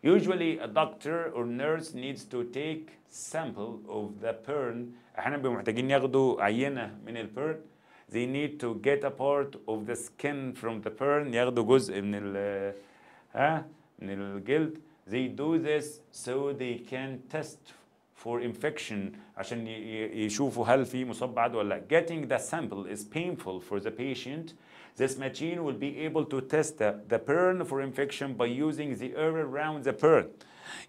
Usually a doctor or nurse needs to take sample of the burn احنا بنبقى ياخدوا عينة من البرن they need to get a part of the skin from the fern ياخدوا جزء من ال ها من الجلد they do this so they can test for infection عشان يشوفوا هل في مصاب بعد ولا لا getting the sample is painful for the patient this machine will be able to test the, the for infection by using the air around the burn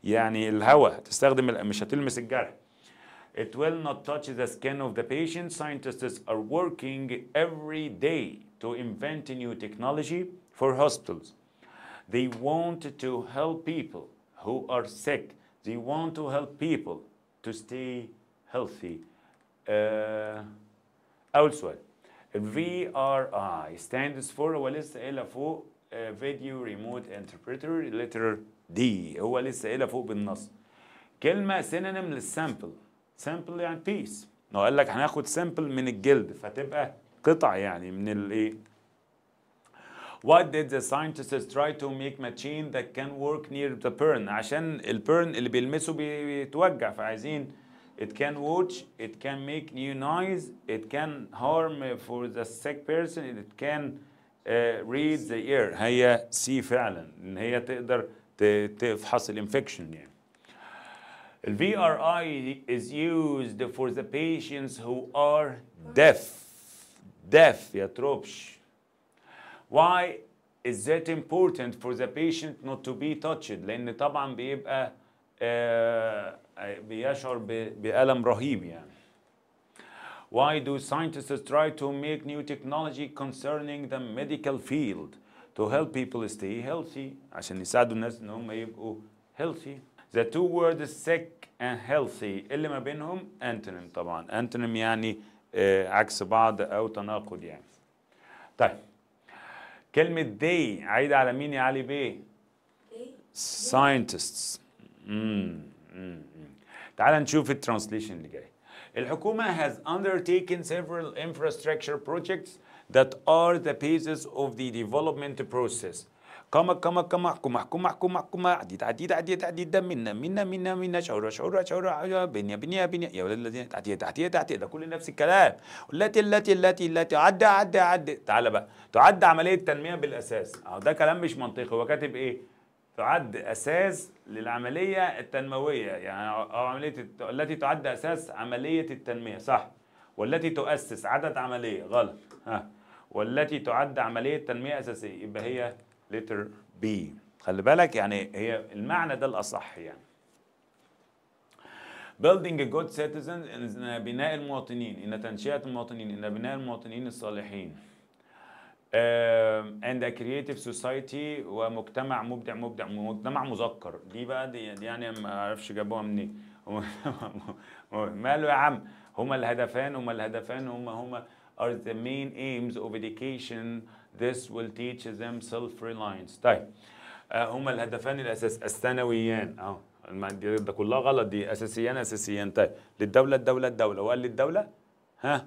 يعني الهواء تستخدم مش هتلمس الجرح it will not touch the skin of the patient. Scientists are working every day to invent a new technology for hospitals. They want to help people who are sick. They want to help people to stay healthy. Uh, also, VRI stands for هو لسه قايلها فوق فيديو بالنص كلمة سينونيم للسامبل سامبل يعني بيس لو قال لك هناخد سامبل من الجلد فتبقى قطع يعني من الايه What did the scientists try to make machine that can work near the burn عشان البرن اللي بيلمسه بيتوجع فعايزين it can watch it can make new noise it can harm for the sick person it can uh, read the ear هي سي فعلا ان هي تقدر تفحص الانفكشن يعني VRI is used for the patients who are deaf. Deaf, Why is that important for the patient not to be touched لان طبعا بيبقى بيشعر بألم رهيب يعني Why do scientists try to make new technology concerning the medical field to help people stay healthy عشان يساعدوا الناس ان هم يبقوا healthy The two words sick and healthy اللي ما بينهم antonym طبعا antonym يعني عكس بعض أو تناقض يعني طيب كلمة they عايدة على مين يا علي بيه؟ scientists تعال نشوف الترانسليشن اللي جاي الحكومة has undertaken several infrastructure projects that are the pieces of the development process كما كما كما حكومة حكومة حكومة حكومة عديد عديد عديد عديد منا منا منا منا شعور شعور شعور أيوة. بنيا بنيا بنيا يا ولد الذين تعديد تعديد تعديد ده كل نفس الكلام التي التي التي التي عدى عدى عدى تعالى بقى تعد عملية تنمية بالأساس أهو ده كلام مش منطقي هو كاتب إيه؟ تعد أساس للعملية التنموية يعني أو عملية التي تعد أساس عملية التنمية صح والتي تؤسس عدد عملية غلط ها والتي تعد عملية تنمية أساسية يبقى هي letter B خلي بالك يعني هي المعنى ده الأصح يعني building a good citizen إن بناء المواطنين إن تنشئة المواطنين إن بناء المواطنين الصالحين uh, and a creative society ومجتمع مبدع مبدع مجتمع مذكر دي بقى دي, دي يعني ما اعرفش جابوها منين *laughs* ماله يا عم هما الهدفان هما الهدفان هما هما are the main aims of education This will teach them self-reliance. طيب آه، هما الهدفان الأساس الثانويان أهو ده كلها غلط دي أساسيان أساسيان طيب للدولة الدولة الدولة وقال للدولة ها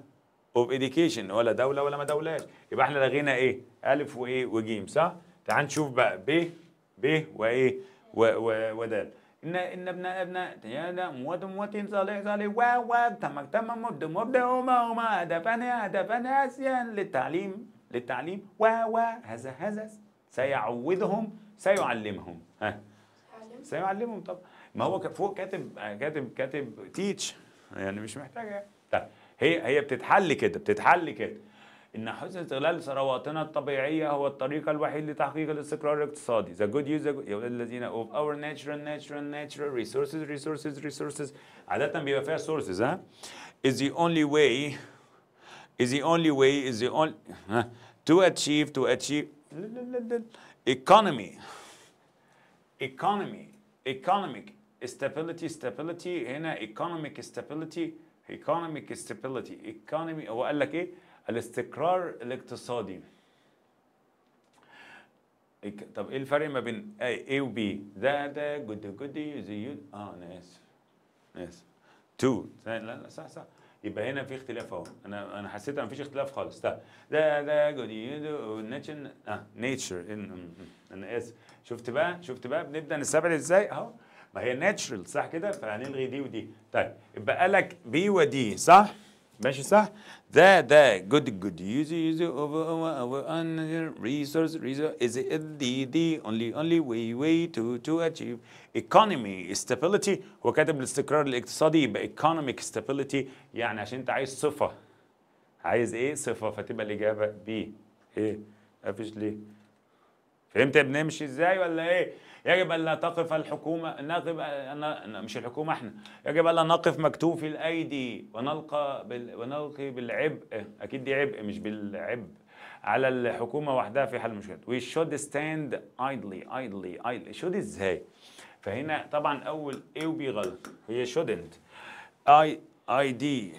اوف education ولا دولة ولا ما دولاش يبقى احنا لغينا ايه؟ ألف وإيه وجيم صح؟ تعال نشوف بقى ب ب وإيه ودال إن إن ابن ابن يا ده موت موت صالح صالح و و تمك تمم مبدأ مبدأ هما هما هدفان هدفان أسيان للتعليم للتعليم و و هذا هذا سيعودهم سيعلمهم ها سيعلمهم طب ما هو فوق كاتب كاتب كاتب تيتش يعني مش محتاجه طب هي هي بتتحل كده بتتحل كده إن حسن استغلال ثرواتنا الطبيعية هو الطريق الوحيد لتحقيق الاستقرار الاقتصادي. The good use يا الذين of our natural natural natural resources resources resources عادة بيبقى فيها sources ها is the only way is the only way, is the only, to achieve, to achieve, economy, economy, economic stability, stability, هنا economic stability, economic stability, economy, هو قال لك ايه؟ الاستقرار الاقتصادي. طب ايه الفرق ما بين A و B؟ ده ده جودي جودي زي اه انا اسف. اسف. تو لا لا صح صح. يبقى هنا في اختلاف اهو انا انا حسيت ان مفيش اختلاف خالص طيب. ده ده ده جديد نيتشن اه نيتشر ان انا اسف شفت بقى شفت بقى بنبدا نستبعد ازاي اهو ما هي ناتشرال صح كده فهنلغي دي ودي طيب يبقى لك بي ودي صح ماشي صح ذا ذا good good use use over over over under resource resource is the the only only way way to to achieve economy stability هو كاتب الاستقرار الاقتصادي يبقى economic stability يعني عشان انت عايز صفة عايز ايه صفة فتبقى الإجابة ب ايه مفيش ليه فهمت بنمشي ازاي ولا ايه يجب ألا تقف الحكومة نقف مش الحكومة احنا يجب ألا نقف مكتوفي الأيدي ونلقى بال... ونلقي بالعبء أكيد دي عبء مش بالعبء على الحكومة وحدها في حل المشكلة وي شود ستاند ايدلي ايدلي ايدلي شود ازاي فهنا طبعا أول ايه وبي غلط هي شودنت اي اي دي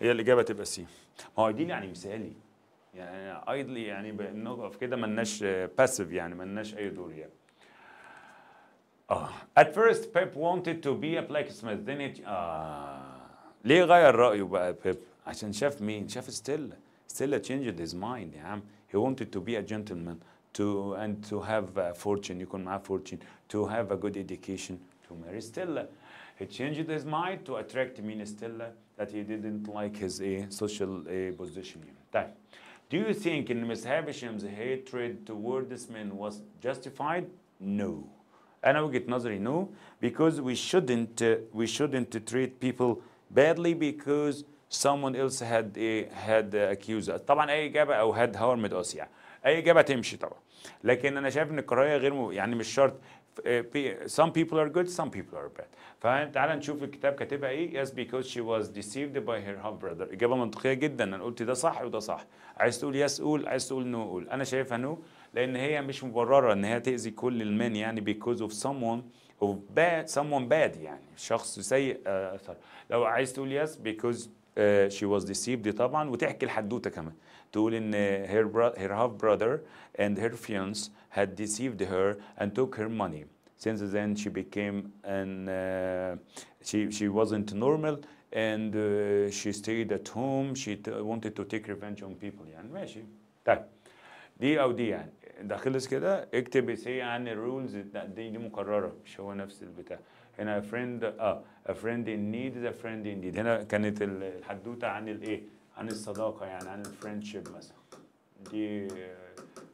هي الإجابة تبقى سي ما هو دي يعني مثالي يعني ايدلي يعني بنقف كده ملناش باسيف يعني ملناش اي دور يعني اه at first Pep wanted to be a blacksmith then it اه ليه غير رايه بقى بيب عشان شاف مين شاف ستيلا ستيلا changed his mind Yeah, he wanted to be a gentleman to and to have a fortune يكون معاه fortune to have a good education to marry Stella he changed his mind to attract mean Stella that he didn't like his uh, social uh, position طيب do you think in Ms. Havisham's hatred toward this man was justified? No. I أنا get نظري no because we shouldn't uh, we shouldn't treat people badly because someone else had a, uh, had uh, accused us. طبعا أي إجابة أو had harmed us يعني أي إجابة تمشي طبعا لكن أنا شايف إن الكراهية غير م... يعني مش شرط Eh, some people are good, some people are bad. فتعال نشوف الكتاب كاتبها ايه؟ Yes because she was deceived by her half brother. إجابة منطقية جدا أنا قلت ده صح وده صح. عايز تقول يس قول، عايز تقول نو قول. أنا شايفها نو لأن هي مش مبررة إن هي تأذي كل المن يعني because of someone of bad someone bad يعني شخص سيء آه، أثر. لو عايز تقول يس because شي آه، واز was deceived طبعا وتحكي الحدوته كمان تقول ان هير هير هاف براذر اند هير فيونس had deceived her and took her money. Since then, she became an uh, she she wasn't normal, and uh, she stayed at home. She wanted to take revenge on people. يعني ماشي. طيب دي أو دي يعني ده خلص كده اكتب سي عن الرولز دي دي مكررة مش هو نفس البتاع. هنا a friend اه uh, a friend in need is a friend indeed هنا كانت الحدوته عن الايه عن الصداقه يعني عن الفريندشيب مثلا دي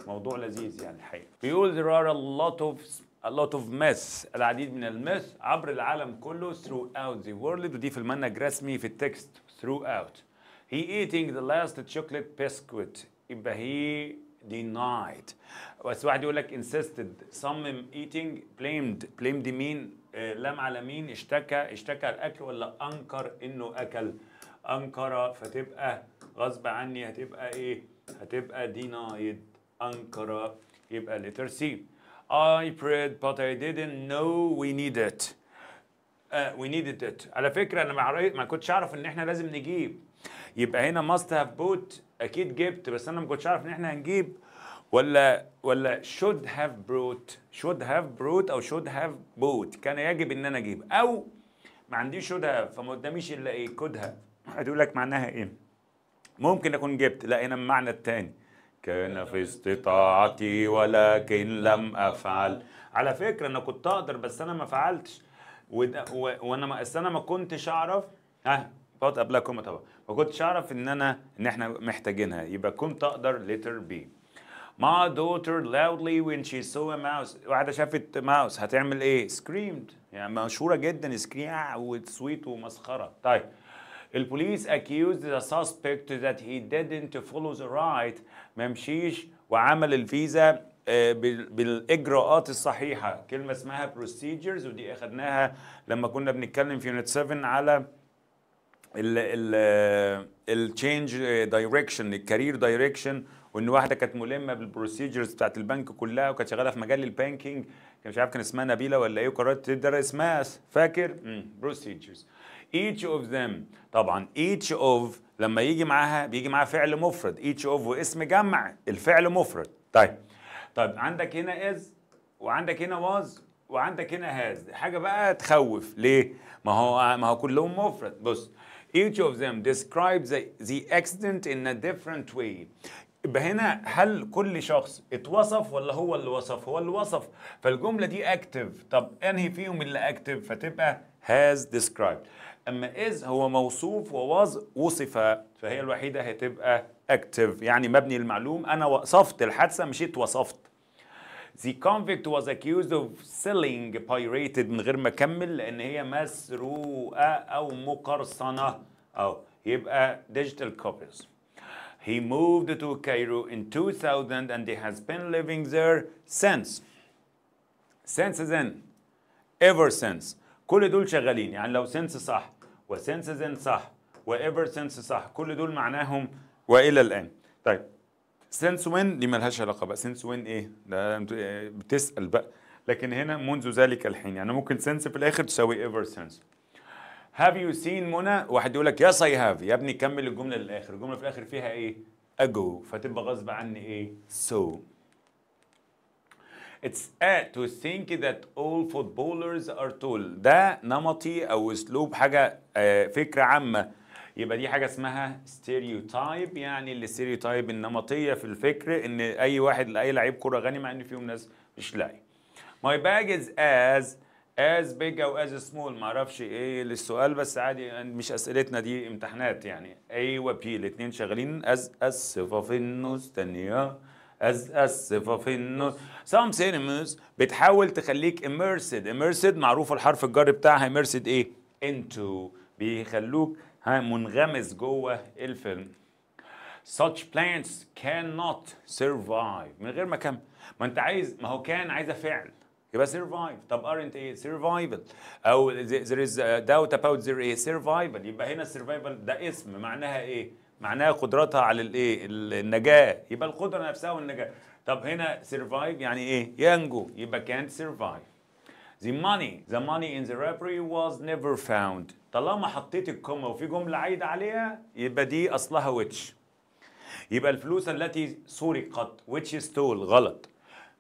موضوع لذيذ يعني الحقيقه بيقول there are a lot of a lot of mess العديد من المس عبر العالم كله throughout the world ودي في المنهج رسمي في التكست throughout he eating the last chocolate biscuit يبقى he denied بس واحد يقول لك insisted صمم eating blamed blamed مين آه، لام على مين اشتكى اشتكى الاكل ولا انكر انه اكل انكر فتبقى غصب عني هتبقى ايه هتبقى denied أنقرة يبقى letter C I prayed but I didn't know we need it uh, we needed it على فكرة أنا ما, ما كنتش أعرف إن إحنا لازم نجيب يبقى هنا must have bought أكيد جبت بس أنا ما كنتش أعرف إن إحنا هنجيب ولا ولا should have brought should have brought أو should have bought كان يجب إن أنا أجيب أو ما عنديش should have فما قداميش إلا إيه could have هتقول لك معناها إيه ممكن أكون جبت لا هنا المعنى التاني كان في استطاعتي ولكن لم أفعل على فكرة أنا كنت أقدر بس أنا ما فعلتش وأنا ما أنا ما كنتش أعرف ها بقعد قبلها كومة طبعا ما كنتش أعرف إن أنا إن إحنا محتاجينها يبقى كنت أقدر ليتر بي My daughter loudly when she saw a mouse واحدة شافت ماوس هتعمل إيه؟ screamed يعني مشهورة جدا سكريع وتصويت ومسخرة طيب البوليس accused the suspect that he didn't follow the right ما مشيش وعمل الفيزا آه، بالاجراءات الصحيحه كلمه اسمها بروسيجرز ودي اخذناها لما كنا بنتكلم في يونت 7 على التشينج دايركشن الكارير دايركشن وان واحده كانت ملمه بالبروسيجرز بتاعت البنك كلها وكانت شغاله في مجال البانكينج كان مش عارف كان اسمها نبيله ولا ايه وقررت تدرس ماس فاكر بروسيجرز each of them طبعا each of لما يجي معاها بيجي معاها فعل مفرد ايتش اوف واسم جمع الفعل مفرد طيب طيب عندك هنا از وعندك هنا واز وعندك هنا هاز حاجه بقى تخوف ليه ما هو ما هو كلهم مفرد بص each of them describes the, the accident in a different way يبقى هنا هل كل شخص اتوصف ولا هو اللي وصف هو اللي وصف فالجمله دي اكتف طب انهي فيهم اللي اكتف فتبقى has described اما از هو موصوف ووز وصف فهي الوحيده هتبقى اكتف يعني مبني المعلوم انا وصفت الحادثه مشيت وصفت The convict was accused of selling pirated من غير ما اكمل لان هي مسروقه او مقرصنه او يبقى digital copies. He moved to Cairo in 2000 and he has been living there since. Since then. Ever since. كل دول شغالين يعني لو since صح وسينسزن صح وايفر سينس صح كل دول معناهم والى الان طيب سينس وين دي مالهاش علاقه بقى سينس وين ايه ده بتسال بقى لكن هنا منذ ذلك الحين يعني ممكن سينس في الاخر تساوي ايفر سينس هاف يو سين منى واحد يقول لك يس اي هاف يا ابني كمل الجمله للاخر الجمله في الاخر فيها ايه اجو فتبقى غصب عني ايه سو so. It's sad to think that all footballers are tall ده نمطي أو أسلوب حاجة آه، فكرة عامة يبقى دي حاجة اسمها ستيريوتايب يعني الستيريوتايب النمطية في الفكر إن أي واحد لأي لعيب كرة غني مع إن فيهم ناس مش لاقي. My bag is as as big أو as small معرفش إيه للسؤال بس عادي مش أسئلتنا دي امتحانات يعني A و B الاتنين شغالين as as صفة في النص تانية از أزأسف في النور سام سينيموز بتحاول تخليك immersed immersed معروف الحرف الجر بتاعها immersed ايه انتو بيخلوك ها منغمس جوه الفيلم such plants cannot survive من غير ما كم ما انت عايز ما هو كان عايزه فعل يبقى survive طب aren't ايه survival او there is doubt about there is survival يبقى هنا survival ده اسم معناها ايه معناها قدرتها على الايه النجاه يبقى القدره نفسها والنجاه طب هنا سيرفايف يعني ايه ينجو يبقى كانت سيرفايف The money, the money in the robbery was never found. طالما حطيت الكوم وفي جملة عايدة عليها يبقى دي أصلها which. يبقى الفلوس التي سرقت which stole غلط.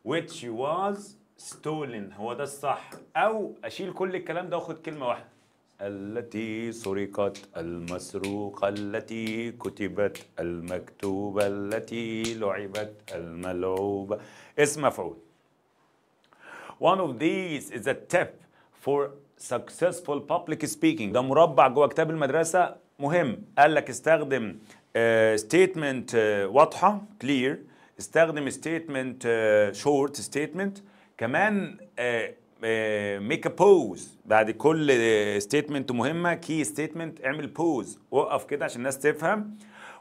which was stolen هو ده الصح. أو أشيل كل الكلام ده وآخد كلمة واحدة. التي سرقت المسروقة التي كتبت المكتوبة التي لعبت الملعوبة اسم مفعول One of these is a tip for successful public speaking ده مربع جوه كتاب المدرسة مهم قال لك استخدم آه، statement آه، واضحة clear استخدم statement آه، short statement كمان ميك ا بوز بعد كل ستيتمنت آه، مهمه كي ستيتمنت اعمل بوز وقف كده عشان الناس تفهم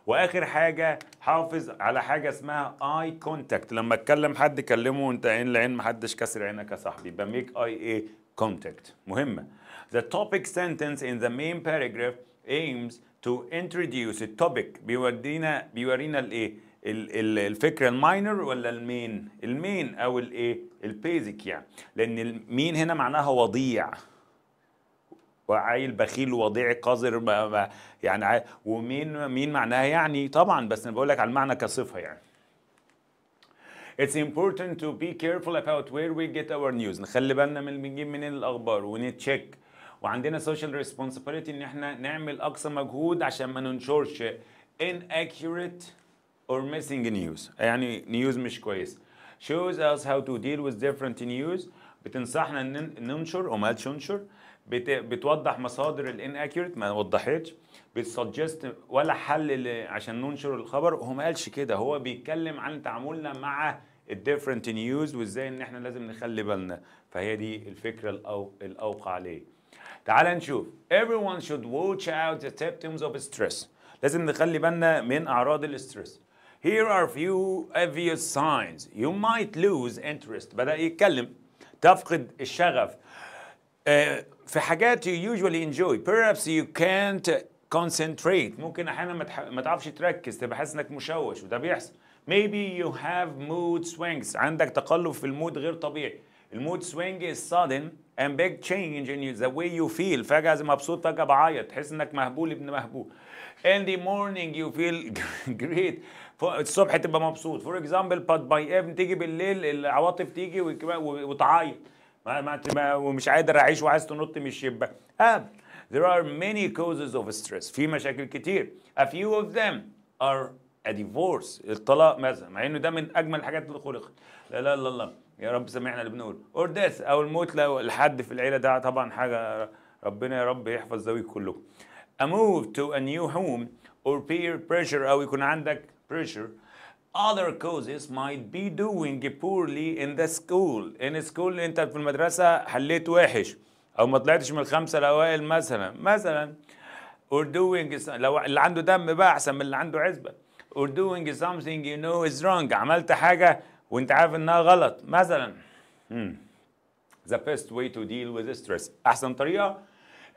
واخر حاجه حافظ على حاجه اسمها اي كونتاكت لما اتكلم حد كلمه وانت عين لعين محدش كسر عينك يا صاحبي يبقى ميك اي اي كونتاكت مهمة The topic sentence in the main paragraph aims to introduce a topic بيورينا بيورينا الايه الفكره الماينر ولا المين المين او الايه البيزك يعني لان المين هنا معناها وضيع وعيل بخيل وضيع قذر يعني ومين مين معناها يعني طبعا بس انا بقول لك على المعنى كصفه يعني It's important to be careful about where we get our news نخلي بالنا من بنجيب منين الاخبار ونتشيك وعندنا social responsibility ان احنا نعمل اقصى مجهود عشان ما ننشرش inaccurate or missing news يعني news مش كويس shows us how to deal with different news بتنصحنا ان ننشر وما تنشر بت... بتوضح مصادر inaccurate ما وضحتش بتسجست ولا حل عشان ننشر الخبر هو ما قالش كده هو بيتكلم عن تعاملنا مع الديفرنت نيوز وازاي ان احنا لازم نخلي بالنا فهي دي الفكره الأو... الاوقع عليه تعال نشوف everyone should watch out the symptoms of stress لازم نخلي بالنا من اعراض الاسترس Here are a few obvious signs. You might lose interest. بدأ يتكلم تفقد الشغف. Uh, في حاجات you usually enjoy. Perhaps you can't concentrate. ممكن أحيانا ما تعرفش تركز تبقى حاسس إنك مشوش وده بيحصل. Maybe you have mood swings. عندك تقلب في المود غير طبيعي. المود swing is sudden and big change in you, the way you feel فجأة مبسوط فجأة بعيط تحس انك مهبول ابن مهبول in the morning you feel *laughs* great الصبح تبقى مبسوط فور اكزامبل باد باي ايفن تيجي بالليل العواطف تيجي وتعيط ومش قادر اعيش وعايز تنط من الشباك قبل There are many causes of stress في مشاكل كتير A few of them are a divorce الطلاق مثلا مع انه ده من اجمل الحاجات اللي خلقت لا لا لا لا يا رب سامحنا اللي بنقول or death او الموت لو الحد في العيله ده طبعا حاجه ربنا يا رب يحفظ ذويك كلكم A move to a new home or peer pressure او يكون عندك pressure, other causes might be doing poorly in the school in school انت في المدرسة حليت وحش او ما طلعتش من الخمسة الاوائل مثلا مثلا or doing لو اللي عنده دم بقى احسن من اللي عنده عزبة or doing something you know is wrong عملت حاجة وانت عارف انها غلط مثلا hmm. the best way to deal with stress احسن طريقة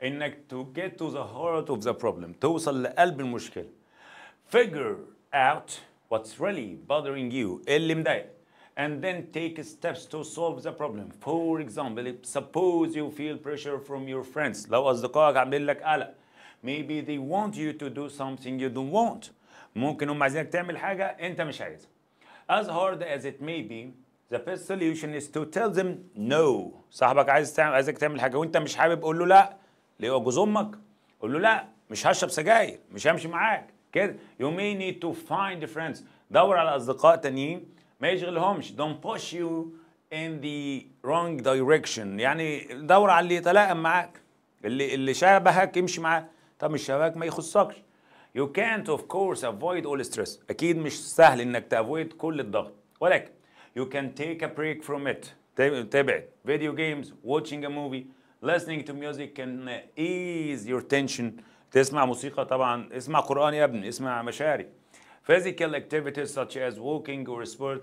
انك to get to the heart of the problem توصل لقلب المشكلة figure out what's really bothering you and then take steps to solve the problem for example suppose you feel pressure from your friends maybe they want you to do something you don't want ممكن هم عايزينك تعمل حاجة أنت مش عايزها as hard as it may be the best solution is to tell them no صاحبك عايز تعمل عايزك تعمل حاجه وانت مش حابب قول له لا ليه هو امك قول له لا مش هشرب سجاير مش همشي معاك كده يو مي نيد تو فايند فريندز دور على اصدقاء تانيين ما يشغلهمش دونت بوش يو ان ذا رونج دايركشن يعني دور على اللي يتلائم معاك اللي اللي شبهك يمشي معاك طب مش شبهك ما يخصكش يو كانت اوف كورس افويد اول ستريس اكيد مش سهل انك تافويد كل الضغط ولكن يو كان تيك ا بريك فروم ات تبعد فيديو جيمز واتشنج ا موفي listening to music can ease your tension تسمع موسيقى طبعا اسمع قرآن يا ابني اسمع مشاري physical activities such as walking or sport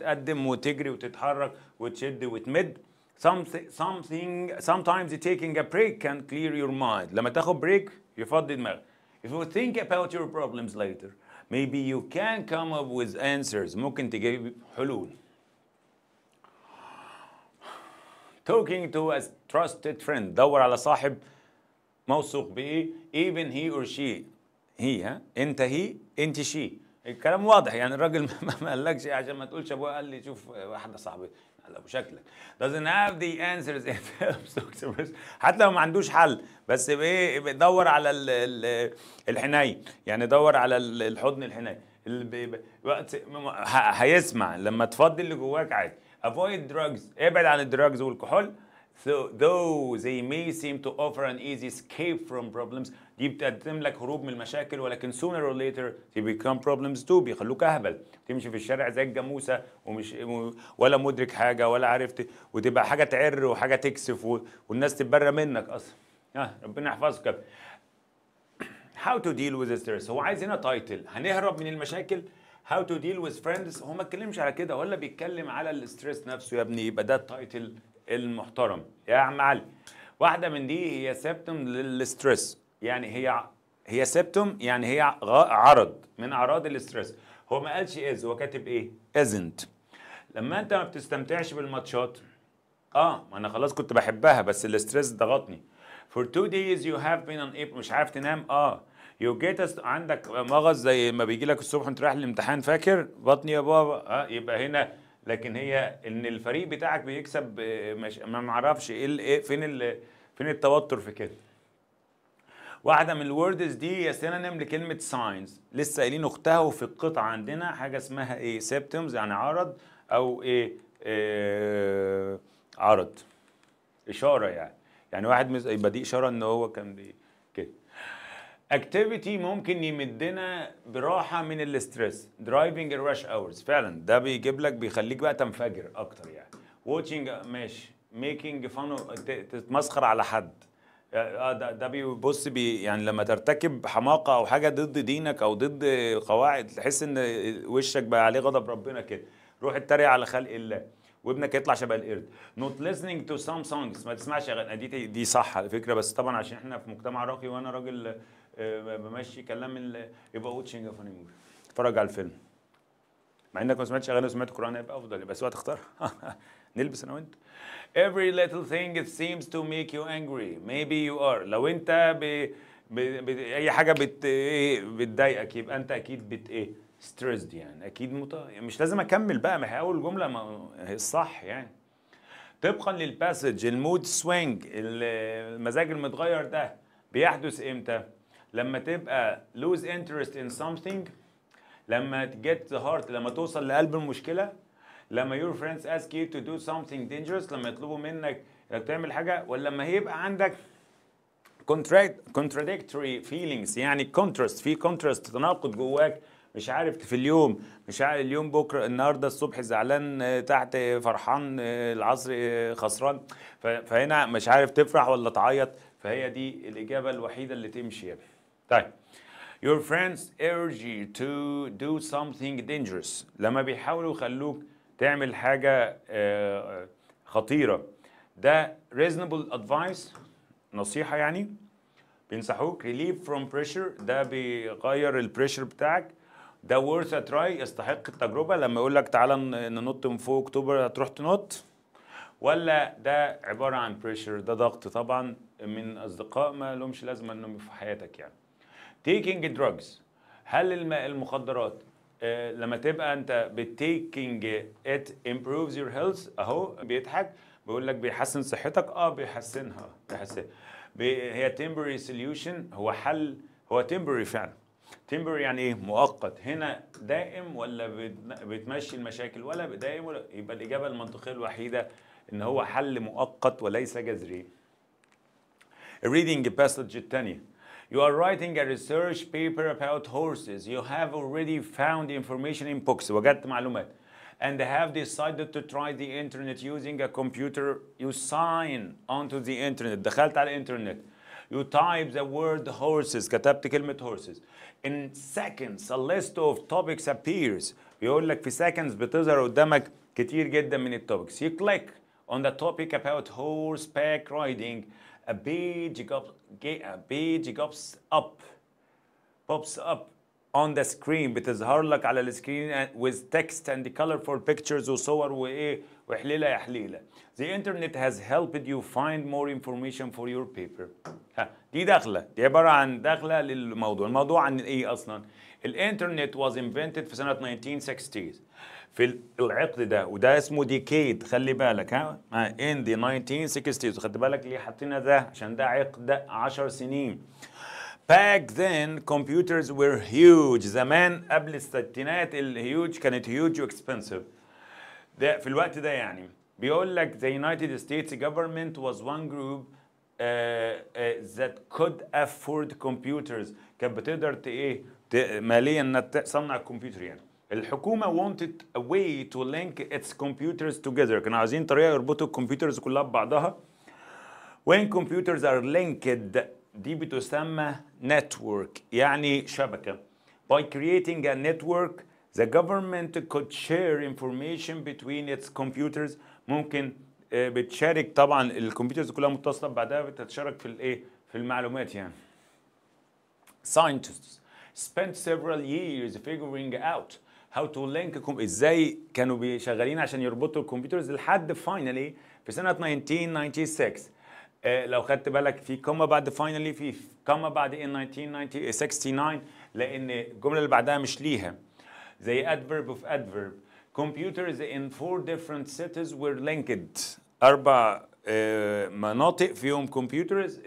تقدم وتجري وتتحرك وتشد وتمد something, something sometimes taking a break can clear your mind لما تاخد بريك يفضي دماغك if you think about your problems later maybe you can come up with answers ممكن تجيب حلول talking to a trusted friend دور على صاحب موثوق بايه ايفن هي اور شي هي ها انت هي انت شي الكلام واضح يعني الراجل *laughs* ما قالكش عشان ما تقولش ابوها قال لي شوف واحده صاحبتي ابو شكلك doesn't have the answers in terms *laughs* حتى لو ما عندوش حل بس بايه إيه، دور على الحنايه يعني دور على الحضن الحنايه الوقت هيسمع لما تفضي اللي جواك عادي avoid drugs ابعد عن الدراجز والكحول So though they may seem to offer an easy escape from problems دي بتقدم لك هروب من المشاكل ولكن sooner or later they become problems too بيخلوك اهبل تمشي في الشارع زي الجاموسه ومش ولا مدرك حاجه ولا عرفت وتبقى حاجه تعر وحاجه تكسف والناس تتبرى منك اصلا آه ربنا يحفظك How to deal with stress هو عايز هنا تايتل هنهرب من المشاكل How to deal with friends هو ما اتكلمش على كده ولا بيتكلم على الاسترس نفسه يا ابني يبقى ده التايتل المحترم يا عم علي واحده من دي هي سبتم للستريس يعني هي هي سبتم يعني هي عرض من اعراض الاستريس هو ما قالش از هو كاتب ايه ازنت لما انت ما بتستمتعش بالماتشات اه ما انا خلاص كنت بحبها بس الاستريس ضغطني for two days you have been unable مش عارف تنام اه يو جيت عندك مغص زي ما بيجي لك الصبح وانت رايح الامتحان فاكر بطني يا بابا اه يبقى هنا لكن هي ان الفريق بتاعك بيكسب مش ما معرفش إيه, ايه فين ال فين التوتر في كده واحده من الوردز دي هي سينونيم لكلمه ساينز لسه قايلين اختها وفي القطعه عندنا حاجه اسمها ايه سيبتمز يعني عرض او ايه, إيه عرض اشاره يعني يعني واحد يبقى دي اشاره ان هو كان بي اكتيفيتي ممكن يمدنا براحه من الاسترس درايفنج الراش اورز فعلا ده بيجيب لك بيخليك بقى تنفجر اكتر يعني واتشنج ماشي ميكنج فن تتمسخر على حد آه،, اه ده, ده بيبص بي يعني لما ترتكب حماقه او حاجه ضد دينك او ضد قواعد تحس ان وشك بقى عليه غضب ربنا كده روح اتريق على خلق الله وابنك يطلع شبه القرد نوت listening تو سام سونجز ما تسمعش اغاني دي دي صح على فكره بس طبعا عشان احنا في مجتمع راقي وانا راجل بمشي آه، كلام يبقى واتش انجا فاني موفي اتفرج على الفيلم مع انك ما سمعتش اغاني وسمعت قران يبقى افضل يبقى سواء تختار *laughs* نلبس انا وانت every little thing it seems to make you angry maybe you are لو انت ب... ب... ب... اي حاجه بت إيه، بتضايقك يبقى انت اكيد بت ايه ستريسد يعني اكيد مط... مش لازم اكمل بقى ما هي اول جمله ما هي الصح يعني طبقا للباسج المود سوينج المزاج المتغير ده بيحدث امتى؟ لما تبقى لوز انترست ان سمثينج لما تجت ذا هارت لما توصل لقلب المشكله لما يور فريندز اسك يو تو دو سمثينج دينجرس لما يطلبوا منك انك تعمل حاجه ولا لما هيبقى عندك كونتراكت كونتراديكتوري فيلينجز يعني كونتراست في كونتراست تناقض جواك مش عارف في اليوم مش عارف اليوم بكره النهارده الصبح زعلان تحت فرحان العصر خسران فهنا مش عارف تفرح ولا تعيط فهي دي الاجابه الوحيده اللي تمشي يا بيه. طيب Your friends urge you to do something dangerous لما بيحاولوا يخلوك تعمل حاجة آه، خطيرة ده reasonable advice نصيحة يعني بينصحوك relief from pressure ده بيغير البريشر بتاعك ده worth a try يستحق التجربة لما يقول لك تعالى ننط من فوق اكتوبر هتروح تنط ولا ده عبارة عن بريشر ده ضغط طبعا من أصدقاء ما لهمش لازمة انهم في حياتك يعني تيكينج دراجز هل المخدرات آه، لما تبقى انت بتيكينج ات امبروفز يور هيلث اهو بيضحك بيقول لك بيحسن صحتك اه بيحسنها بيحسن بي هي تمبري سوليوشن هو حل هو تمبري فعلا تمبري يعني ايه مؤقت هنا دائم ولا بتمشي المشاكل ولا دائم ولا يبقى الاجابه المنطقيه الوحيده ان هو حل مؤقت وليس جذري الريدنج باسج الثانيه You are writing a research paper about horses. You have already found information in books وجدت معلومات and have decided to try the internet using a computer. You sign onto the internet. دخلت على internet. You type the word horses. كتبت كلمة horses. In seconds a list of topics appears. بيقول لك في seconds بتظهر قدامك كتير جدا من التوبكس. You click on the topic about horseback riding a Jacobs, B Jacobs up pops up on the screen بتظهر لك على السكرين with text and colorful pictures وصور وايه وحليله يا حليله. The internet has helped you find more information for your paper. ها دي داخله دي عباره عن داخله للموضوع، الموضوع عن ايه اصلا؟ الانترنت was invented في سنه 1960s. في العقد ده وده اسمه ديكيد خلي بالك ها ان دي 1960 خد بالك ليه حاطين ده عشان ده عقد 10 سنين Back then computers were huge زمان قبل الستينات الهيوج كانت هيوج واكسبنسيف ده في الوقت ده يعني بيقول لك the United States government was one group uh, uh, that could afford computers كانت بتقدر ايه ماليا انها تصنع الكمبيوتر يعني الحكومه wanted a way to link its computers together كانوا عايزين طريقه يربطوا الكمبيوترز كلها ببعضها when computers are linked دي بتسمى network يعني شبكه by creating a network the government could share information between its computers ممكن بتشارك طبعا الكمبيوترز كلها متصله بعدها بتتشارك في الايه في المعلومات يعني scientists spent several years figuring out هاو تو لينك ازاي كانوا شغالين عشان يربطوا الكمبيوترز لحد فاينلي في سنه 1996 آه لو خدت بالك في كوما بعد فاينلي في كوما بعد ان 1969 لان الجمله اللي بعدها مش ليها زي adverb of adverb computers in four different cities were linked اربع آه مناطق فيهم كمبيوترز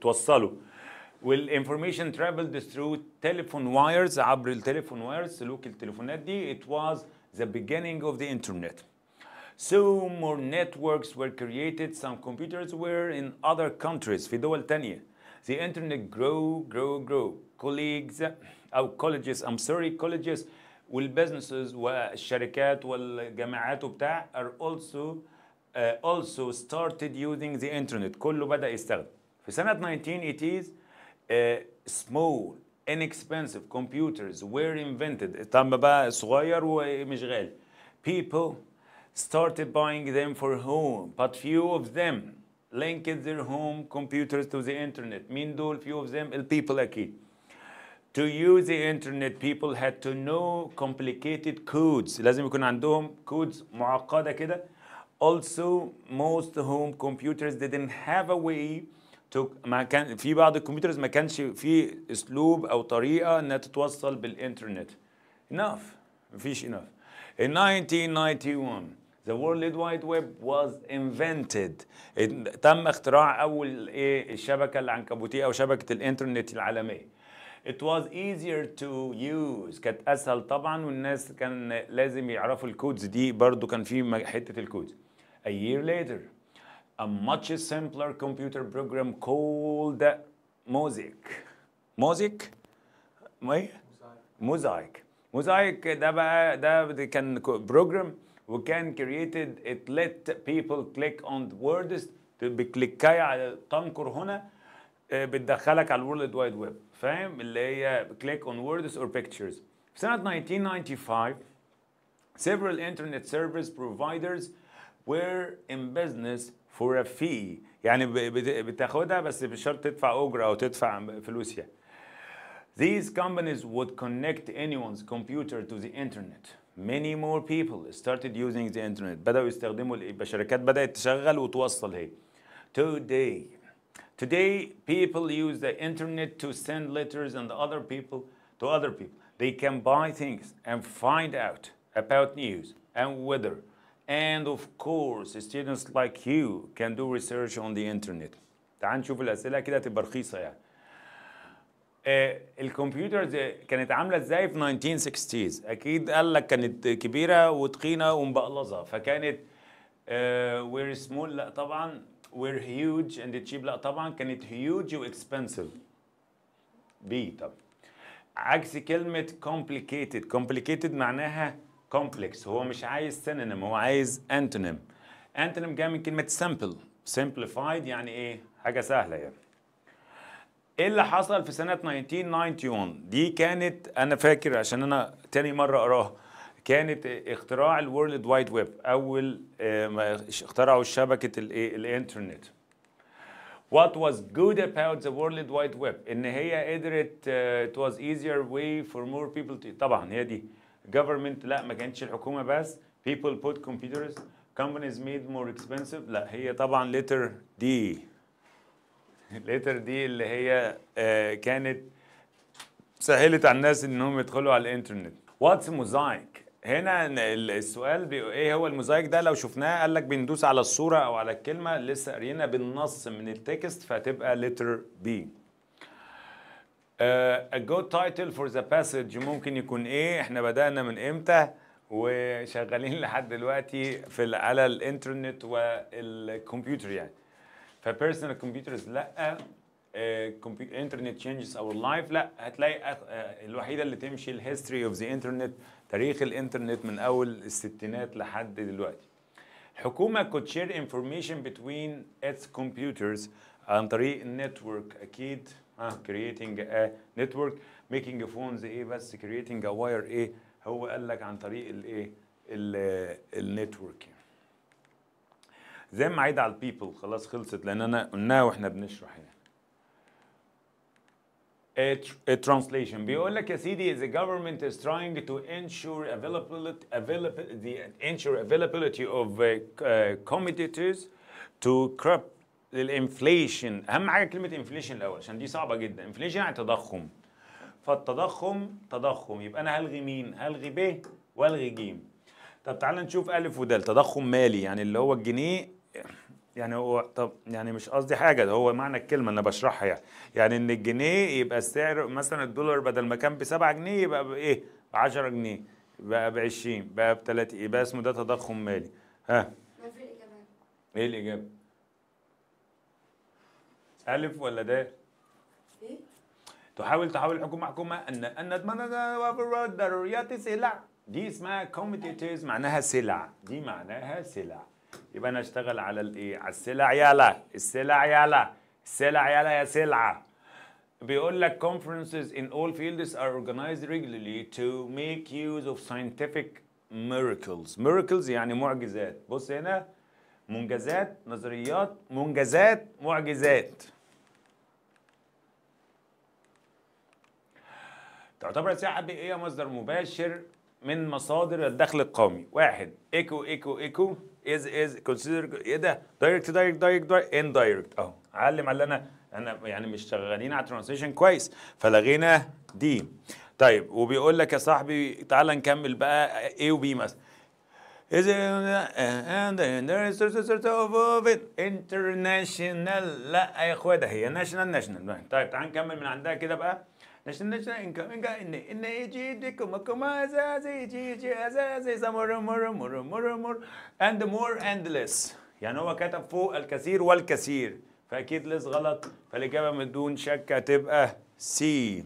اتوصلوا آه, آه، information traveled through telephone wires عبر التليفون وايرز سلوك التليفونات دي it was the beginning of the internet so more networks were created some computers were in other countries في دول تانية the internet grow grow grow colleagues او oh, colleges I'm sorry colleges والبزنسز والشركات والجامعات وبتاع are also uh, also started using the internet كله بدأ يستخدم في سنة 1980 small inexpensive computers were invented people started buying them for home but few of them linked their home computers to the internet مين few of them people أكيد To use the internet people had to know complicated codes لازم يكون عندهم codes معقدة كده Also most home computers didn't have a way ما كان في بعض الكمبيوترز ما كانش في اسلوب او طريقه انها تتوصل بالانترنت enough مفيش enough in 1991 The World Wide Web was invented. تم اختراع أول إيه الشبكة العنكبوتية أو شبكة الإنترنت العالمية. It was easier to use. كانت أسهل طبعا والناس كان لازم يعرفوا الكودز دي برضو كان في حتة الكودز. A year later a much simpler computer program called Mosaic. Mosaic, مي Mosaic. موزايك ده can program, we can create created it let people click on words بكليكايه على تنقر هنا بتدخلك على الورلد وايد ويب فاهم اللي هي click on words or pictures في سنة 1995 several internet service providers were in business a fee, يعني بتاخدها بس بشرط تدفع اجره او تدفع فلوس يعني These companies would connect anyone's computer to the internet. Many more people started using the internet. بدأوا يستخدموا الشركات بدأت تشغل وتوصل هي. Today Today people use the internet to send letters and other people to other people. They can buy things and find out about news and weather And of course, students like you can do research on the internet. تعال نشوف الأسئلة كده تبقى رخيصة يعني. آه، الكمبيوترز كانت عامله ازاي في 1960s اكيد قال لك كانت كبيره وتقينة ومبقلظه فكانت وير uh, سمول لا طبعا وير هيوج اند تشيب لا طبعا كانت هيوج واكسبنسيف بي طب عكس كلمه complicated complicated معناها كومبلكس هو مش عايز سينونيم هو عايز انتونيم انتونيم جاي من كلمه سمبل سمبليفايد يعني ايه حاجه سهله يعني ايه اللي حصل في سنه 1991 دي كانت انا فاكر عشان انا تاني مره اقراها كانت اختراع الورلد وايد ويب اول ما اخترعوا شبكه الايه الانترنت What was good about the World Wide Web؟ إن هي قدرت uh, it was easier way for more people to طبعا هي دي government لا ما كانتش الحكومه بس people put computers companies made more expensive لا هي طبعا letter D letter D اللي هي آه، كانت سهلت على الناس انهم يدخلوا على الانترنت what's mosaic هنا السؤال ايه هو الموزايك ده لو شفناه قال لك بندوس على الصوره او على الكلمه لسه قارينا بالنص من التكست فتبقى لتر بي آه، a good title for the passage ممكن يكون ايه احنا بدأنا من امتى وشغالين لحد دلوقتي في على الانترنت والكمبيوتر يعني personal computers لا انترنت آه، changes our life لا هتلاقي آه، الوحيده اللي تمشي الهيستوري اوف ذا انترنت تاريخ الانترنت من اول الستينات لحد دلوقتي الحكومه could share information between its computers عن طريق النتورك اكيد كرييتنج ا نتورك ميكنج فونز ايه بس كرييتنج ا واير ايه هو قال لك عن طريق الايه النتورك زي ما عيد على البيبل خلاص خلصت لان انا قلناها واحنا بنشرح هنا يعني. A translation بيقول لك يا سيدي the government is trying to ensure availability, availability the ensure availability of uh, commodities to crop للانفليشن اهم حاجه كلمه انفليشن الاول عشان دي صعبه جدا انفليشن يعني تضخم فالتضخم تضخم يبقى انا هلغي مين هلغي ب والغي ج طب تعالى نشوف ا ودال تضخم مالي يعني اللي هو الجنيه يعني هو طب يعني مش قصدي حاجه ده هو معنى الكلمه انا بشرحها يعني يعني ان الجنيه يبقى السعر مثلا الدولار بدل ما كان ب 7 جنيه يبقى بايه ب 10 إيه؟ جنيه بقى ب 20 بقى ب 30 يبقى اسمه ده تضخم مالي ها ايه الاجابه الف ولا د؟ ايه؟ تحاول تحاول الحكومه حكومه ان ان أتمنى ضروريات سلع دي اسمها كومبتيتيز معناها سلع دي معناها سلع يبقى انا اشتغل على الايه؟ على السلع يالا السلع يالا السلع يالا يا سلعه بيقول لك conferences in all fields are organized regularly to make use of scientific miracles miracles يعني معجزات بص هنا منجزات نظريات منجزات معجزات تعتبر السياحه البيئيه مصدر مباشر من مصادر الدخل القومي واحد ايكو ايكو ايكو از از كونسيدر ايه ده دايركت دايركت دايركت ان دايركت اهو علم على انا انا يعني مش شغالين على ترانزيشن كويس فلغينا دي طيب وبيقول لك يا صاحبي تعال نكمل بقى ايه وبي مثلا is international لا يا اخويا ده هي ناشونال ناشونال طيب تعال نكمل من عندها كده بقى national income inga inne inne ji za ji ji za and more endless يعني هو كتب فوق الكثير والكثير فاكيد ليس غلط فالاجابه من دون شك هتبقى سي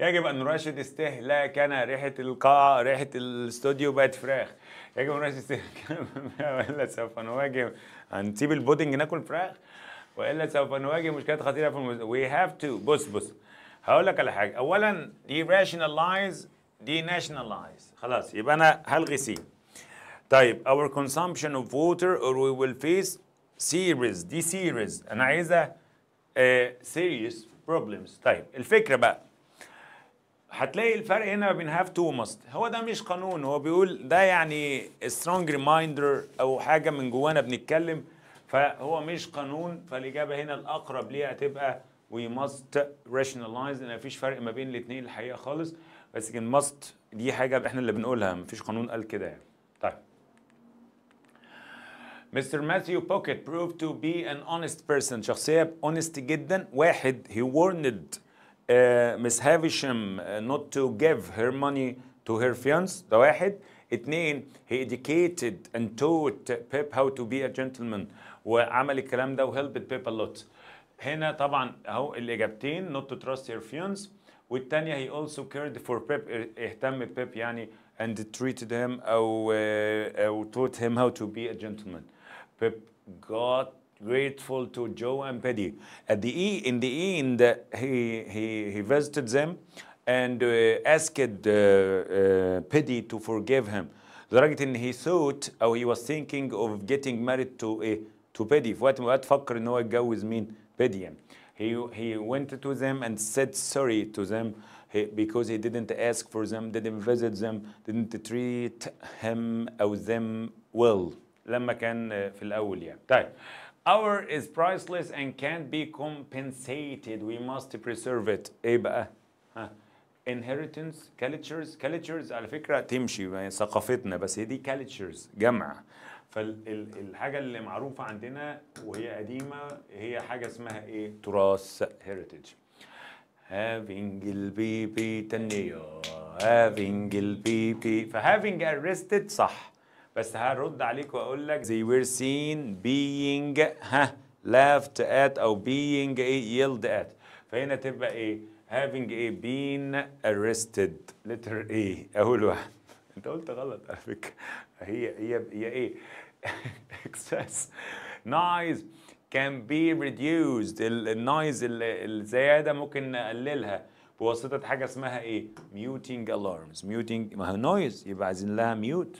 يجب ان نرشد استهلاكنا ريحه القاعه ريحه الاستوديو بقت فراخ يجب ان نرشد استهلاكنا ولا *laughs* سوف نواجه هنسيب البودنج ناكل فراخ والا سوف نواجه مشكلات خطيره في المستقبل وي هاف تو بص بص هقول لك على حاجه اولا دي rationalize دي nationalize خلاص يبقى انا هلغي سي طيب our consumption of water or we will face series دي series انا عايزه uh, serious problems طيب الفكره بقى هتلاقي الفرق هنا بين هاف تو ماست هو ده مش قانون هو بيقول ده يعني سترونج ريمايندر او حاجه من جوانا بنتكلم فهو مش قانون فالاجابه هنا الاقرب ليها هتبقى وي ماست rationalize ان مفيش فرق ما بين الاثنين الحقيقه خالص بس كان ماست دي حاجه احنا اللي بنقولها مفيش قانون قال كده يعني طيب مستر ماثيو بوكيت بروف تو بي ان اونست بيرسون شخصية اونست جدا واحد هي ورند مس هافيشم نوت تو جيف هير ماني تو هير فيانس ده واحد اتنين هي educated and taught Pip how to be a gentleman وعمل الكلام ده وهيلبت بيبل لوت هنا طبعا اهو الاجابتين نوت تو تراست يور فيونز والثانيه هي اولسو كيرد فور بيب اهتم ببيب يعني and treated him او او taught him how to be a gentleman بيب got grateful to Joe and Betty. At the e in the end, he he he visited them and uh, asked uh, uh, Petty to forgive him. لدرجة إن he thought or he was thinking of getting married to a to Paddy what what من الأوقات فكر إن هو يتجوز مين؟ He, he went to them and said sorry to them because he didn't ask for them, didn't visit them, didn't treat him or uh, them well. لما كان uh, في الأول يعني. طيب. Our is priceless and can't be compensated. We must preserve it. ايه بقى؟ ها. Inheritance, cultures, cultures على فكرة تمشي ثقافتنا بس دي cultures جمع. فالحاجه اللي معروفه عندنا وهي قديمه هي حاجه اسمها ايه تراث هيريتج having البيبي تنيه having البيبي فهافينج arrested صح بس هرد عليك واقول لك they were seen being ها laughed at او being ايه yelled at فهنا تبقى ايه having ايه been arrested letter ايه اول واحد انت قلت غلط على فكره هي هي هي ايه excess noise can be reduced النويز الزياده ممكن نقللها بواسطه حاجه اسمها ايه muting alarms muting ما هو noise يبقى عايزين لها mute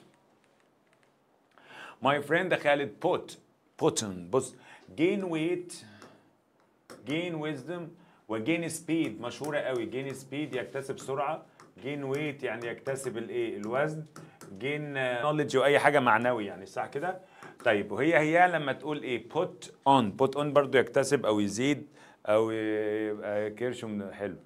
my friend خالد put potent بص gain weight gain wisdom وgain speed مشهوره قوي gain speed يكتسب سرعه جين ويت يعني يكتسب الايه الوزن جين نولج واي حاجه معنوي يعني صح كده طيب وهي هي لما تقول ايه بوت اون بوت اون برضو يكتسب او يزيد او يبقى آه، كرشه حلو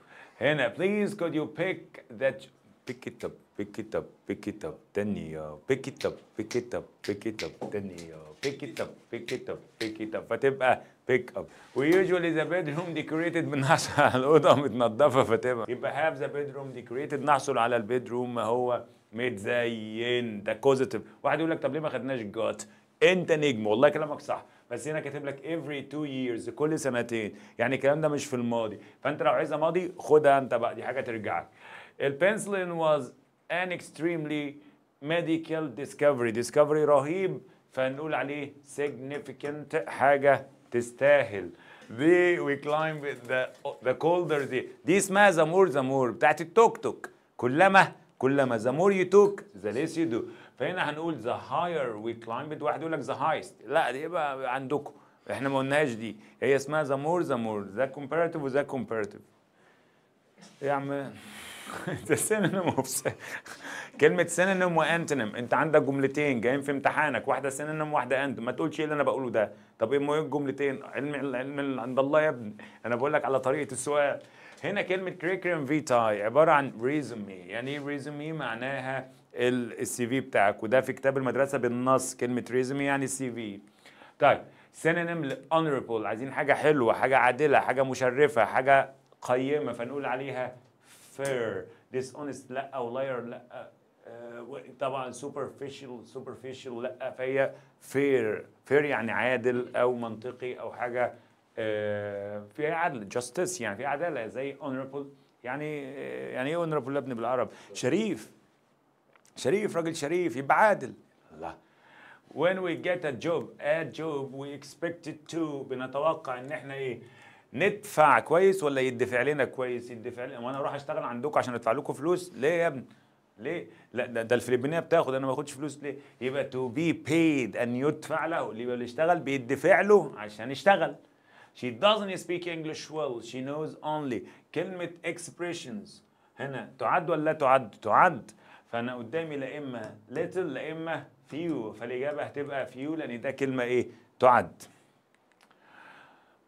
هنا بليز كود يو بيك ذات بيك ات اب بيك ات اب بيك ات اب تاني بيك ات اب بيك ات اب بيك ات اب تاني بيك ات اب بيك ات اب بيك ات اب فتبقى بيك اب ويوجوالي ذا بيدروم ديكوريتد بنحصل على الاوضه متنظفه فتبقى يبقى هاف ذا بيدروم ديكوريتد نحصل على البيدروم ما هو متزين ده كوزيتيف واحد يقول لك طب ليه ما خدناش جات انت نجم والله كلامك صح بس هنا كاتب لك every two years كل سنتين يعني الكلام ده مش في الماضي فانت لو عايزها ماضي خدها انت بقى دي حاجه ترجعك البنسلين was an extremely medical discovery discovery رهيب فنقول عليه significant حاجه تستاهل they we climb the, the colder day دي اسمها the more the more بتاعت التوك توك كلما كلما the more you took the less you do فهنا هنقول the higher we climbed واحد يقول لك the highest لا دي يبقى عندكم احنا ما قلناش دي هي اسمها the more the more the comparative و the comparative يا عم سينونيم *laughs* اوف كلمة سينونيم وانتونيم انت عندك جملتين جايين في امتحانك واحدة سينونيم واحدة انت ما تقولش ايه اللي انا بقوله ده طب ايه الجملتين علم العلم عند الله يا ابني انا بقول لك على طريقة السؤال هنا كلمة كريكريم فيتاي عبارة عن ريزومي يعني ايه ريزومي معناها السي في بتاعك وده في كتاب المدرسة بالنص كلمة ريزومي يعني السي في طيب سينونيم لانربل عايزين حاجة حلوة حاجة عادلة حاجة مشرفة حاجة قيمة فنقول عليها fair dishonest لا او liar لا آه، آه، طبعا superficial superficial لا فهي fair fair يعني عادل او منطقي او حاجه آه، فيها عدل justice يعني في عداله زي honorable يعني يعني ايه honorable يا ابني بالعربي شريف شريف راجل شريف يبقى عادل الله when we get a job a job we expected to بنتوقع ان احنا ايه ندفع كويس ولا يدفع لنا كويس يدفع لنا وانا اروح اشتغل عندكم عشان ادفع لكم فلوس ليه يا ابني ليه لا ده, الفلبينيه بتاخد انا ما باخدش فلوس ليه يبقى تو بي بيد ان يدفع له اللي بيشتغل بيدفع له عشان يشتغل She doesn't speak English well. She knows only كلمة expressions هنا تعد ولا لا تعد؟ تعد فأنا قدامي لا إما little لا إما few فالإجابة هتبقى few لأن ده كلمة إيه؟ تعد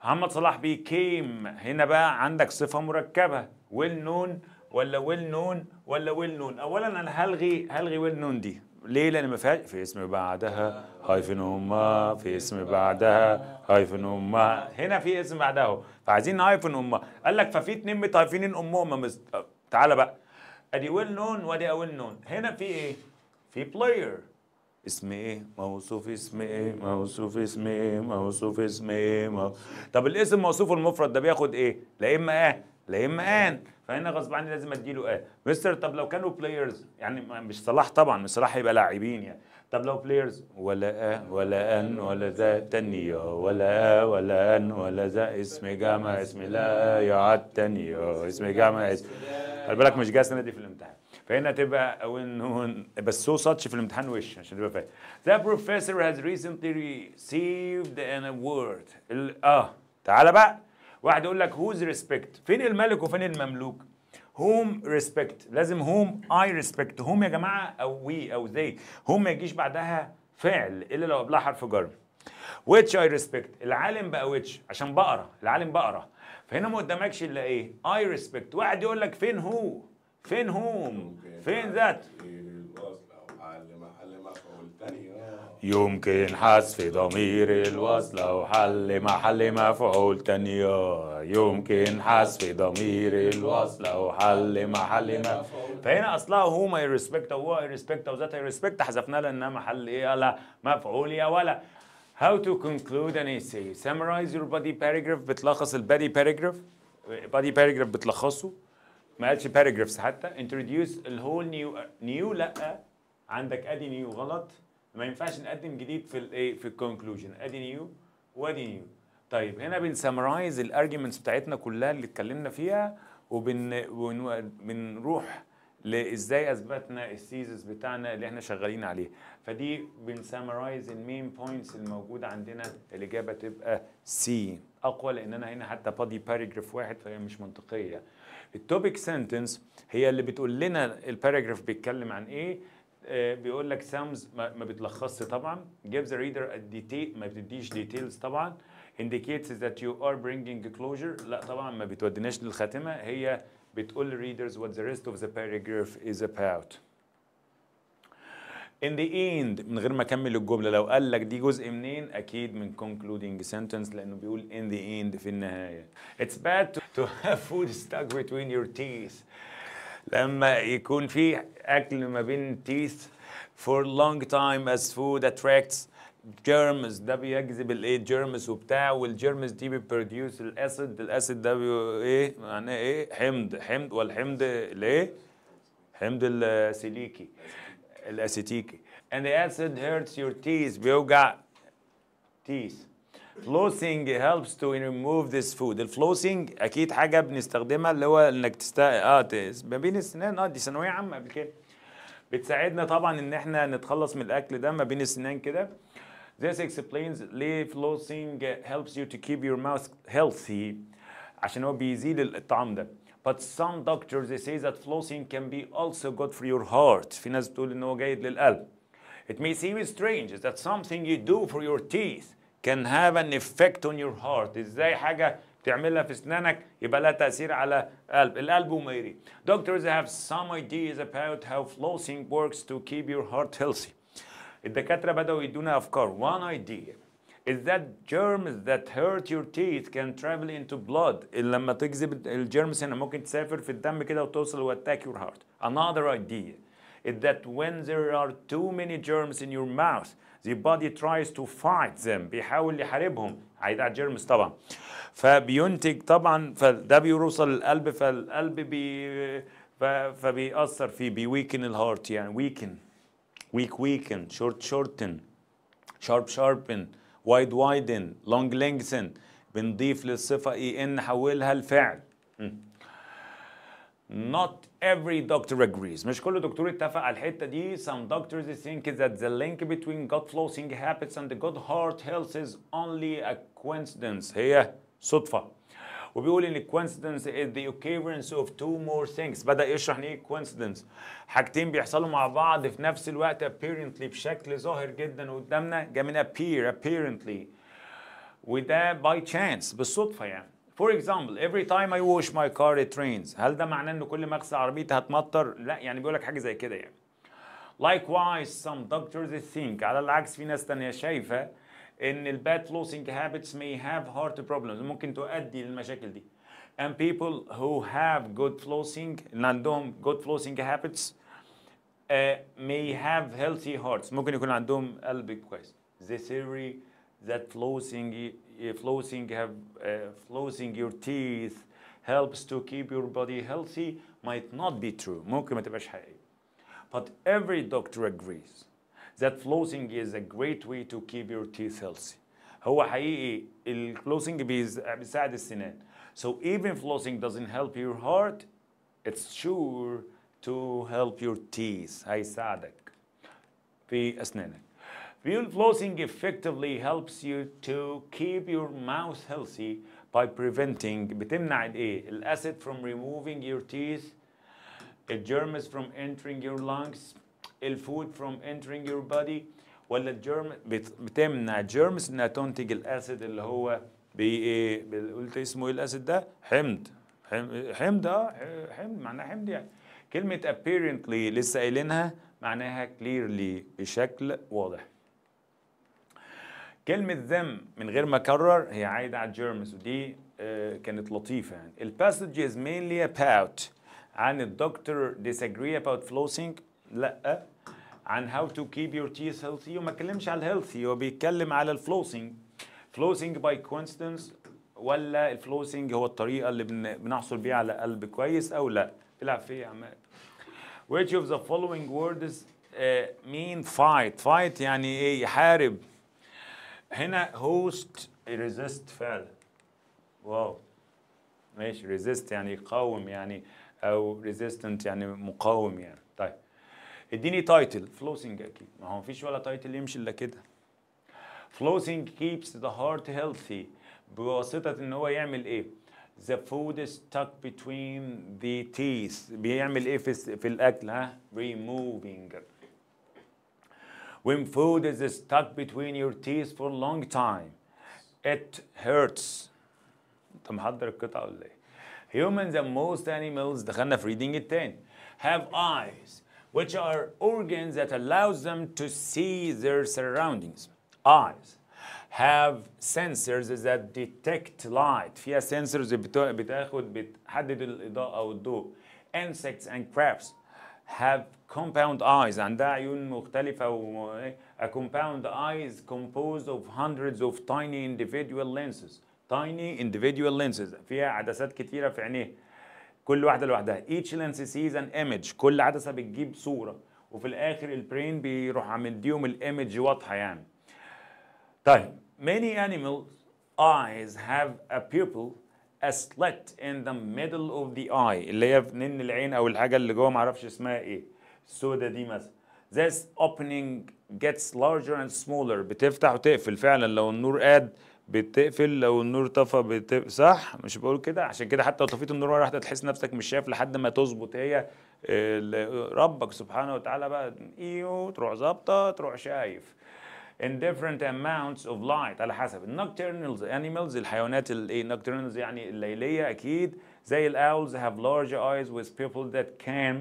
محمد صلاح بيكيم هنا بقى عندك صفة مركبة ويل نون ولا ويل نون ولا ويل نون اولا انا هلغي هلغي ويل نون دي ليه لان ما فيهاش في اسم بعدها هايفن امه في اسم بعدها هايفن امه هنا في اسم بعدها اهو فعايزين هايفن امه قال لك ففي اتنين متهايفنين امهم تعالى بقى ادي ويل نون وادي اول نون هنا في ايه في بلاير اسم ايه موصوف اسم ايه موصوف اسم ايه موصوف اسم ايه مو... طب الاسم موصوف المفرد ده بياخد ايه لا اما اه لا اما ان فهنا غصب عني لازم اديله اه مستر طب لو كانوا بلايرز يعني مش صلاح طبعا مش صلاح يبقى لاعبين يعني طب لو بلايرز ولا اه ولا ان ولا ذا تنيا ولا اه ولا ان ولا ذا اسم جامع اسم لا يعد تنيا اسم جامع اسم خلي بالك مش جاي السنه دي في الامتحان فهنا تبقى وان *laughs* بس سو ساتش في الامتحان وش عشان تبقى فاهم ذا بروفيسور هاز ريسنتلي ريسيفد ان اوورد اه تعالى بقى واحد يقول لك هوز ريسبكت فين الملك وفين المملوك هوم ريسبكت لازم هوم اي ريسبكت هوم يا جماعه او وي او زي هوم ما يجيش بعدها فعل الا لو قبلها حرف جر which I respect العالم بقى which عشان بقرا العالم بقرا فهنا ما قدامكش الا ايه I respect واحد يقول لك فين هو فين هوم فين ذات يمكن آه. حذف ضمير الوصل أو حل محل مفعول تانية آه. يمكن حذف ضمير الوصل أو حل محل مفعول فهنا أصلها ما يرسبكت أو هو يرسبكت أو ذات يرسبكت حذفنا لأنها محل إيه لا مفعول يا ولا How to conclude an essay Summarize your body paragraph بتلخص البادي paragraph body paragraph بتلخصه ما قالش paragraphs حتى introduce الهول نيو نيو لا عندك ادي نيو غلط ما ينفعش نقدم جديد في الايه في الكونكلوجن ادي نيو وادي نيو طيب هنا بنسمرايز الارجيومنتس بتاعتنا كلها اللي اتكلمنا فيها وبن بنروح لازاي اثبتنا الثيزس بتاعنا اللي احنا شغالين عليه فدي بنسمرايز المين بوينتس الموجوده عندنا الاجابه تبقى سي اقوى لان انا هنا حتى فاضي باراجراف واحد فهي مش منطقيه التوبيك سنتنس هي اللي بتقول لنا الباراجراف بيتكلم عن ايه آه، بيقول لك سامز ما بتلخصش طبعا جيف the reader a detail ما بتديش details طبعا indicates that you are bringing closure لا طبعا ما بتوديناش للخاتمه هي بتقول readers what the rest of the paragraph is about in the end من غير ما اكمل الجمله لو قال لك دي جزء منين اكيد من concluding sentence لانه بيقول in the end في النهايه it's bad to have food stuck between your teeth لما يكون في اكل ما بين teeth for long time as food attracts جيرمز ده بيجذب الايه جيرمز وبتاع والجيرمز دي بتبروديوس الاسيد الاسيد ده بي ايه معناه ايه حمض حمض والحمض الايه حمض السيليكي الاسيتيكي and the acid hurts your teeth بيوجع teeth flossing helps to remove this food الفلوسنج اكيد حاجه بنستخدمها اللي هو انك تست اه ما بين السنان اه دي ثانويه عامه قبل كده بتساعدنا طبعا ان احنا نتخلص من الاكل ده ما بين السنان كده This explains ليه flossing helps you to keep your mouth healthy عشان هو بيزيل الطعام ده But some doctors, they say that flossing can be also good for your heart. It may seem strange that something you do for your teeth can have an effect on your heart. إزاي حاجة تعملها في اسنانك يبقى لها تاثير على قلب القلب وما doctors have some ideas about how flossing works to keep your heart healthy الدكاتره بداوا يدونا افكار one idea is that germs that hurt your teeth can travel into blood لما تجذب الجيرمس هنا ممكن تسافر في الدم كده وتوصل واتاك your heart another idea is that when there are too many germs in your mouth the body tries to fight them بيحاول يحاربهم هيدع جيرمس طبعا فبينتج طبعا فده بيوصل للقلب فالقلب بي فبيأثر فيه بيويكن الهارت يعني ويكن ويك ويكن شورت شورتن شارب شاربن وايد وايدن لونج لينجثن بنضيف للصفة اي ان نحولها لفعل Not every doctor agrees. مش كل دكتور اتفق على دي. Some doctors think that the link between gut flushing habits and good heart health is only a coincidence. هي صدفة. وبيقول ان الكوينسيدنس از ذا اوكيرنس اوف تو مور ثينجز بدا يشرح ان ايه الكوينسيدنس حاجتين بيحصلوا مع بعض في نفس الوقت ابيرنتلي بشكل ظاهر جدا قدامنا جاي من ابير ابيرنتلي وده باي تشانس بالصدفه يعني فور اكزامبل every time I wash my car it rains هل ده معناه ان كل ما اغسل عربيتي هتمطر؟ لا يعني بيقول لك حاجه زي كده يعني Likewise some doctors think على العكس في ناس تانية شايفة ان bad losing habits may have heart problems ممكن تؤدي للمشاكل دي and people who have good flossing ان عندهم good flossing habits uh, may have healthy hearts ممكن يكون عندهم قلب كويس the theory that flossing flossing have uh, flossing your teeth helps to keep your body healthy might not be true ممكن ما تبقاش حقيقي but every doctor agrees that flossing is a great way to keep your teeth healthy هو حقيقي الفلوسنج بيساعد السنان so even flossing doesn't help your heart it's sure to help your teeth هيساعدك في أسنانك Flossing effectively helps you to keep your mouth healthy by preventing بتمنع الايه؟ الاسيد from removing your teeth, germs from entering your lungs, الفود from entering your body ولا الجيرم بتمنع الجيرمز انها تنتج الاسيد اللي هو ايه قلت اسمه ايه الاسيد ده حمض حمض اه حمض معناها حمض يعني كلمه apparently لسه قايلينها معناها clearly بشكل واضح كلمة ذم من غير ما أكرر هي عايدة على الجيرمز ودي آه كانت لطيفة يعني. الباسج از مينلي اباوت عن الدكتور disagree about flossing لا عن هاو تو كيب يور تيث هيلثي وما تكلمش على الهيلثي هو بيتكلم على الفلوسنج فلوسنج باي كونستنس ولا الفلوسنج هو الطريقه اللي بنحصل بيها على قلب كويس او لا العب فيه يا عماد which of the following words uh, mean fight fight يعني ايه يحارب هنا host resist فعلا واو ماشي resist يعني يقاوم يعني او resistant يعني مقاوم يعني اديني تايتل فلوسنج اكيد ما هو مفيش ولا تايتل يمشي الا كده فلوسنج كيبس ذا هارت هيلثي بواسطه ان هو يعمل ايه the food is stuck between the teeth بيعمل ايه في, في الاكل ها removing when food is stuck between your teeth for a long time it hurts انت محضر القطعه ولا ايه humans and most animals دخلنا في reading التاني have eyes which are organs that allows them to see their surroundings. Eyes have sensors that detect light فيها sensors بتاخد بتحدد الإضاءة والضوء insects and crabs have compound eyes عندها عيون مختلفة و a compound eye is composed of hundreds of tiny individual lenses tiny individual lenses فيها عدسات كتيرة في عينيه كل واحده لوحدها each lens sees an image كل عدسه بتجيب صوره وفي الاخر البرين بيروح عامل ديوم الايمج واضحه يعني طيب many animals eyes have a pupil a slit in the middle of the eye اللي هي في نن العين او الحاجه اللي جوه معرفش اسمها ايه السودا دي مثلا this opening gets larger and smaller بتفتح وتقفل فعلا لو النور قاد بتقفل لو النور طفى بتقفل صح مش بقول كده عشان كده حتى لو طفيت النور مره واحده تحس نفسك مش شايف لحد ما تظبط هي ربك سبحانه وتعالى بقى ايوه تروح ظابطه تروح شايف in different amounts of light على حسب nocturnal animals الحيوانات الايه nocturnal يعني الليليه اكيد زي الاولز have large eyes with people that can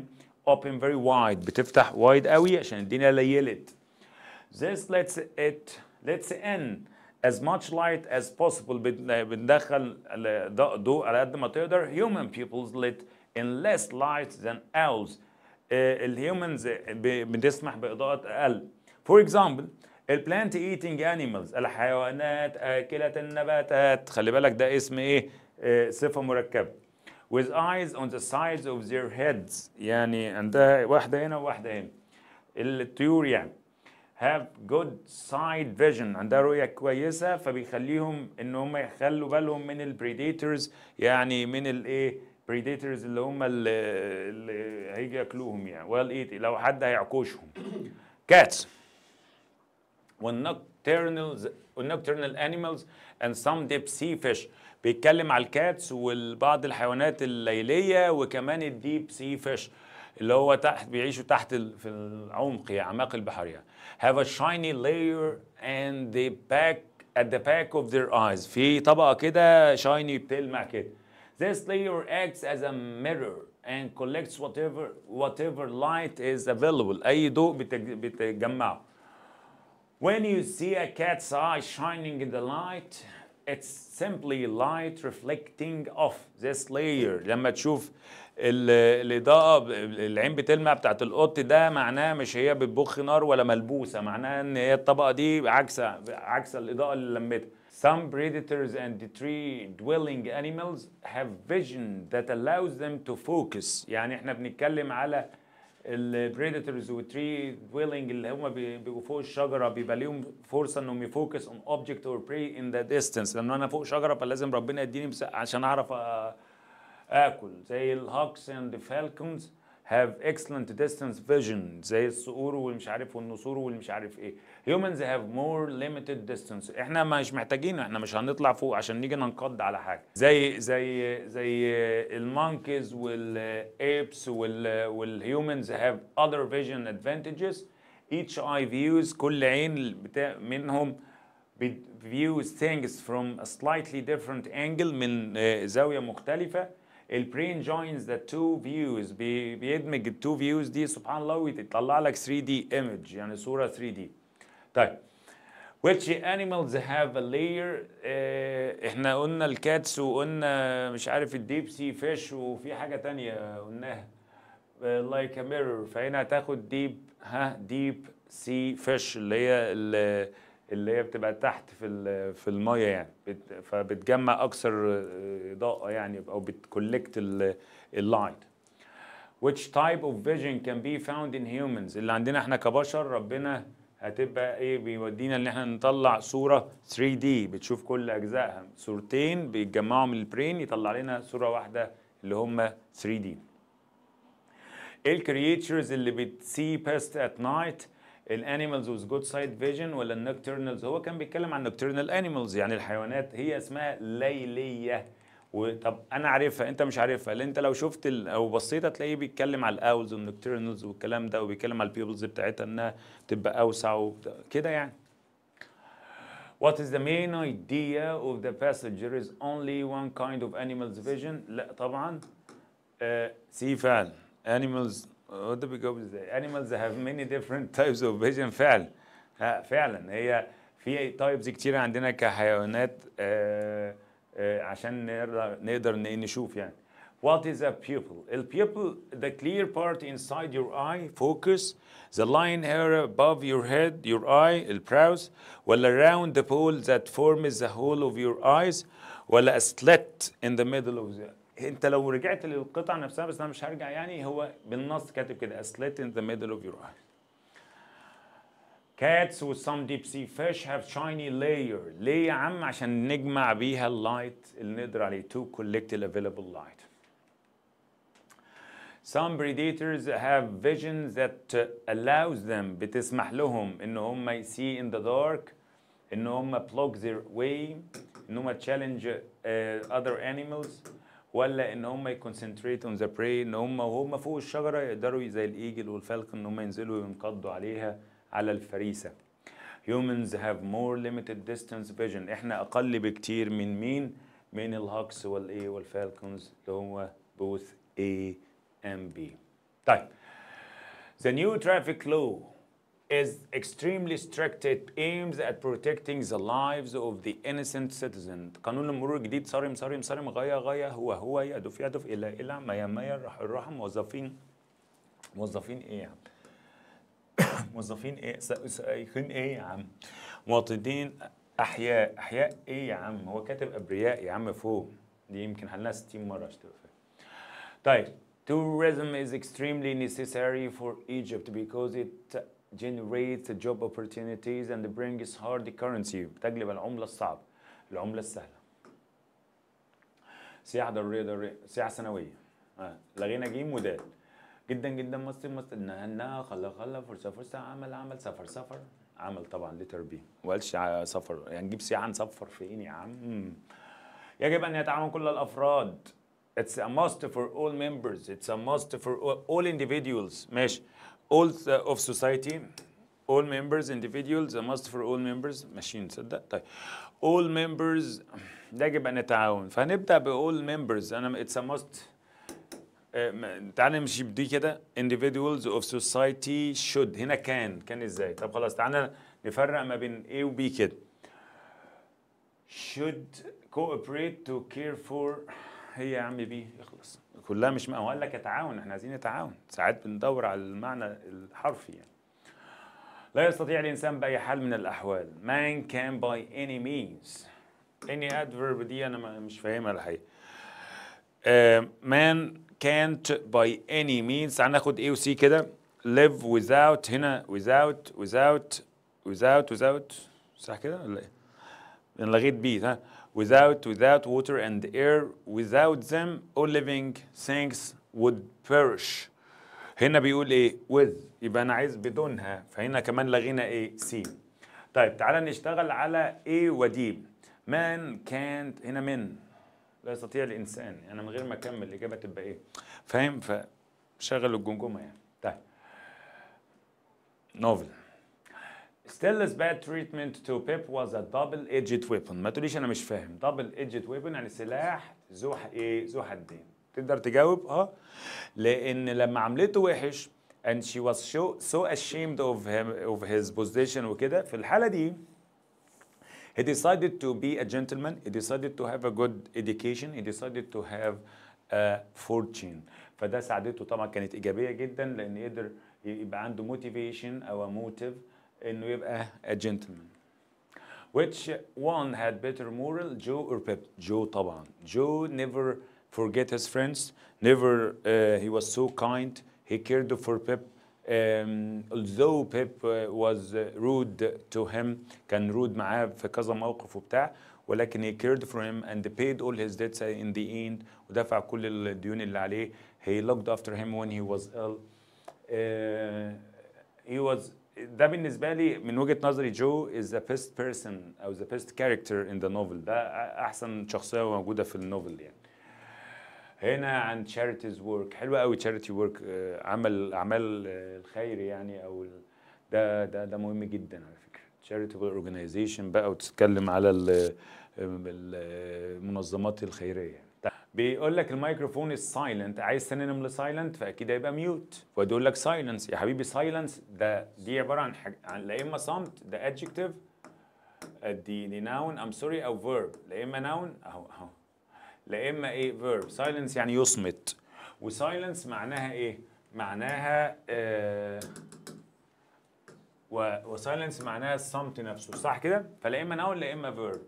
open very wide بتفتح وايد قوي عشان الدنيا ليلت this lets it lets in as much light as possible بندخل ضوء على قد ما تقدر human pupils lit in less light than owls الهيومنز بتسمح بإضاءة أقل for example البلانت ايتنج انيمالز الحيوانات آكلة النباتات خلي بالك ده اسم ايه آه، صفة مركبة with eyes on the sides of their heads يعني عندها واحدة هنا وواحدة هنا الطيور يعني هاف جود سايد فيجن عندها رؤيه كويسه فبيخليهم ان هم يخلوا بالهم من البريديتورز يعني من الايه بريديتورز اللي هم اللي, اللي هيجي ياكلوهم يعني ويل ايت لو حد هيعكوشهم كاتس والنكترنال والنكترنال انيمالز اند سام ديب سي فيش بيتكلم على الكاتس وبعض الحيوانات الليليه وكمان الديب سي فيش اللي هو تحت بيعيشوا تحت في العمق اعماق have a shiny layer and the back at the back of their eyes في طبقه كده شايني بتلمع كده this layer acts as a mirror and collects whatever whatever light is available اي ضوء بتجمعه when you see a cat's eye shining in the light it's simply light reflecting off this layer لما تشوف الاضاءه العين بتلمع بتاعت القط ده معناه مش هي بتبخ نار ولا ملبوسه معناه ان هي الطبقه دي عكسه عكس الاضاءه اللي لمتها Some predators and tree-dwelling animals have vision that allows them to focus. يعني احنا بنتكلم على البريدترز والتري dwelling اللي هم بيبقوا فوق الشجره بيبقى ليهم فرصه انهم يفوكس اون اوبجكت اور بري ان ذا ديستنس لان انا فوق شجره فلازم ربنا يديني عشان اعرف أ... اكل زي الهاكس اند فالكونز هاف اكسلنت ديستانس فيجن زي الصقور والمش عارف والنسور والمش عارف ايه هيومنز هاف مور ليميتد ديستانس احنا مش محتاجين احنا مش هنطلع فوق عشان نيجي ننقض على حاجه زي زي زي المونكيز والايبس والهيومنز هاف اذر فيجن ادفانتجز each eye views كل عين بتاع منهم views things from a slightly different angle من آه، زاوية مختلفة البرين جوينز ذا تو فيوز بيدمج التو فيوز دي سبحان الله ويطلع لك 3 دي ايمج يعني صوره 3 دي طيب which animals have a layer اه احنا قلنا الكاتس وقلنا مش عارف الديب سي فيش وفي حاجه ثانيه قلناها لايك ا ميرور فهنا هتاخد ديب ها ديب سي فيش اللي هي اللي هي بتبقى تحت في في الميه يعني فبتجمع اكثر آه، اضاءه يعني او بتكولكت اللايت which type of vision can be found in humans اللي عندنا احنا كبشر ربنا هتبقى ايه بيودينا ان احنا نطلع صوره 3D بتشوف كل اجزائها صورتين بيتجمعوا من البرين يطلع لنا صوره واحده اللي هم 3D ايه الكرييتشرز اللي بتسي بيست ات نايت الانيمالز وذ جود سايد فيجن ولا النكترنالز هو كان بيتكلم عن نكترنال انيمالز يعني الحيوانات هي اسمها ليليه وطب انا عارفها انت مش عارفها لان انت لو شفت او بصيت هتلاقيه بيتكلم على الاولز والنكترنالز والكلام ده وبيتكلم على البيبلز بتاعتها انها تبقى اوسع وبت... كده يعني What is the main idea of the passage? There is only one kind of animals vision. لا طبعا آه سي فعل animals برضه بيجاوب ازاي animals have many different *laughs* types of vision فعلا فعلا هي في تايبز كتير عندنا كحيوانات آه آه عشان نقدر نقدر نشوف يعني What is a pupil? The pupil, the clear part inside your eye, focus, the line area above your head, your eye, the brows, well around the pole that forms the whole of your eyes, well a slit in the middle of the انت لو رجعت للقطع نفسها بس انا مش هرجع يعني هو بالنص كاتب كده a slit in the middle of your eye Cats with some deep sea fish have shiny layer. ليه يا عم؟ عشان نجمع بيها اللايت اللي نقدر عليه to collect the available light. Some predators have visions that allows them بتسمح لهم ان هم see in the dark ان هم plug their way ان هم challenge uh, other animals ولا ان هم يكونسنتريت اون ذا براي ان هم وهم فوق الشجره يقدروا زي الايجل والفالكون ان هم ينزلوا وينقضوا عليها على الفريسه humans have more limited distance vision احنا اقل بكتير من مين من الهوكس والايه والفالكونز اللي هو both A and B طيب the new traffic law is extremely strict. It aims at protecting the lives of the innocent citizen. قانون المرور الجديد صارم صارم صارم غاية غاية هو هو يدف يدف إلى إلى ما يمير راح راح موظفين موظفين إيه يا عم؟ *coughs* موظفين إيه سائقين إيه يا عم؟ مواطنين أحياء أحياء إيه يا عم؟ هو كاتب أبرياء يا عم فوق دي يمكن حلها 60 مرة أشتغل طيب tourism is extremely necessary for Egypt because it generate job opportunities and brings hard currency تجلب العملة الصعبة العملة السهلة سياحة ضرورية سياحة سنوية آه. لغينا جيم ودال جدا جدا مصر مصر انها انها خلا خلا فرصه فرصه عمل عمل سفر سفر عمل طبعا لتر بي ما قالش آه، سفر يعني نجيب سياحه نسفر فين يا عم يجب ان يتعاون كل الافراد It's a must for all members. It's a must for all individuals. ماشي. all uh, of society all members individuals a must for all members machines, تصدق طيب all members يجب ان نتعاون فهنبدا ب all members انا um, it's a must تعال نمشي بدي كده individuals of society should هنا كان كان ازاي طب خلاص تعالى نفرق ما بين A و B كده should cooperate to care for هي يا عم بيه يخلص كلها مش هو قال لك تعاون احنا عايزين نتعاون ساعات بندور على المعنى الحرفي يعني لا يستطيع الانسان باي حال من الاحوال man can by any means any adverb دي انا مش فاهمها الحقيقه آه، man can't by any means تعال ناخد ايه وسي كده live without هنا without without without without صح كده ولا ايه؟ لغيت بيه ها Without, without water and air, without them, all living things would perish. هنا بيقول ايه with يبقى انا عايز بدونها فهنا كمان لغينا ايه سي طيب تعالى نشتغل على ايه ودي مان كانت هنا من لا يستطيع الانسان انا يعني من غير ما اكمل الاجابه تبقى ايه فاهم فشغل الجمجمه يعني طيب نوفل ستيلس باد تريتمنت تو بيب واز ا دبل ايدجت ويبون ما تقوليش انا مش فاهم دبل ايدجت ويبون يعني سلاح ذو ايه ذو حدين تقدر تجاوب اه لان لما عملته وحش and she was so, so ashamed of him of his position وكده في الحاله دي he decided to be a gentleman he decided to have a good education he decided to have a fortune فده ساعدته طبعا كانت ايجابيه جدا لان قدر يبقى عنده موتيفيشن او موتيف انه يبقى a gentleman which one had better moral Joe or Pep Joe طبعا Joe never forget his friends never uh, he was so kind he cared for Pep um, although Pep uh, was uh, rude to him كان rude معاه في كذا موقف وبتاع ولكن he cared for him and paid all his debts in the end ودفع كل الديون اللي عليه he looked after him when he was ill uh, he was ده بالنسبه لي من وجهه نظري جو از ذا بيست person او ذا بيست كاركتر ان ذا نوفل ده احسن شخصيه موجوده في النوفل يعني هنا عن تشاريتيز ورك حلو قوي تشاريتي ورك عمل اعمال آه، الخير يعني او ده ده ده مهم جدا على فكره تشاريتيبل organization بقى وتتكلم على المنظمات آه، آه، الخيريه بيقول لك الميكروفون از سايلنت عايز سينونيم لسايلنت فاكيد هيبقى ميوت فيقول لك سايلنس يا حبيبي سايلنس ده دي عباره عن حاجه عن لا اما صمت ده ادجكتيف دي دي ناون ام سوري او فيرب لا اما ناون اهو اهو لا اما ايه فيرب سايلنس يعني يصمت وسايلنس معناها ايه؟ معناها آه وسايلنس معناها الصمت نفسه صح كده؟ فلا اما ناون لا اما فيرب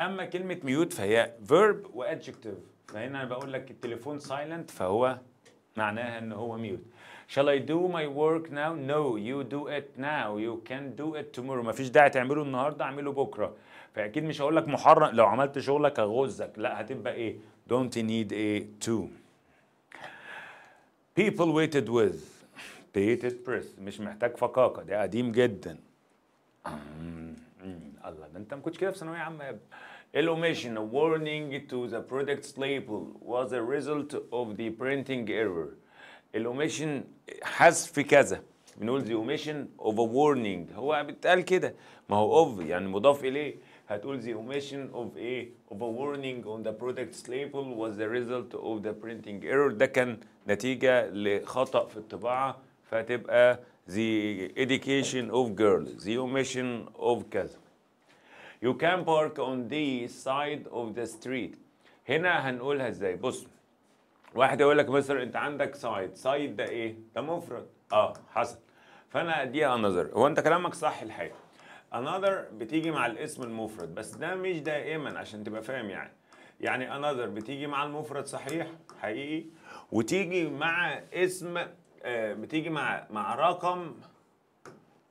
اما كلمه ميوت فهي فيرب وادجكتيف لان انا بقول لك التليفون سايلنت فهو معناها ان هو ميوت shall I do my work now no you do it now you can do it tomorrow مفيش داعي تعمله النهارده اعمله بكره فاكيد مش هقول لك محرم لو عملت شغلك هغزك لا هتبقى ايه don't you need a to people waited with bated breath مش محتاج فقاقه ده قديم جدا أمم، أمم. الله ده انت ما كنتش كده في ثانويه عامه يا ابني Illumination warning to the product's label was a result of the printing error. Illumination حذف كذا بنقول the omission of a warning هو بيتقال كده ما هو of يعني مضاف إليه هتقول the omission of a of a warning on the product's label was the result of the printing error ده كان نتيجة لخطأ في الطباعة فتبقى the education of girls the omission of كذا You can park on the side of the street هنا هنقولها ازاي بص واحد يقول لك مستر انت عندك سايد سايد ده ايه ده مفرد اه حسن فانا اديها انذر هو انت كلامك صح الحقيقه انذر بتيجي مع الاسم المفرد بس ده مش دائما عشان تبقى فاهم يعني يعني انذر بتيجي مع المفرد صحيح حقيقي وتيجي مع اسم آه بتيجي مع مع رقم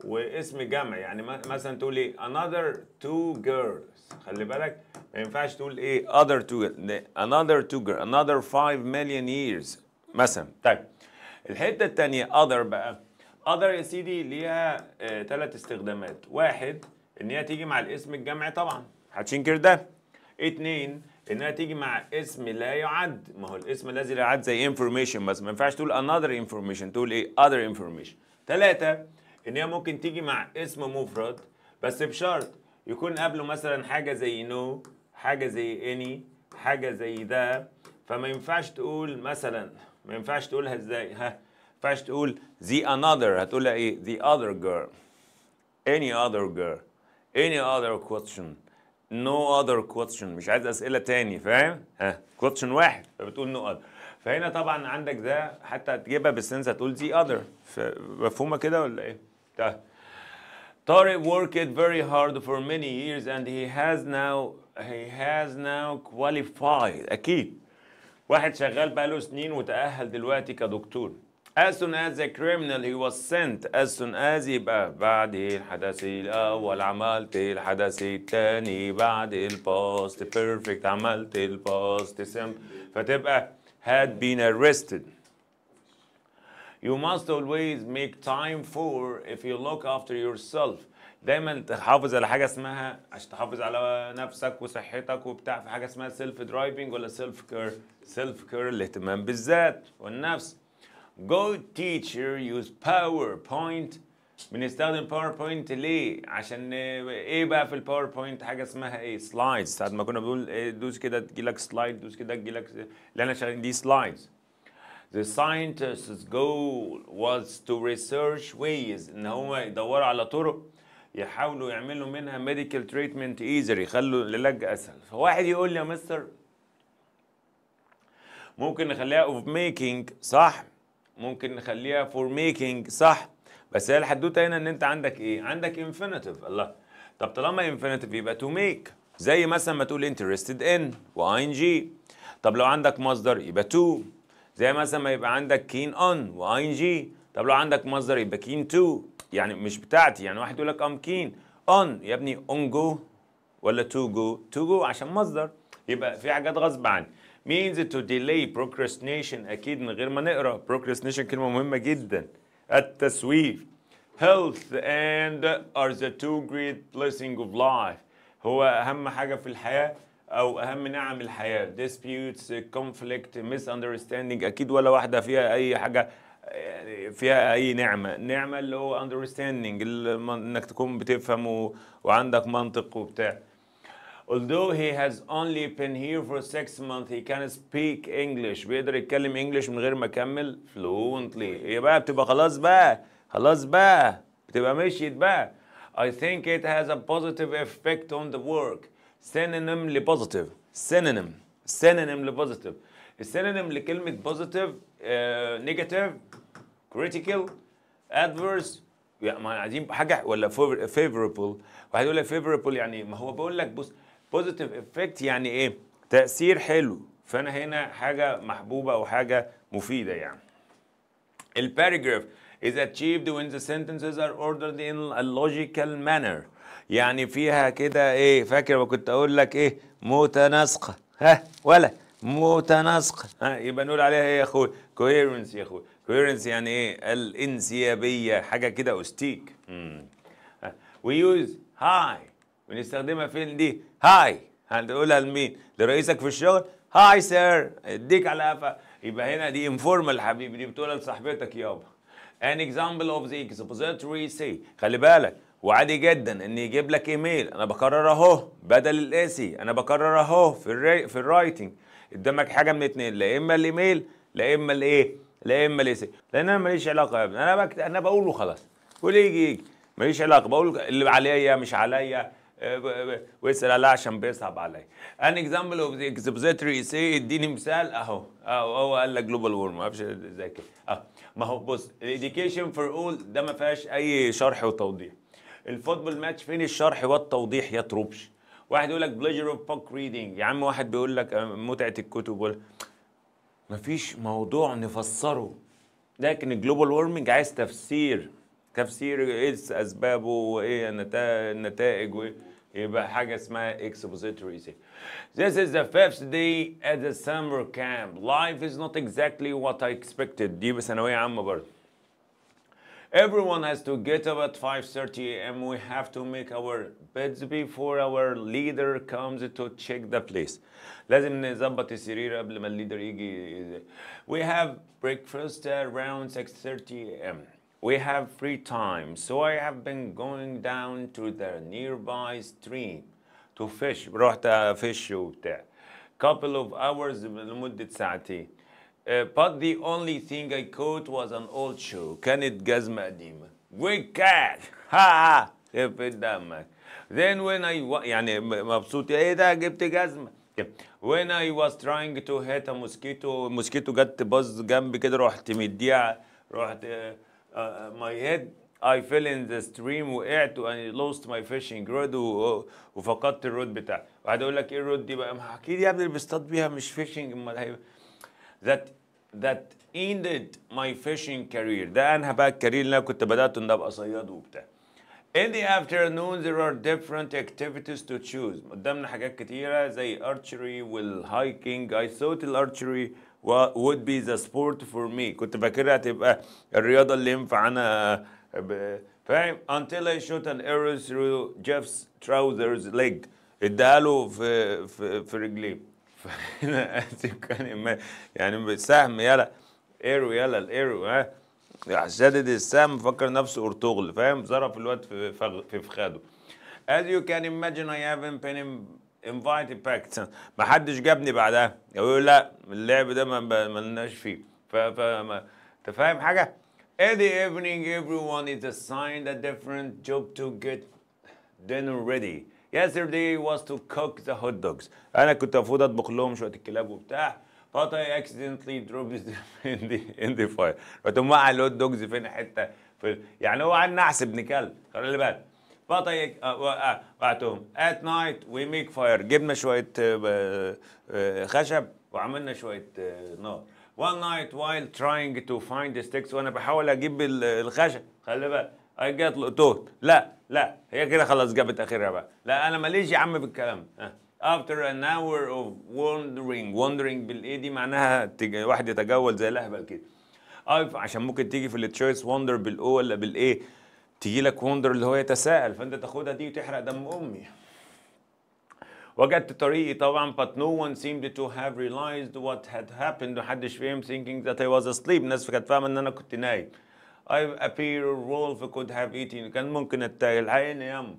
واسم جمع يعني مثلا تقول ايه another two girls خلي بالك ما ينفعش تقول ايه other two another two girls another five million years مثلا طيب الحته الثانيه other بقى other يا سيدي ليها ثلاث آه استخدامات واحد ان هي تيجي مع الاسم الجمعي طبعا هتشنكر ده اتنين انها تيجي مع اسم لا يعد ما هو الاسم الذي لا يعد زي information بس ما ينفعش تقول another information تقول ايه other information ثلاثة ان هي ممكن تيجي مع اسم مفرد بس بشرط يكون قبله مثلا حاجه زي نو حاجه زي اني حاجه زي ده فما ينفعش تقول مثلا ما ينفعش تقولها ازاي ها ما ينفعش تقول the another هتقولها ايه the other girl any other girl any other question no other question مش عايز اسئله تاني فاهم ها question واحد فبتقول no other فهنا طبعا عندك ده حتى تجيبها بالسنس هتقول the other مفهومه كده ولا ايه طارق worked very hard for many years and he has now he has now qualified أكيد واحد شغال بقاله سنين وتأهل دلوقتي كدكتور as soon as the criminal he was sent as soon as يبقى بعد الحدث الأول عملت الحدث الثاني بعد الباست perfect عملت الباست simple فتبقى had been arrested You must always make time for if you look after yourself دايما تحافظ على حاجه اسمها عشان تحافظ على نفسك وصحتك وبتاع في حاجه اسمها سيلف درايفنج ولا سيلف كير سيلف كير الاهتمام بالذات والنفس جو تيتشر يوز بوينت بنستخدم بوينت ليه؟ عشان ايه بقى في الباوربوينت حاجه اسمها ايه؟ سلايدز ساعات ما كنا بنقول إيه، دوس كده تجيلك سلايد دوس كده تجيلك اللي احنا شغالين دي سلايدز The scientist's goal was to research ways ان هم يدوروا على طرق يحاولوا يعملوا منها medical treatment easier يخلوا العلاج اسهل فواحد يقول لي يا مستر ممكن نخليها of making صح ممكن نخليها for making صح بس هي الحدوته هنا ان انت عندك ايه عندك infinitive الله طب طالما infinitive يبقى to make زي مثلا ما تقول انترستد ان و جي طب لو عندك مصدر يبقى to زي مثلا ما يبقى عندك كين اون واين جي طب لو عندك مصدر يبقى كين تو يعني مش بتاعتي يعني واحد يقول لك ام كين اون يا ابني اون جو ولا تو جو تو جو عشان مصدر يبقى في حاجات غصب عني means to delay procrastination اكيد من غير ما نقرا procrastination كلمه مهمه جدا التسويف health and are the two great blessings of life هو اهم حاجه في الحياه او اهم نعم الحياه disputes conflict misunderstanding اكيد ولا واحده فيها اي حاجه فيها اي نعمه نعمه اللي هو understanding انك تكون بتفهم و... وعندك منطق وبتاع Although he has only been here for six months, he can speak English. بيقدر يتكلم English من غير ما أكمل fluently. يبقى بتبقى خلاص بقى خلاص بقى بتبقى مشيت بقى. I think it has a positive effect on the work. سينونيم لبوزيتيف سينونيم سينونيم لبوزيتيف السينونيم لكلمه بوزيتيف نيجاتيف كريتيكال ادفيرس ما عايزين حاجه ولا فيفوربل واحد يقول لك فيفوربل يعني ما هو بقول لك بص بوزيتيف افكت يعني ايه تاثير حلو فانا هنا حاجه محبوبه او حاجه مفيده يعني الباراجراف is achieved when the sentences are ordered in a logical manner يعني فيها كده ايه فاكر ما كنت اقول لك ايه متناسقه ها ولا متناسقه ها يبقى نقول عليها ايه يا اخويا كويرنس يا اخويا كويرنس يعني ايه الانسيابيه حاجه كده استيك ويوز هاي بنستخدمها فين دي هاي هتقولها لمين لرئيسك في الشغل هاي سير اديك على قفا يبقى هنا دي انفورمال حبيبي دي بتقولها لصاحبتك يابا ان اكزامبل اوف ذا اكسبوزيتوري سي خلي بالك وعادي جدا ان يجيب لك ايميل انا بكرر اهو بدل الاسي انا بكرر اهو في الري... في الرايتنج قدامك حاجه من اتنين لا اما الايميل لا اما الايه لا اما الاسي لان انا ماليش علاقه يا ابني انا بكت... انا بقوله خلاص واللي يجي يجي ماليش علاقه بقول اللي عليا مش عليا آه، ويسال عليا عشان بيصعب عليا ان اكزامبل اوف اكسبوزيتري سي اديني مثال اهو اهو هو قال لك جلوبال وورم ما اعرفش ازاي كده اه ما هو بص الايديوكيشن فور اول ده ما فيهاش اي شرح وتوضيح الفوتبول ماتش فين الشرح والتوضيح يا تروبش واحد يقول لك بليجر اوف بوك ريدنج يا عم واحد بيقول لك آه، متعه الكتب مفيش موضوع نفسره لكن الجلوبال وورمنج عايز تفسير تفسير ايه اسبابه وايه النتائج وايه يبقى حاجه اسمها اكسبوزيتوري This is the fifth day at the summer camp. Life is not exactly what I expected. دي ثانويه عامه برضه. Everyone has to get up at 5.30 and we have to make our beds before our leader comes to check the place. لازم نظبط السرير قبل ما الليدر يجي. We have breakfast around 6.30 am. We have free time, so I have been going down to the nearby stream to fish. رحت fish وبتاع. Couple of hours لمدة ساعتين. Uh, but the only thing I caught was an old shoe كانت جزمة قديمة وكاك ها في دمك then when I يعني مبسوط ايه ده جبت جزمة when I was trying to hit a mosquito mosquito جت باظ جنبي كده رحت مديها رحت uh, uh, my head I fell in the stream وقعت and lost my fishing rod و, وفقدت الرود بتاعي واحد يقول لك ايه الرود دي بقى ما اكيد يا ابني اللي بيصطاد بيها مش فيشنج امال هيبقى that that ended my fishing career ده انهى بقى الكارير اللي انا كنت بداته ان ابقى صياد وبتاع In the afternoon there are different activities to choose قدامنا حاجات كتيرة زي archery والhiking I thought the archery would be the sport for me كنت فاكرها تبقى الرياضة اللي ينفع انا فاهم until I shot an arrow through Jeff's trousers leg اداها له في في, في رجليه فهنا ادي *laughs* كان يعني سهم يلا ايرو يلا الايرو ها شدد السهم فكر نفسه ارطغرل فاهم ظرف الوقت في, في فخاده as you can imagine I haven't been invited back ما حدش جابني بعدها يقول لا اللعب ده ما ملناش فيه ف ما... فاهم حاجه every the evening everyone is assigned a different job to get dinner ready yesterday was to cook the hot dogs انا كنت المفروض اطبخ لهم شويه الكلاب وبتاع but I accidentally dropped them *laughs* in the in the fire لهم موقع الهوت دوجز فين حته في يعني هو على النحس ابن كلب خلي بالك but I وقعتهم at night we make fire جبنا شويه آه، آه، آه، خشب وعملنا شويه نار one night while trying to find the sticks وانا بحاول اجيب الخشب خلي بالك جت توت لا لا هي كده خلاص جابت اخرها بقى لا انا ماليش يا عم بالكلام أه. after an hour of wandering wandering بالايه دي معناها تج... واحد يتجول زي الاهبل كده اه عشان ممكن تيجي في التشويس وندر بالاو ولا بالايه تيجي لك وندر اللي هو يتساءل فانت تاخدها دي وتحرق دم امي وجدت طريقي طبعا but no one seemed to have realized what had happened محدش فهم thinking that I was asleep الناس كانت فاهمه ان انا كنت نايم I appear wolf could have eaten كان ممكن اتاكل الحقيقة يم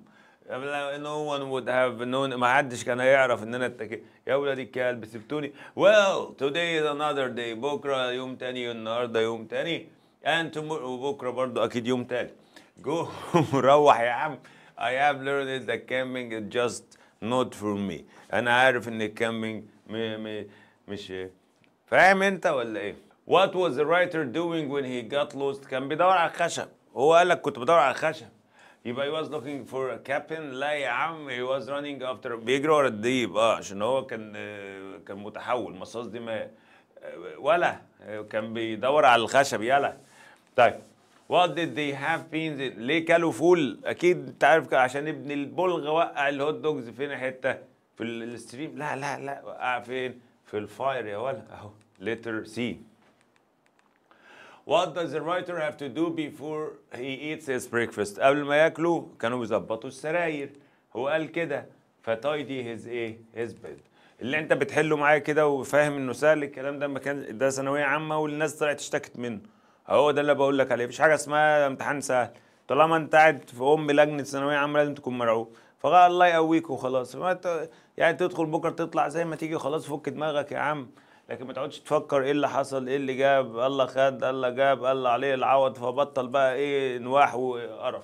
no one would have known ما حدش كان هيعرف ان انا اتكيت يا ولاد الكلب سبتوني well today is another day بكره يوم تاني النهارده يوم تاني and tomorrow بكره برضه اكيد يوم تالت جو *laughs* روح يا عم I have learned that camping is just not for me انا عارف ان الكامبينج مش فاهم انت ولا ايه What was the writer doing when he got lost كان بيدور على الخشب هو قال لك كنت بدور على الخشب يبقى he was looking for a captain لا يا عم he was running after بيجري ورا الديب اه عشان هو كان آه، كان متحول مصاص دماء آه، ولا آه، كان بيدور على الخشب يلا طيب what did they have beans ليه كلوا فول اكيد انت عارف عشان ابن البلغه وقع الهوت دوجز فين حته في الستريم لا لا لا وقع فين في الفاير يا ولا اهو ليتر سي What does the writer have to do before he eats his breakfast قبل ما ياكلوا كانوا بيظبطوا السراير هو قال كده فتايدي هيز ايه هيز بيد اللي انت بتحله معايا كده وفاهم انه سهل الكلام ده كان ده ثانويه عامه والناس طلعت اشتكت منه هو ده اللي بقول لك عليه مفيش حاجه اسمها امتحان سهل طالما انت قاعد في ام لجنه ثانويه عامه لازم تكون مرعوب فقال الله يقويك وخلاص يعني تدخل بكره تطلع زي ما تيجي خلاص فك دماغك يا عم لكن ما تقعدش تفكر ايه اللي حصل ايه اللي جاب الله خد الله جاب الله عليه العوض فبطل بقى ايه نواح وقرف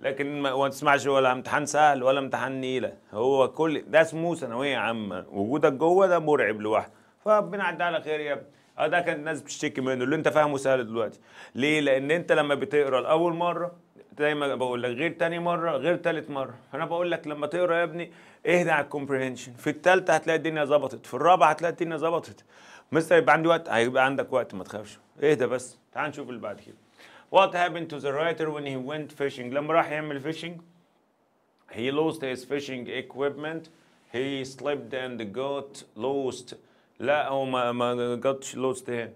لكن ما تسمعش ولا امتحان سهل ولا امتحان نيله هو كل ده اسمه ثانويه عامه وجودك جوه ده مرعب لوحده فربنا عدى على خير يا ابني اه ده كان الناس بتشتكي منه اللي انت فاهمه سهل دلوقتي ليه لان انت لما بتقرا لاول مره زي ما بقول لك غير تاني مره غير تالت مره انا بقول لك لما تقرا يا ابني اهدى على الكومبريهنشن في التالتة هتلاقي الدنيا ظبطت في الرابعه هتلاقي الدنيا ظبطت مستر يبقى عندي وقت هيبقى عندك وقت ما تخافش اهدى بس تعال نشوف اللي بعد كده What happened to the writer when he went fishing لما راح يعمل فيشنج he lost his fishing equipment he slipped and got lost لا هو ما ما جاتش لوست هنا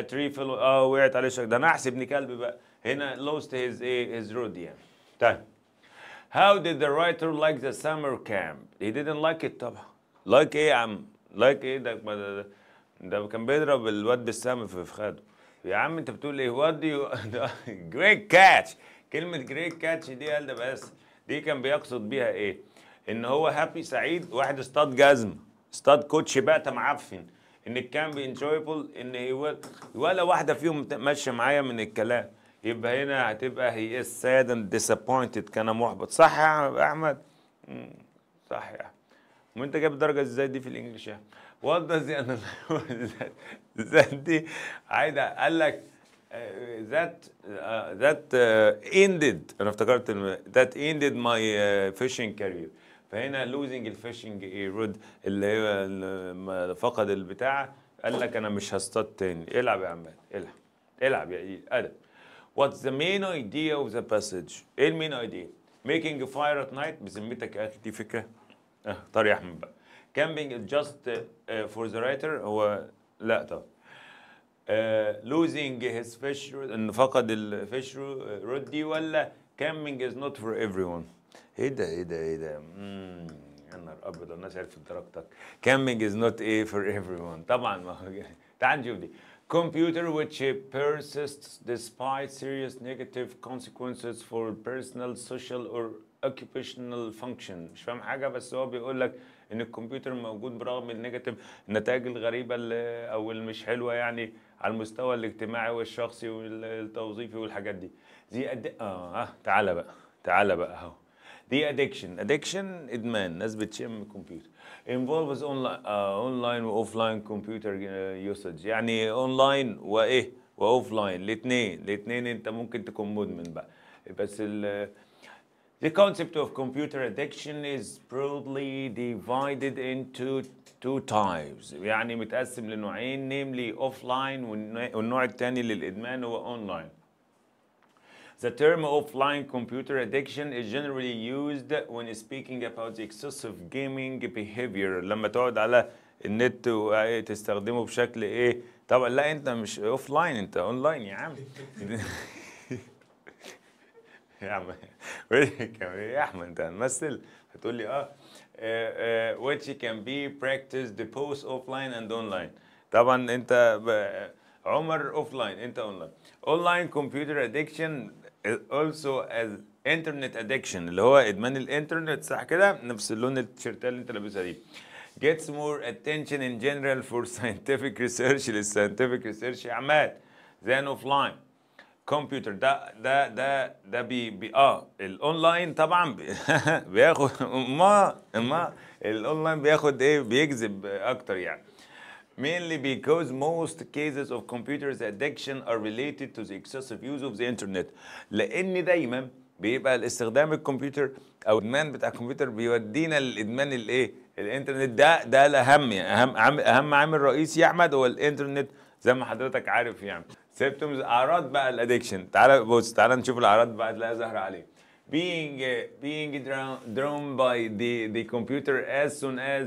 a tree fell اه وقعت عليه شجره ده انا ابن كلب بقى هنا lost his ايه his road يعني طيب How did the writer like the summer camp? He didn't like it طبعا. Like ايه يا عم؟ Like ايه ده ده, ده كان بيضرب الواد بالسم في خده. يا عم انت بتقول ايه؟ do you جريت *laughs* كاتش. كلمة جريت كاتش دي قال ده بس دي كان بيقصد بيها ايه؟ ان هو هابي سعيد واحد اصطاد جزم اصطاد كوتش بقى معفن ان الكامب انجويبل ان ولا واحدة فيهم ماشية معايا من الكلام. يبقى هنا هتبقى هي از ساد اند ديسابوينتد كان محبط صح يا احمد صح يا احمد وانت جايب الدرجه ازاي دي في الانجليش يا وات داز انا ذات دي عايده قال لك ذات ذات اندد انا افتكرت ذات اندد ماي فيشنج كارير فهنا لوزنج الفيشنج رود اللي هو فقد البتاع قال لك انا مش هصطاد تاني العب يا عمال العب العب يا ادب What's the main idea of the passage؟ ايه المين idea؟ Making fire at night بذمتك يا اخي دي فكره؟ اه طارق احمد بقى. Camping just for the writer هو لا طب. losing his fish ان فقد الفيش رود دي ولا camping is not for everyone. ايه ده ايه ده ايه ده؟ يا نهار ابيض الناس عرفت درجتك. Camping is not a for everyone. طبعا ما هو تعال نشوف دي. computer which uh, persists despite serious negative consequences for personal, social or occupational function مش فاهم حاجه بس هو بيقول لك ان الكمبيوتر موجود برغم النيجاتيف النتائج الغريبه او المش حلوه يعني على المستوى الاجتماعي والشخصي والتوظيفي والحاجات دي دي أد... اه تعالى بقى تعالى بقى اهو دي ادكشن ادكشن ادمان ناس بتشم الكمبيوتر involve online و offline computer usage يعني online و ايه و offline الاثنين الاثنين انت ممكن تكون مدمن بقى بس the concept of computer addiction is broadly divided into two types يعني متقسم لنوعين namely offline والنوع الثاني للادمان هو online The term offline computer addiction is generally used when speaking about the excessive gaming behavior لما تقعد على النت وتستخدمه بشكل ايه طبعا لا انت مش اوف لاين انت اون لاين يا عم يا عم يا احمد انت هتمثل هتقول لي اه which can be practiced both offline and online طبعا انت عمر اوف لاين انت اون لاين computer addiction also as internet addiction اللي هو ادمان الانترنت صح كده نفس اللون التيشيرت اللي انت لابسها دي gets more attention in general for scientific research للscientific *laughs* research عمال than offline كمبيوتر ده ده ده ده بي, بي اه الاونلاين طبعا بي *laughs* بياخد ما ما الاونلاين بياخد ايه بيجذب اكتر يعني mainly because most cases of computers addiction are related to the excessive use of the internet لان دايما بيبقى الاستخدام الكمبيوتر او الادمان بتاع الكمبيوتر بيودينا للادمان الايه الانترنت ده ده الاهم يعني اهم اهم عامل رئيسي يا احمد هو الانترنت زي ما حضرتك عارف يعني سيبتومز اعراض بقى الادكشن تعال بص تعال نشوف الاعراض بقى تلاقيها ظهر عليه being uh, being drawn by the the computer as soon as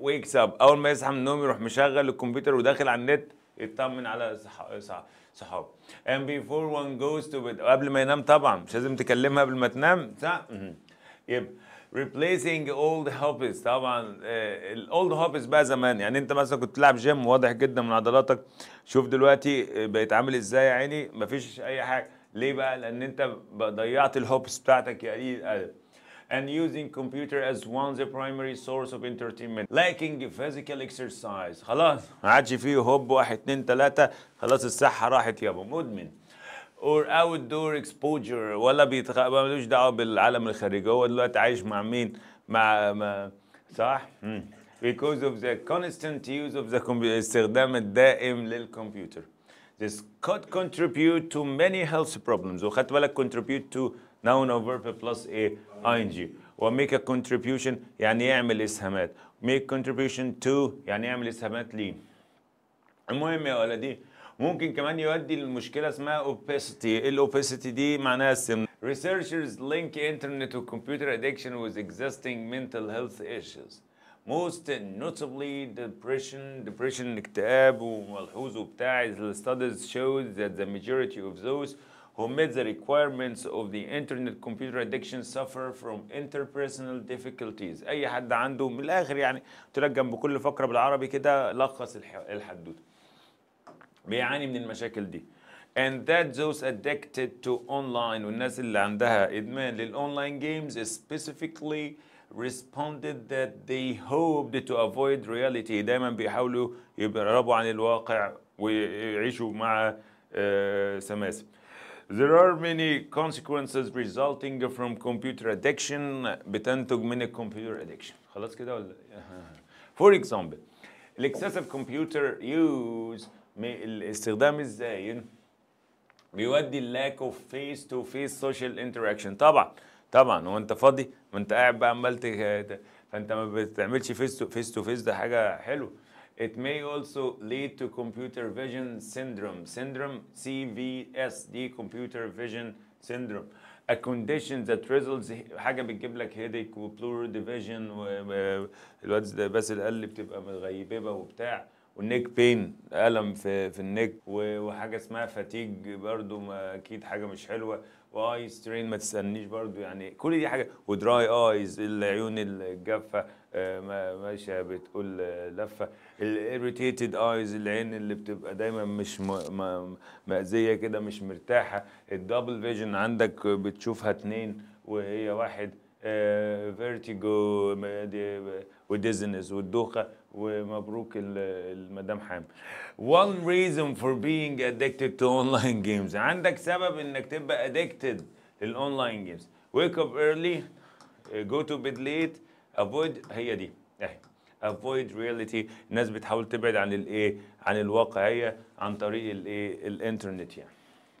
ويكسب اول ما يصحى من النوم يروح مشغل الكمبيوتر وداخل على النت يطمن على صحابه ام بي before one جوز تو قبل ما ينام طبعا مش لازم تكلمها قبل ما تنام صح يبقى replacing old hobbies طبعا آه، الاولد هوبيز بقى زمان يعني انت مثلا كنت تلعب جيم واضح جدا من عضلاتك شوف دلوقتي آه، بقيت عامل ازاي يا عيني مفيش اي حاجه ليه بقى لان انت ضيعت الهوبس بتاعتك يا قليل قلب and using computer as one's primary source of entertainment lacking physical exercise خلاص ما عادش فيه هوب واحد اتنين تلاتة خلاص الصحة راحت يابا مدمن or outdoor exposure ولا بيتخ... ملوش دعوة بالعالم الخارجي هو دلوقتي عايش مع مين؟ مع مع صح؟ مم. because of the constant use of the computer, استخدام الدائم للكمبيوتر. This could contribute to many health problems. وخدت بالك contribute to noun or verb plus a ING وميك ا contribution يعني يعمل اسهامات ميك contribution to يعني يعمل اسهامات ليه المهم يا ولدي ممكن كمان يؤدي لمشكلة اسمها opacity الأوباسيتي دي معناها السم researchers link internet to computer addiction with existing mental health issues most notably depression depression اكتئاب وملحوظ وبتاع the studies show that the majority of those who meet the requirements of the internet computer addiction suffer from interpersonal difficulties اي حد عنده من الاخر يعني قلت لك جنب كل فقره بالعربي كده لخص الحدوته بيعاني من المشاكل دي and that those addicted to online والناس اللي عندها ادمان للاونلاين جيمز specifically responded that they hoped to avoid reality دايما بيحاولوا يقربوا عن الواقع ويعيشوا مع سماسم There are many consequences resulting from computer addiction بتنتج من الكمبيوتر addiction خلاص كده ولا إيه؟ *laughs* For example الاكسسيف كمبيوتر يوز الاستخدام الزايد بيودي lack اوف فيس تو فيس سوشيال انتراكشن طبعا طبعا هو انت فاضي ما انت قاعد بقى عمال فانت ما بتعملش فيس تو فيس تو فيس ده حاجه حلوه It may also lead to computer vision syndrome, syndrome CVSD, computer vision syndrome. A condition that results حاجه بتجيب لك headache وبلور ديفيجن الواد ده باسل قال لي بتبقى متغيببه وبتاع والنيك بين الم في في النيك وحاجه اسمها فاتيج برضو اكيد حاجه مش حلوه واي سترين ما تسالنيش برضو يعني كل دي حاجه ودراي ايز العيون الجافه آه، ماشيه بتقول آه، لفه الاريتيتد ايز العين اللي بتبقى دايما مش مأذيه كده مش مرتاحه الدبل فيجن عندك بتشوفها اتنين وهي واحد فيرتيجو آه، وديزنس والدوخه ومبروك المدام one reason for being addicted to online games عندك سبب انك تبقى addicted للاونلاين جيمز wake up early go to bed late avoid هي دي avoid reality الناس بتحاول تبعد عن الايه عن الواقعيه عن طريق الايه الانترنت يعني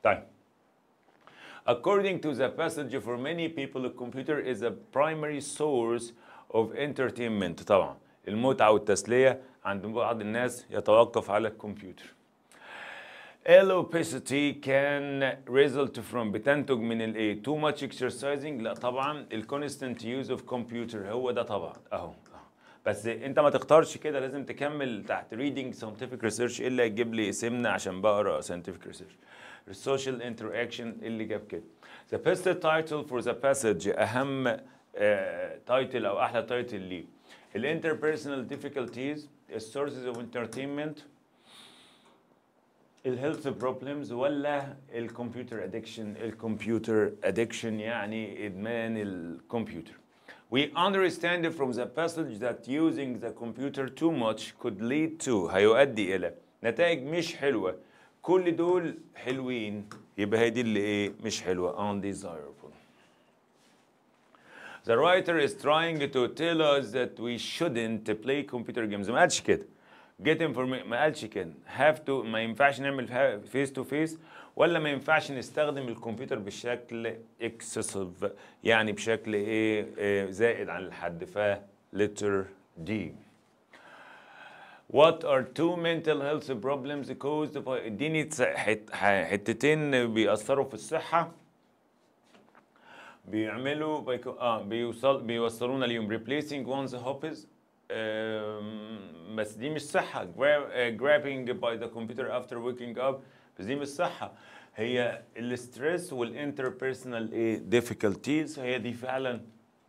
طيب According to the passage, for many people, the computer is a primary source of entertainment. طبعا المتعة والتسلية عند بعض الناس يتوقف على الكمبيوتر Alopecity can result from بتنتج من الايه too much exercising لا طبعا constant use of computer هو ده طبعا اهو بس انت ما تختارش كده لازم تكمل تحت reading scientific research الا يجيب لي سمنه عشان بقرا scientific research social interaction اللي جاب كده the best title for the passage اهم تايتل آه، uh, او احلى تايتل ليه The interpersonal difficulties, the eh, sources of entertainment, الهيلث بروبلمز ولا addiction. ادكشن computer addiction, يعني ادمان الكمبيوتر We understand from the passage that using the computer too much could lead to هيؤدي إلى نتائج مش حلوة كل دول حلوين يبقى هي اللي ايه مش حلوة undesirable the writer is trying to tell us that we shouldn't play computer games ما كده get information ما كده have to ما ينفعش نعمل face to face, ولا ما ينفعش نستخدم الكمبيوتر بشكل excessive. يعني بشكل ايه, زائد عن الحد ف letter D What are two mental health problems caused by اديني حتتين بيأثروا في الصحة بيعملوا بيكو اه بيوصل بيوصلونا اليوم replacing one's hobbies بس دي مش صحة آه، grabbing by the computer after waking up بس دي مش صحة هي الستريس والانتربيرسونال ايه ديفيكولتيز هي دي فعلا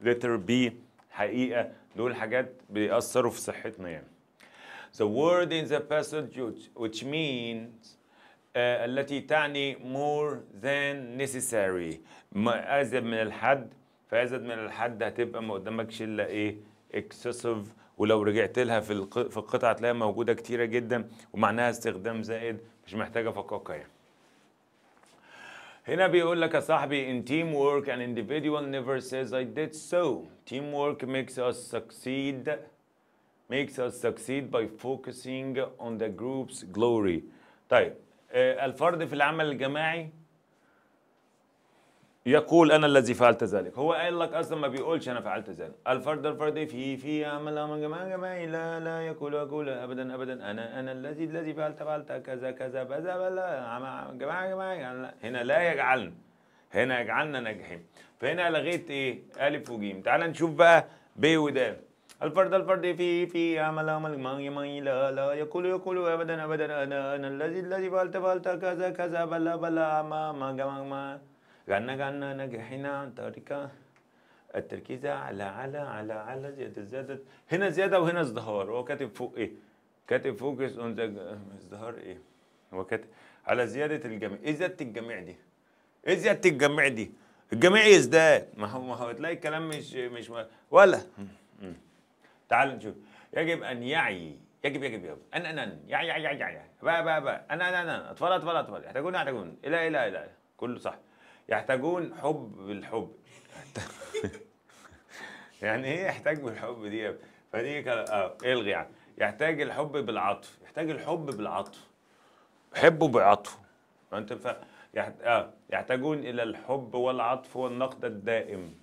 لتر بي حقيقة دول حاجات بيأثروا في صحتنا يعني The word in the passage which means uh, التي تعني more than necessary ازيد من الحد فازيد من الحد هتبقى ما قدامك شله ايه اكسسيف ولو رجعت لها في في القطعه تلاقيها موجوده كتيره جدا ومعناها استخدام زائد مش محتاجه فقاقه يعني هنا بيقول لك يا صاحبي in ان انديفيديوال individual never says I did so وورك makes us succeed makes us succeed by focusing on the group's glory طيب آه، الفرد في العمل الجماعي يقول انا الذي فعلت ذلك هو قال لك اصلا ما بيقولش انا فعلت ذلك الفرد الفرد في في عمل من جماعه لا لا يقول يقول ابدا ابدا انا انا الذي الذي فعلت فعلت كذا كذا بذا بلا جماعه جماعه هنا لا يجعلنا هنا يجعلنا ناجحين فهنا لغيت ايه الف وجيم تعال نشوف بقى ب ودال الفرد الفرد في في عمل عمل لا لا يقول يقول ابدا ابدا انا انا الذي الذي فعلت فعلت كذا كذا بلا بلا ما ما جماعه غنى غنى نجح هنا عن طريق التركيز على على على على زيادة زادت هنا زيادة وهنا ازدهار هو كاتب فوق ايه؟ كاتب فوكس اون ذا ازدهار ايه؟ هو كاتب على زيادة الجميع ايه زيادة الجميع دي؟ ايه زيادة الجميع دي؟ الجميع يزداد ما هو ما هو تلاقي الكلام مش مش ولا تعال نشوف يجب ان يعي يجب يجب يجب ان ان ان يعي يعي يعي يعي بقى بقى بقى انا انا انا اطفال اطفال اطفال يحتاجون يحتاجون الى الى الى كله صح يحتاجون حب بالحب يعني ايه يحتاج بالحب دي فدي اه الغي يعني يحتاج الحب بالعطف يحتاج الحب بالعطف حبه بعطفه انت ف... يحت... آه. يحتاجون الى الحب والعطف والنقد الدائم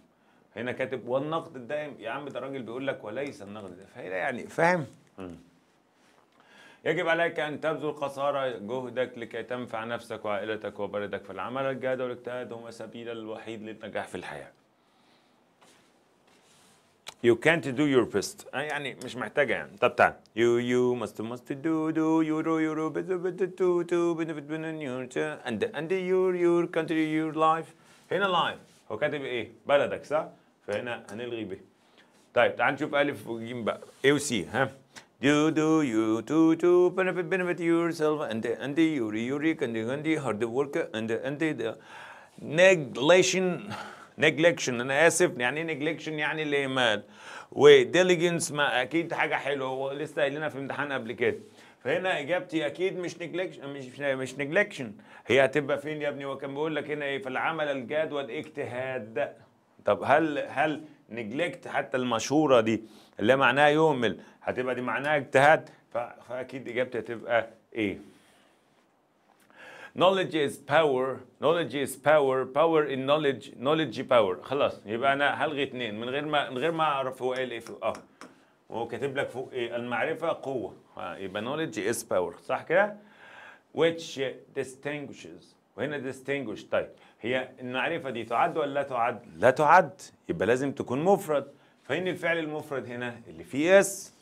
هنا كاتب والنقد الدائم يا عم ده الراجل بيقول لك وليس النقد الدائم فهنا يعني فاهم يجب عليك أن تبذل قصارى جهدك لكي تنفع نفسك وعائلتك وبلدك فالعمل الجاد والاجتهاد هما سبيل الوحيد للنجاح في الحياة You can't do your best آه، يعني مش محتاجة يعني طب تعال You you must must do do you do you do But do do to benefit benefit and and your your country your life هنا life هو كاتب ايه بلدك صح فهنا هنلغي به طيب تعال نشوف ألف وجيم بقى A و C ها Do do you do to benefit benefit yourself and the and the yuri yuri and the and the hard work and the and the neglection neglection انا اسف يعني ايه neglection يعني الاهمال وديليجنس ما اكيد حاجه حلوه ولسه قايلينها في امتحان قبل كده فهنا اجابتي اكيد مش neglection مش مش neglection هي هتبقى فين يا ابني وكان بيقول لك هنا ايه في العمل الجاد والاجتهاد طب هل هل نجلكت حتى المشهوره دي اللي معناها يهمل هتبقى دي معناها اجتهاد فاكيد اجابتي هتبقى ايه knowledge is power knowledge is power power in knowledge knowledge power خلاص يبقى انا هلغي اثنين من غير ما من غير ما اعرف هو قال ايه اه وهو كاتب لك فوق ايه المعرفه قوه آه يبقى knowledge is power صح كده which distinguishes وهنا distinguish طيب هي المعرفة دي تعد ولا لا تعد؟ لا تعد يبقى لازم تكون مفرد فإن الفعل المفرد هنا اللي فيه اس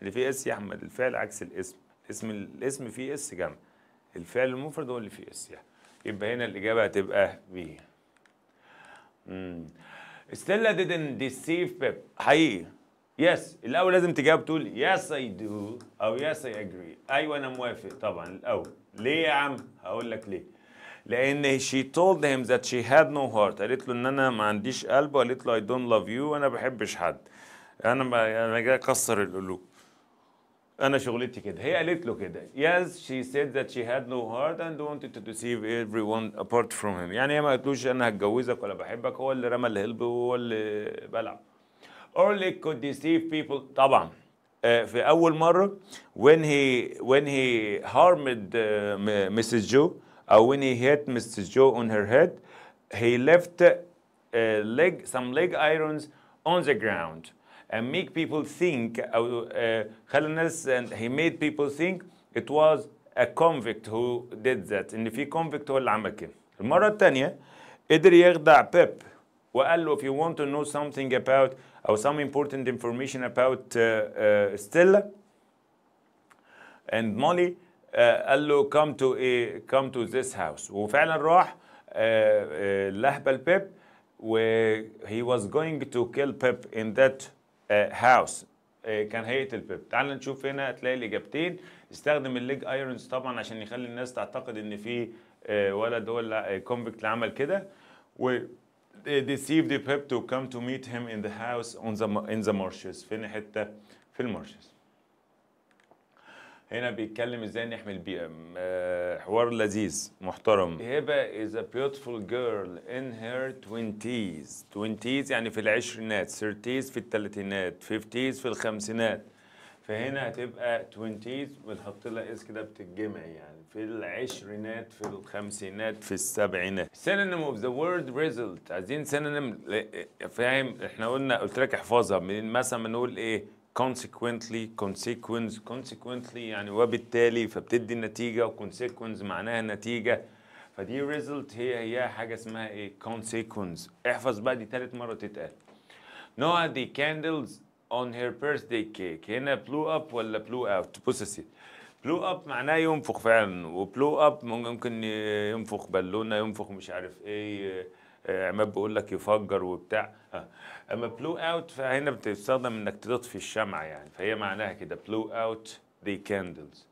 اللي فيه اس يا أحمد الفعل عكس الاسم اسم الاسم فيه اس جمع الفعل المفرد هو اللي فيه اس يعني يبقى هنا الإجابة هتبقى بي ستيلا didn't deceive بيب حقيقي يس الأول لازم تجاوب تقول يس أي دو أو يس أي أجري أيوه أنا موافق طبعا الأول ليه يا عم؟ هقول لك ليه لان she told him that she had no heart قالت له ان انا ما عنديش قلب وقالت له I don't love you وانا بحبش حد انا ب... انا جاي اكسر القلوب انا شغلتي كده هي قالت له كده yes she said that she had no heart and wanted to deceive everyone apart from him يعني هي ما قالتلوش انا هتجوزك ولا بحبك هو اللي رمى الهلب وهو اللي بلع Orlick could deceive people طبعا في اول مره when he when he harmed uh, Mrs. Joe uh, when he hit Mrs. Joe on her head, he left uh, leg, some leg irons on the ground and make people think, uh, uh and he made people think it was a convict who did that And if في convict هو اللي عمل Well, if you want to know something about or some important information about uh, uh, Stella and Molly آه، قال له come to a come to this house وفعلا راح آه، آه، لهبل بيب و he was going to kill Pip in that house كان هيقتل بيب تعال نشوف هنا تلاقي الاجابتين استخدم الليج ايرونز طبعا عشان يخلي الناس تعتقد ان في ولد هو الكونفكت اللي عمل كده و deceived Pip to come to meet him in the house on the in the marshes فين حته في المارشز هنا بيتكلم ازاي نحمي البيئه آه، حوار لذيذ محترم هبه از ا بيوتفول جيرل ان هير 20s 20s يعني في العشرينات 30s في الثلاثينات 50s في الخمسينات فهنا هتبقى 20s بنحط لها اس كده بتتجمع يعني في العشرينات في الخمسينات في السبعينات سينونيم اوف ذا وورد ريزلت عايزين سينونيم فاهم احنا قلنا قلت لك احفظها من مثلا بنقول ايه consequently consequence consequently يعني وبالتالي فبتدي النتيجة وconsequence معناها نتيجة فدي result هي هي حاجة اسمها ايه consequence احفظ بقى دي ثالث مرة تتقال نوع the candles on her birthday cake هنا blew up ولا blew out possessive بلو اب معناه ينفخ فعلا وبلو اب ممكن ينفخ بالونه ينفخ مش عارف ايه آه، آه، عماد بيقول لك يفجر وبتاع آه. اما بلو اوت فهنا بتستخدم انك تطفي الشمعه يعني فهي معناها كده بلو اوت ذا كاندلز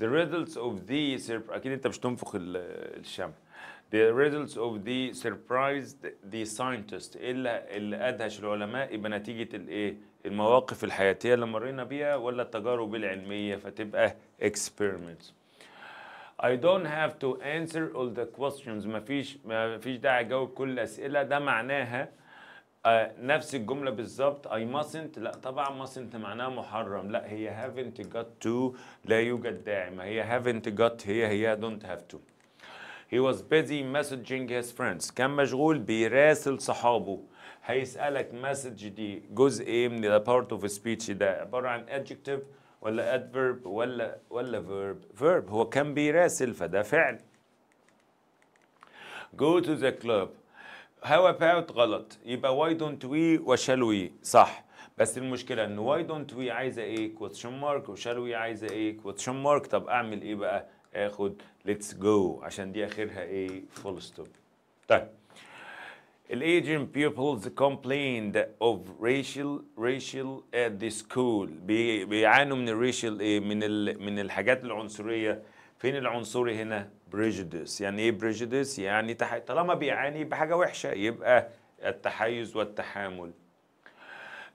ذا results اوف ذا اكيد انت مش تنفخ الشمع ذا ريزلتس اوف ذا سيربرايز ذا ساينتست الا اللي ادهش العلماء يبقى نتيجه الايه المواقف الحياتيه اللي مرينا بيها ولا التجارب العلميه فتبقى experiments I don't have to answer all the questions ما فيش ما فيش داعي اجاوب كل الاسئله ده معناها آه، نفس الجملة بالظبط I mustn't لا طبعا mustn't معناها محرم لا هي haven't got to لا يوجد داعي ما هي haven't got هي هي don't have to He was busy messaging his friends كان مشغول بيراسل صحابه هيسألك مسج دي جزء ايه من the part of speech ده عبارة عن adjective ولا adverb ولا ولا verb verb هو كان بيراسل فده فعل go to the club هاو about غلط يبقى واي دونت وي وشال وي صح بس المشكله ان واي دونت وي عايزه ايه كوتشن مارك وشال وي عايزه ايه كوتشن مارك طب اعمل ايه بقى اخد ليتس جو عشان دي اخرها ايه فول ستوب طيب Asian بيبلز كومبليند اوف ريشل ريشل ات ذا سكول بيعانوا من الريشل ايه من ال, من الحاجات العنصريه فين العنصري هنا بريجيديس يعني ايه بريجيديس يعني تح... طالما بيعاني بحاجه وحشه يبقى التحيز والتحامل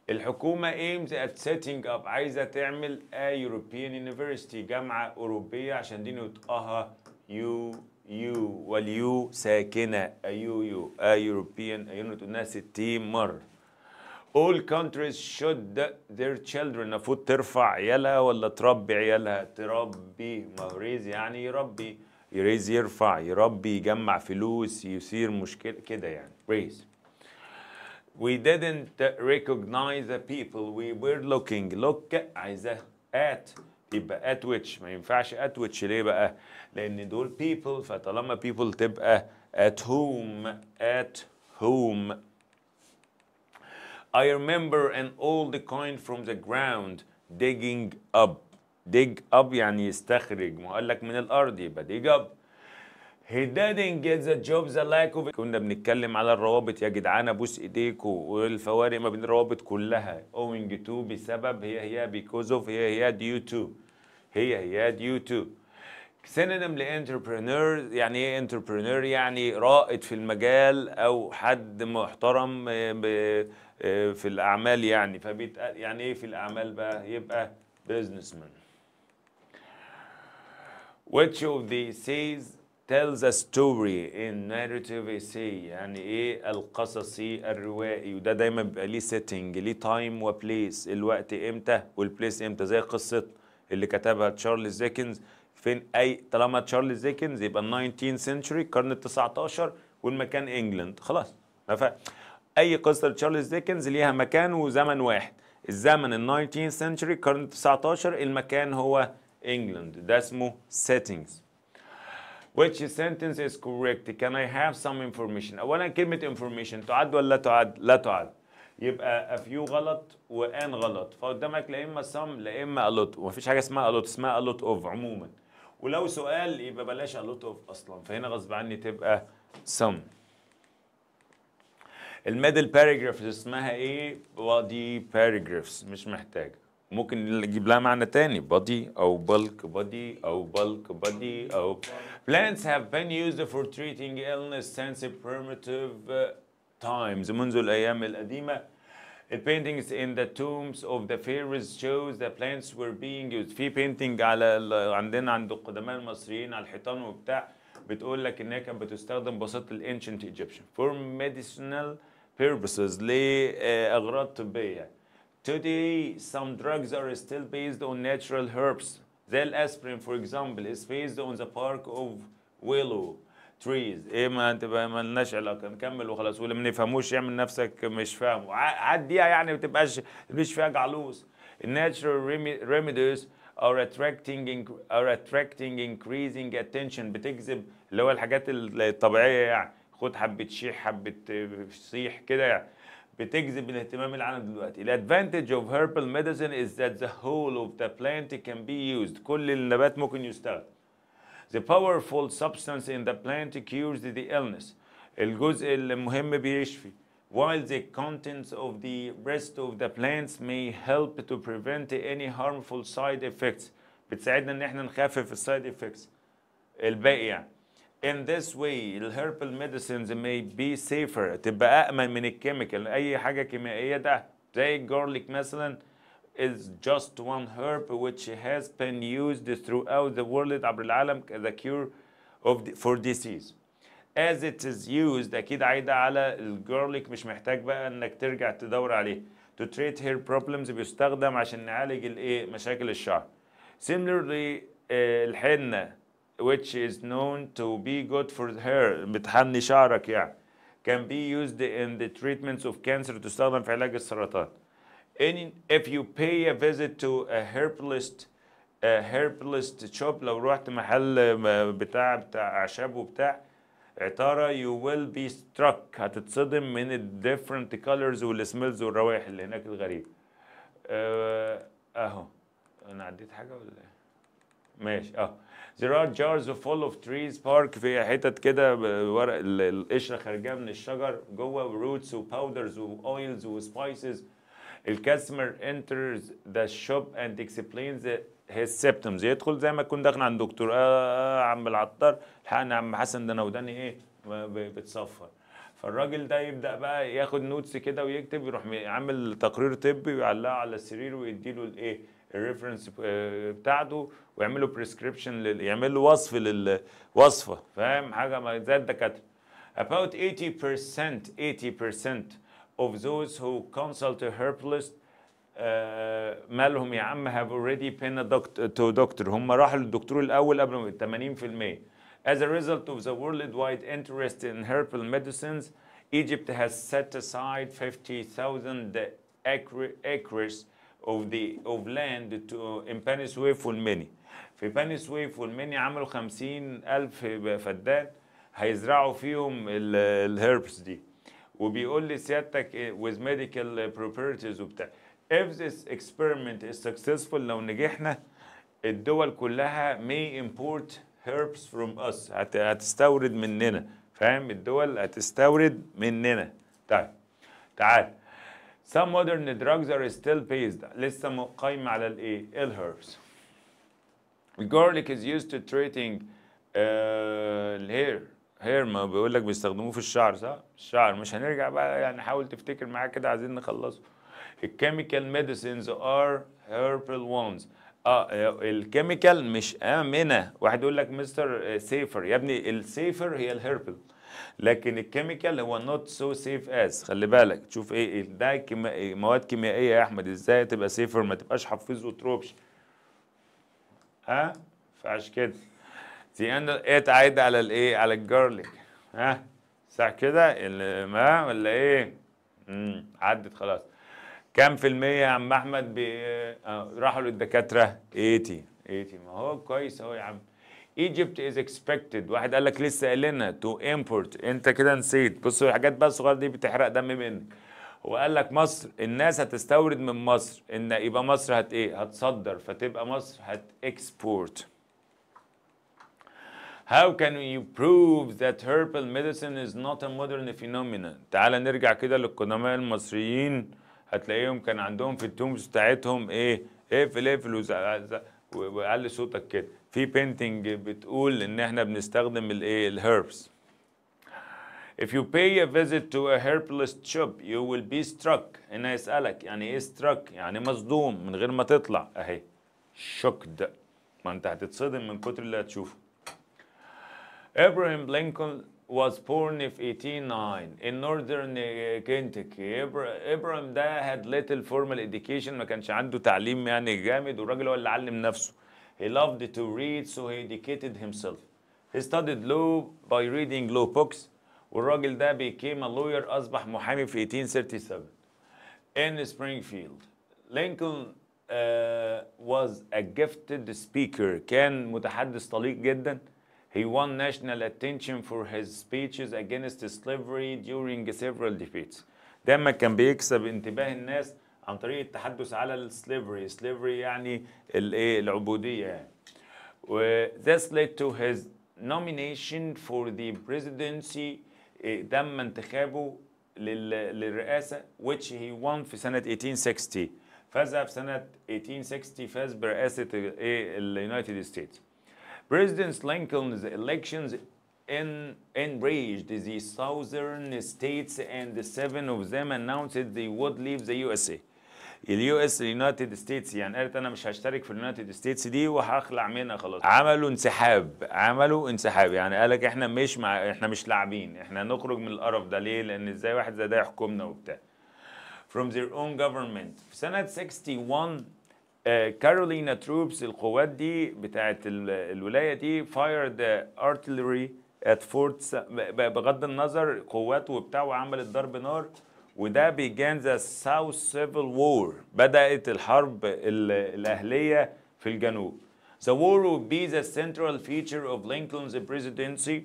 الحكومة ايمز ات سيتنج اب عايزة تعمل a European يونيفرستي جامعة أوروبية عشان دي نطقها يو يو واليو ساكنة ايو يو يو a European a قلناها 60 مرة All countries should their children المفروض ترفع عيالها ولا تربي عيالها تربي مهريز يعني يربي يريز يرفع يربي يجمع فلوس يثير مشكلة كده يعني raise we didn't uh, recognize the people we were looking look عايزاه at يبقى at which ما ينفعش at which ليه بقى لأن دول people فطالما people تبقى eh? at whom at whom I remember an old coin from the ground digging up dig up يعني يستخرج ما قال لك من الارض يبقى dig up He didn't get the job the like of كنا بنتكلم على الروابط يا جدعان ابوس ايديكم والفوارق ما بين الروابط كلها owing to بسبب هي هي because of هي هي due to هي هي due to ل entrepreneur يعني ايه entrepreneur يعني رائد في المجال او حد محترم آه، آه، في الاعمال يعني فبيتقال يعني ايه في الاعمال بقى يبقى بيزنس مان which of the essays tells a story in narrative essay يعني ايه القصصي الروائي وده دايما بيبقى ليه سيتنج ليه تايم وبليس الوقت امتى والبليس امتى زي قصة اللي كتبها تشارلز ديكنز فين اي طالما تشارلز ديكنز يبقى 19 century القرن ال 19 والمكان انجلند خلاص اي قصه لتشارلز ديكنز ليها مكان وزمن واحد الزمن ال 19 century القرن ال 19 المكان هو England ده اسمه settings which sentence is correct can I have some information اولا كلمة information تعد ولا لا تعد لا تعد يبقى a few غلط و an غلط فقدامك لا اما some لا اما a lot ومفيش حاجة اسمها a lot اسمها a lot of عموما ولو سؤال يبقى بلاش a lot of اصلا فهنا غصب عني تبقى some الميدل باراجراف اسمها ايه؟ body paragraphs مش محتاجه ممكن نجيب لها معنى تاني body أو bulk body أو bulk body أو plants have been used for treating illness since primitive times منذ الأيام القديمة The paintings in the tombs of the pharaohs shows the plants were being used في painting على عندنا عند القدماء المصريين على الحيطان وبتاع بتقول لك انها كانت بتستخدم بساطة الانشنت ايجيبشن for medicinal purposes لاغراض طبيه Today, some drugs are still based on natural herbs. Zal aspirin, for example, is based on the bark of willow trees. ايه ما انت ما لناش علاقه نكمل وخلاص واللي ما نفهموش يعمل نفسك مش فاهم عديها يعني ما تبقاش مش فيها جعلوس. Natural remedies are attracting are attracting increasing attention بتجذب اللي هو الحاجات الطبيعيه يعني خد حبه شيح حبه صيح كده يعني بتجذب من اهتمام العالم دلوقتي The advantage of herbal medicine is that the whole of the plant can be used. كل النبات ممكن يستخدم the powerful substance in the plant cures the illness الجزء المهم بيشفي while the contents of the rest of the plants may help to prevent any harmful side effects بتساعدنا ان احنا نخفف السايد افكتس الباقي يعني In this way الهيربال medicines may be safer تبقى أأمن من الكيميكال أي حاجة كيميائية ده زي الجارليك مثلا is just one herb which has been used throughout the world عبر العالم as a cure of the, for disease. As it is used أكيد عايدة على الجارليك مش محتاج بقى إنك ترجع تدور عليه. To treat hair problems بيستخدم عشان نعالج الإيه؟ مشاكل الشعر. Similarly uh, الحنة which is known to be good for hair بتحني شعرك يعني can be used in the treatments of cancer تستخدم في علاج السرطان In, if you pay a visit to a herbalist a herbalist shop لو رحت محل بتاع بتاع اعشاب وبتاع عطارة you will be struck هتتصدم من ال different colors والسميلز والروائح اللي هناك الغريب أه اهو انا عديت حاجة ولا ماشي اهو there are jars of full of trees park في حتت كده ورق القشره خارجه من الشجر جوه roots و و powders oils و spices the customer enters the shop and explains his symptoms يدخل زي ما يكون داخل عند دكتور اه, آه،, آه، عم العطار الحقني عم حسن ده انا وداني ايه بتصفر فالراجل ده يبدا بقى ياخد نوتس كده ويكتب يروح عامل تقرير طبي ويعلقه على السرير ويديله الايه الريفرنس uh, بتاعته ويعملوا prescription بريسكريبشن لل... يعمل وصف للوصفه فاهم حاجه ما زي الدكاتره about 80% 80% of those who consult a herbalist uh, مالهم يا عم have already been a doctor, to doctor هم راحوا للدكتور الاول قبل 80% As a result of the worldwide interest in herbal medicines, Egypt has set aside 50,000 acres of the of land to in for many. في ويف والميني عملوا 50000 فدان هيزرعوا فيهم الهيربس دي وبيقول لي سيادتك with medical properties وبتاع if this experiment is successful لو نجحنا الدول كلها may import herbs from us هتستورد مننا فاهم الدول هتستورد مننا طيب تعال Some modern drugs are still based لسه قايمة على الايه؟ herbs. Garlic is used to treating uh, آه، الهير Hair ما بيقول لك بيستخدموه في الشعر صح؟ الشعر مش هنرجع بقى يعني حاول تفتكر معايا كده عايزين نخلصه. الكيميكال ميديسينز ار هيربال ones اه الكيميكال آه، مش امنه واحد يقول لك مستر سيفر آه، يا ابني السيفر هي الهيربل لكن الكيميكال هو نوت سو سيف از خلي بالك تشوف إيه،, ايه ده إيه، مواد كيميائيه يا احمد ازاي تبقى سيفر ما تبقاش حفيظ وتروبش ها فعش كده دي انا ايه عايده على الايه على الجارليك ها صح كده ما ولا ايه امم عدت خلاص كم في المية يا عم احمد بي... آه راحوا للدكاتره 80 80 ما هو كويس اهو يا عم ايجيبت از اكسبكتد واحد قال لك لسه قال لنا تو امبورت انت كده نسيت بص الحاجات بقى الصغيره دي بتحرق دم منك وقال لك مصر الناس هتستورد من مصر ان يبقى مصر هت ايه هتصدر فتبقى مصر هت اكسبورت How can you prove that herbal medicine is not a modern phenomenon تعال نرجع كده للقدماء المصريين هتلاقيهم كان عندهم في التومز بتاعتهم ايه اقفل اقفل وعلي صوتك كده في بينتنج بتقول ان احنا بنستخدم الايه الهيربس If you pay a visit to a herbless shop, you will be struck. هنا يسألك يعني ايه struck؟ يعني مصدوم من غير ما تطلع اهي. shocked ما انت هتتصدم من كتر اللي هتشوفه. Abraham Lincoln was born in 1809 in northern uh, Kentucky. Abraham ده had little formal education ما كانش عنده تعليم يعني جامد والراجل هو اللي علم نفسه he loved to read so he educated himself he studied law by reading law books والراجل ده became a lawyer اصبح محامي في 1837 in Springfield Lincoln uh, was a gifted speaker كان متحدث طليق جدا He won national attention for his speeches against slavery during several defeats. دايما كان بيكسب انتباه الناس عن طريق التحدث على السليفري، سليفري يعني الايه العبودية يعني. و this led to his nomination for the presidency تم انتخابه للرئاسة which he won في سنة 1860 فاز في سنة 1860 فاز برئاسة United States President Lincoln's elections en enraged the southern states and seven of them announced they would leave the USA. اليو اس اليونايتد ستيتس يعني قالت انا مش هشترك في اليونايتد ستيتس دي وهخلع منها خلاص عملوا انسحاب عملوا انسحاب يعني قالك احنا مش مع احنا مش لاعبين احنا نخرج من القرف ده ليه لان ازاي واحد زي ده يحكمنا وبتاع from their own government في سنة 61 كارولينا تروبس القوات دي بتاعت الولايه دي فايرد ارتلري ات فورت بغض النظر قوات وبتاع وعملت ضرب نار وده بيجان ذا ساوث سيفل وور بدات الحرب الاهليه في الجنوب The war would be the central feature of Lincoln's presidency.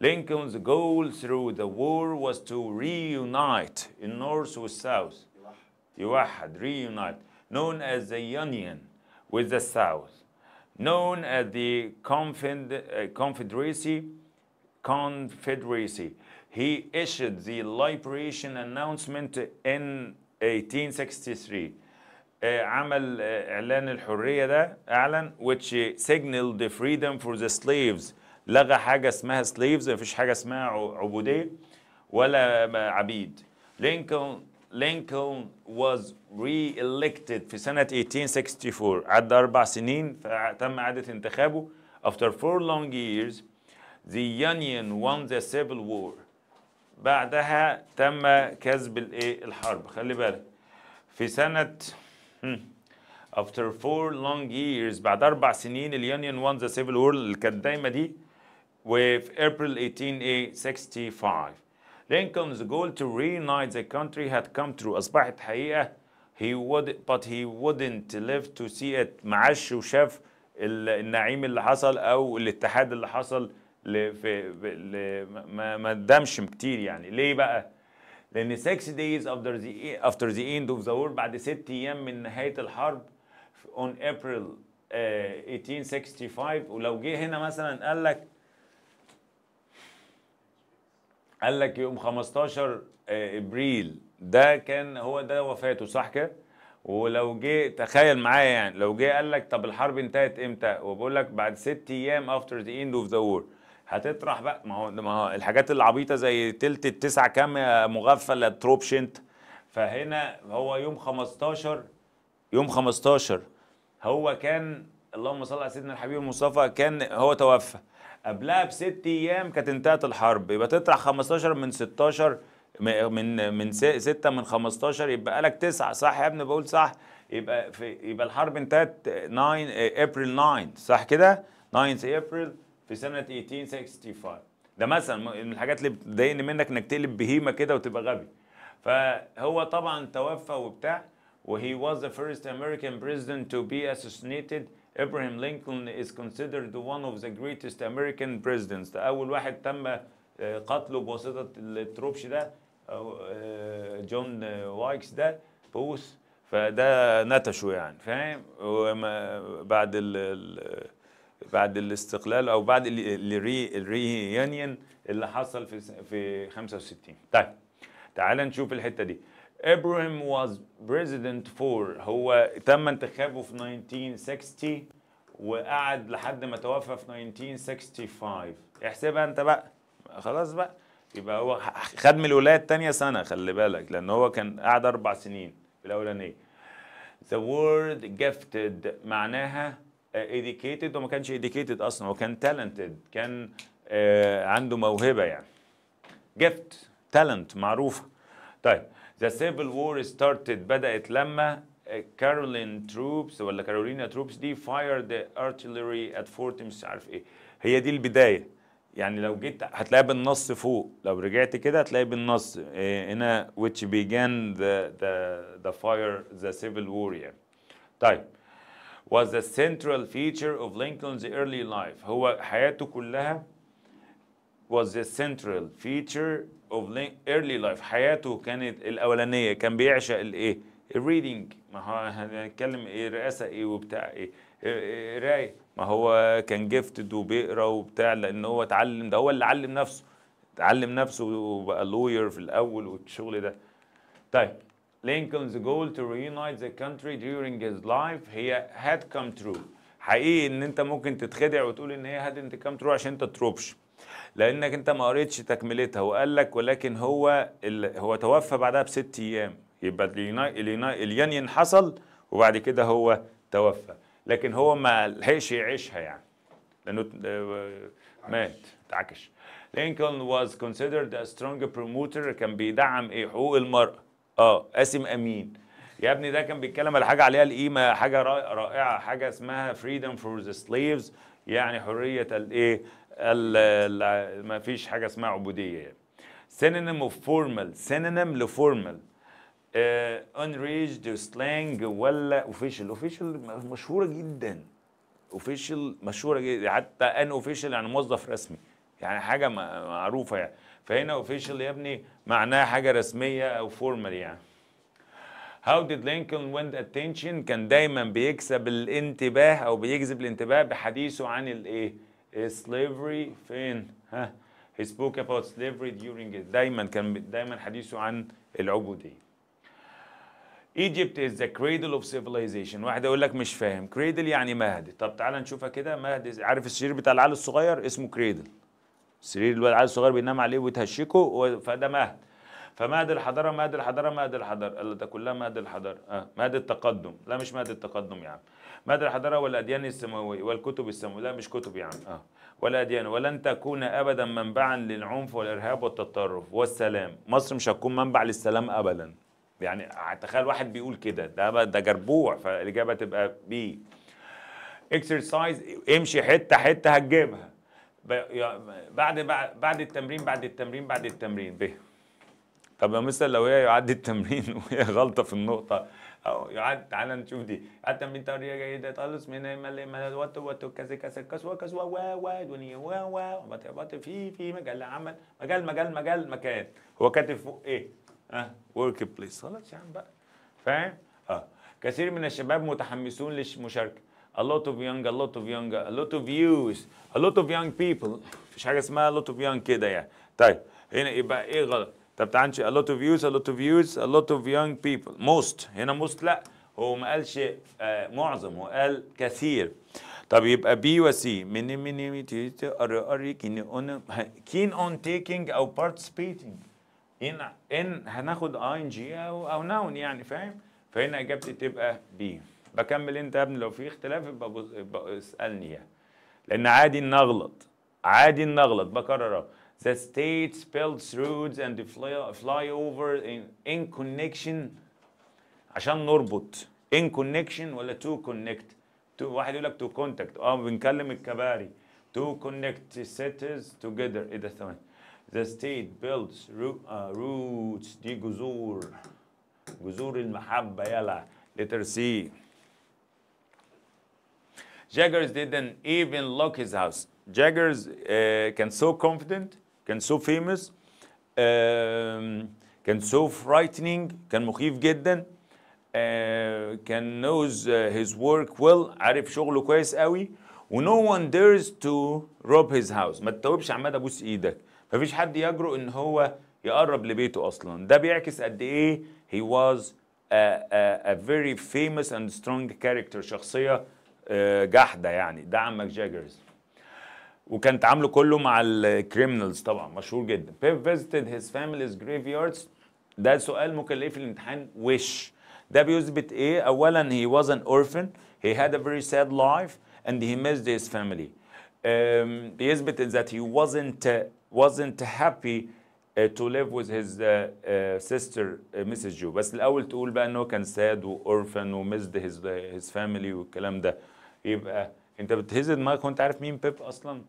Lincoln's goal through the war was to reunite in North with South. يوحد reunite known as the Union with the South, known as the uh, Confederacy. Confederacy. He issued the liberation announcement in 1863. عمل إعلان الحرية ده أعلن which uh, signaled the freedom for the slaves لغى حاجة اسمها slaves مفيش حاجة اسمها عبودية ولا عبيد لينكولن لينكولن was re-elected في سنة 1864 عدى أربع سنين فتم إعادة انتخابه after four long years the Union won the Civil War بعدها تم كسب الايه الحرب خلي بالك في سنة after four long years بعد أربع سنين اليونيون won the Civil War اللي كانت دايما دي وفي April 1865 Lincoln's goal to reunite the country had come true أصبحت حقيقة he would but he wouldn't live to see it عاش وشاف النعيم اللي حصل أو الاتحاد اللي حصل في ما دامش كتير يعني ليه بقى؟ لأن 6 days after the after the end of the war بعد ست أيام من نهاية الحرب on April 1865 ولو جه هنا مثلا قال لك قال لك يوم 15 آه، ابريل ده كان هو ده وفاته صح كده ولو جه تخيل معايا يعني لو جه قال لك طب الحرب انتهت امتى وبقول لك بعد ست ايام افتر ذا اند اوف ذا وور هتطرح بقى ما هو ما هو الحاجات العبيطه زي تلت التسعه كام يا مغفل يا تروبش انت فهنا هو يوم 15 يوم 15 هو كان اللهم صل على سيدنا الحبيب المصطفى كان هو توفى قبلها بست ايام كانت انتهت الحرب يبقى تطرح 15 من 16 من من 6 من 15 يبقى قالك 9 صح يا ابني بقول صح يبقى في يبقى الحرب انتهت 9 ابريل 9 صح كده 9 ابريل في سنه 1865 ده مثلا من الحاجات اللي بتضايقني منك انك تقلب بهيمه كده وتبقى غبي فهو طبعا توفى وبتاع وهي واز ذا فيرست امريكان بريزيدنت تو بي assassinated ابراهام لينكولن is considered one of the greatest American presidents اول واحد تم آه، قتله بواسطه التروبش ده آه، جون آه، وايكس ده بوث فده نتشه يعني فاهم بعد ال بعد الاستقلال او بعد الري الريونيون اللي حصل في في 65 طيب تعال نشوف الحته دي ابراهيم واز بريزيدنت فور هو تم انتخابه في 1960 وقعد لحد ما توفى في 1965 احسبها انت بقى خلاص بقى يبقى هو خد من الولايه الثانيه سنه خلي بالك لان هو كان قعد اربع سنين في الاولانيه The word gifted معناها educated وما كانش educated اصلا هو كان talented كان آه، عنده موهبه يعني gift talent معروفه طيب The Civil War started بدات لما كارولين تروبس ولا كارولينا تروبس دي فاير ذا ارتلري ات فورت مش عارف ايه هي دي البدايه يعني لو جيت هتلاقيها بالنص فوق لو رجعت كده هتلاقي بالنص إيه، هنا which began the the the fire the civil war يعني. طيب was the central feature of Lincoln's early life هو حياته كلها was the central feature اوف ايرلي لايف حياته كانت الاولانيه كان بيعشق الايه الريدنج ما هو هنتكلم ايه رئاسه ايه وبتاع ايه قرايه إيه؟ ما هو كان جيفتد وبيقرا وبتاع لان هو اتعلم ده هو اللي علم نفسه اتعلم نفسه وبقى لوير في الاول والشغل ده طيب لينكولنز جول تو reunite ذا country during his life هي هاد كم ترو حقيقي ان انت ممكن تتخدع وتقول ان هي هاد كم ترو عشان انت تروبش لانك انت ما قريتش تكملتها وقال لك ولكن هو ال... هو توفى بعدها بست ايام يبقى الينين حصل وبعد كده هو توفى لكن هو ما لحقش يعيشها يعني لانه آه، مات تعكش لينكولن واز كونسيدرد ا سترونج بروموتر كان بيدعم ايه حقوق المرأة اه قاسم امين يا ابني ده كان بيتكلم على حاجة عليها القيمة حاجة رائعة حاجة اسمها فريدم فور ذا سليفز يعني حرية الايه ما فيش حاجه اسمها عبوديه يعني سينونيم اوف فورمال سينونيم لفورمال انريجد سلانج ولا اوفيشال اوفيشال مشهوره جدا اوفيشال مشهوره جدا حتى ان اوفيشال يعني موظف رسمي يعني حاجه معروفه يعني فهنا اوفيشال يا ابني معناها حاجه رسميه او فورمال يعني How did Lincoln win attention؟ كان دايما بيكسب الانتباه او بيجذب الانتباه بحديثه عن الايه؟ إيه slavery فين ها he spoke about slavery during it. دايما كان دايما حديثه عن العبودية Egypt is the cradle of civilization واحد يقول لك مش فاهم cradle يعني مهد طب تعال نشوفها كده مهد عارف السرير بتاع العيال الصغير اسمه cradle سرير الولد العيال الصغير بينام عليه ويتهشكه فده مهد فمهد الحضاره مهد الحضاره مهد الحضاره قال ده كلها مهد الحضاره اه مهد التقدم لا مش مهد التقدم يا يعني. عم ماذا الحضاره والأديان السماوية والكتب السماوية لا مش كتب يعني آه. والأديان ولن تكون أبدا منبعا للعنف والإرهاب والتطرف والسلام مصر مش هتكون منبع للسلام أبدا يعني تخيل واحد بيقول كده ده ده جربوع فالإجابة تبقى بي اكسرسايز امشي حتة حتة هتجيبها بعد بعد التمرين بعد التمرين بعد التمرين به طب يا مثلا لو هي يعدي التمرين *laughs* وهي غلطة في النقطة او يعد تعال نشوف دي حتى من طريقه جيده تخلص من الململ وات وات كذا كذا كسوه كسوه وا وا دنيا وا وا بط بط في في مجال عمل مجال مجال مجال مكان هو كاتب فوق ايه؟ اه ورك بليس خلاص يا عم بقى فاهم؟ اه كثير من الشباب متحمسون للمشاركه a lot of young a lot of young a lot of youth a lot of young people مفيش حاجه اسمها a lot of young كده يعني طيب هنا يبقى ايه غلط طب تعال نشوف a lot of youth a lot of youth a lot of young people most هنا most لا هو ما قالش آه معظم هو قال كثير طب يبقى بي وسي من من ار ار كين اون كين اون تيكينج او بارتيسيبيتنج ان ان هناخد اي ان جي او او ناون يعني فاهم فهنا اجابتي تبقى بي بكمل انت يا ابني لو في اختلاف يبقى اسالني اياه يعني. لان عادي ان اغلط عادي ان اغلط بكررها the states builds roads and flyover in, in connection عشان نربط in connection ولا to connect to واحد يقول لك to contact اه بنكلم الكباري to connect cities together ايه ده ثواني the state builds routes دي جذور جذور المحبة يلا letter C Jaggers didn't even lock his house Jaggers uh, can so confident كان سو فيمس كان سو فرايتنينج كان مخيف جدا آه، كان نوز هيز ورك ويل عارف شغله كويس قوي ونو وان ديرز تو روب هيز هاوس ما تتوبش عماد ابوس ايدك مفيش حد يجرؤ ان هو يقرب لبيته اصلا ده بيعكس قد ايه هي واز a فيري فيموس اند سترونج كاركتر شخصيه uh, جحده يعني ده عمك جاجرز وكان تعامله كله مع الكريمنالز طبعا مشهور جدا بيب هيز فاميليز جريف ياردز ده سؤال ممكن في الامتحان وش ده بيثبت ايه اولا هي واز ان اورفن هي هاد ا فيري ساد لايف اند هي ميزد هيز فاميلي بيثبت ذات هي wasn't uh, wasn't happy uh, to live with his uh, uh, sister uh, Mrs. Jew بس الأول تقول بقى إن هو كان ساد وأورفن وميزد هيز فاميلي والكلام ده يبقى أنت بتهز دماغك وأنت عارف مين بيب أصلاً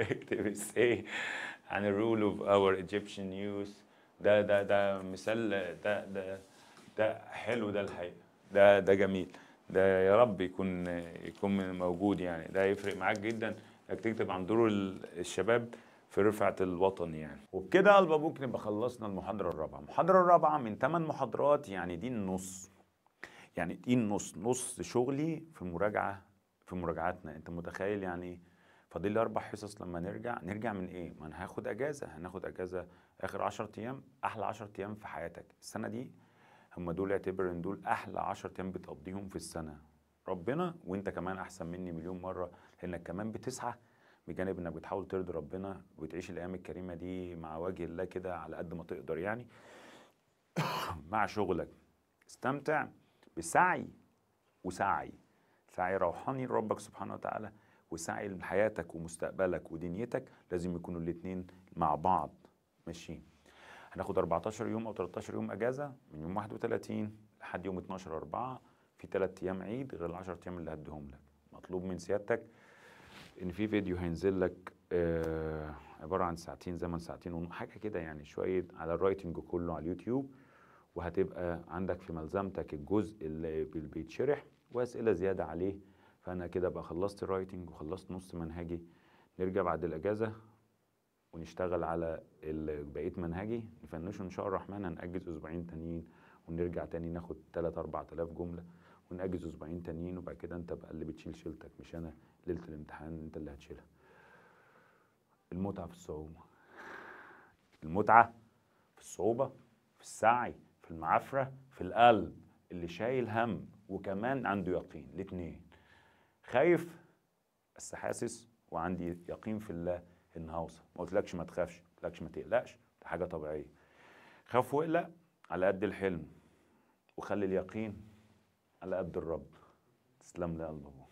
اكتب السي عن الرول اوف اور ايجيبشن يوز ده ده ده مثال ده ده ده حلو ده الحقيقه ده ده جميل ده يا رب يكون يكون موجود يعني ده يفرق معاك جدا انك تكتب عن دور الشباب في رفعة الوطن يعني وبكده البابوك نبقى خلصنا المحاضرة الرابعة المحاضرة الرابعة من 8 محاضرات يعني دي النص يعني دي النص نص شغلي في المراجعة في مراجعاتنا انت متخيل يعني فاضل لي اربع حصص لما نرجع نرجع من ايه ما انا هاخد اجازه هناخد اجازه اخر 10 ايام احلى 10 ايام في حياتك السنه دي هم دول اعتبر ان دول احلى 10 ايام بتقضيهم في السنه ربنا وانت كمان احسن مني مليون مره لانك كمان بتسعى بجانب انك بتحاول ترضي ربنا وتعيش الايام الكريمه دي مع وجه الله كده على قد ما تقدر يعني *coughs* مع شغلك استمتع بسعي وسعي سعي روحاني لربك سبحانه وتعالى وسعي لحياتك ومستقبلك ودنيتك لازم يكونوا الاثنين مع بعض ماشيين هناخد 14 يوم او 13 يوم اجازه من يوم 31 لحد يوم 12 4 في ثلاث ايام عيد غير ال 10 ايام اللي هديهم لك مطلوب من سيادتك ان في فيديو هينزل لك آه عباره عن ساعتين زمن ساعتين ونص حاجه كده يعني شويه على الرايتنج كله على اليوتيوب وهتبقى عندك في ملزمتك الجزء اللي بيتشرح واسئله زياده عليه فانا كده بقى خلصت الرايتنج وخلصت نص منهجي نرجع بعد الاجازه ونشتغل على بقيه منهجي نفنشه ان شاء الله الرحمن هنأجز اسبوعين تانيين ونرجع تاني ناخد 3 4000 جمله ونأجز اسبوعين تانيين وبعد كده انت بقى اللي بتشيل شيلتك مش انا ليله الامتحان انت اللي هتشيلها المتعه في الصعوبه المتعه في الصعوبه في السعي في المعافره في القلب اللي شايل هم وكمان عنده يقين الاثنين خايف بس حاسس وعندي يقين في الله ان هوصل ما قلتلكش ما تخافش ما قلتلكش ما تقلقش دي حاجه طبيعيه خاف واقلق على قد الحلم وخلي اليقين على قد الرب تسلم لي يا الله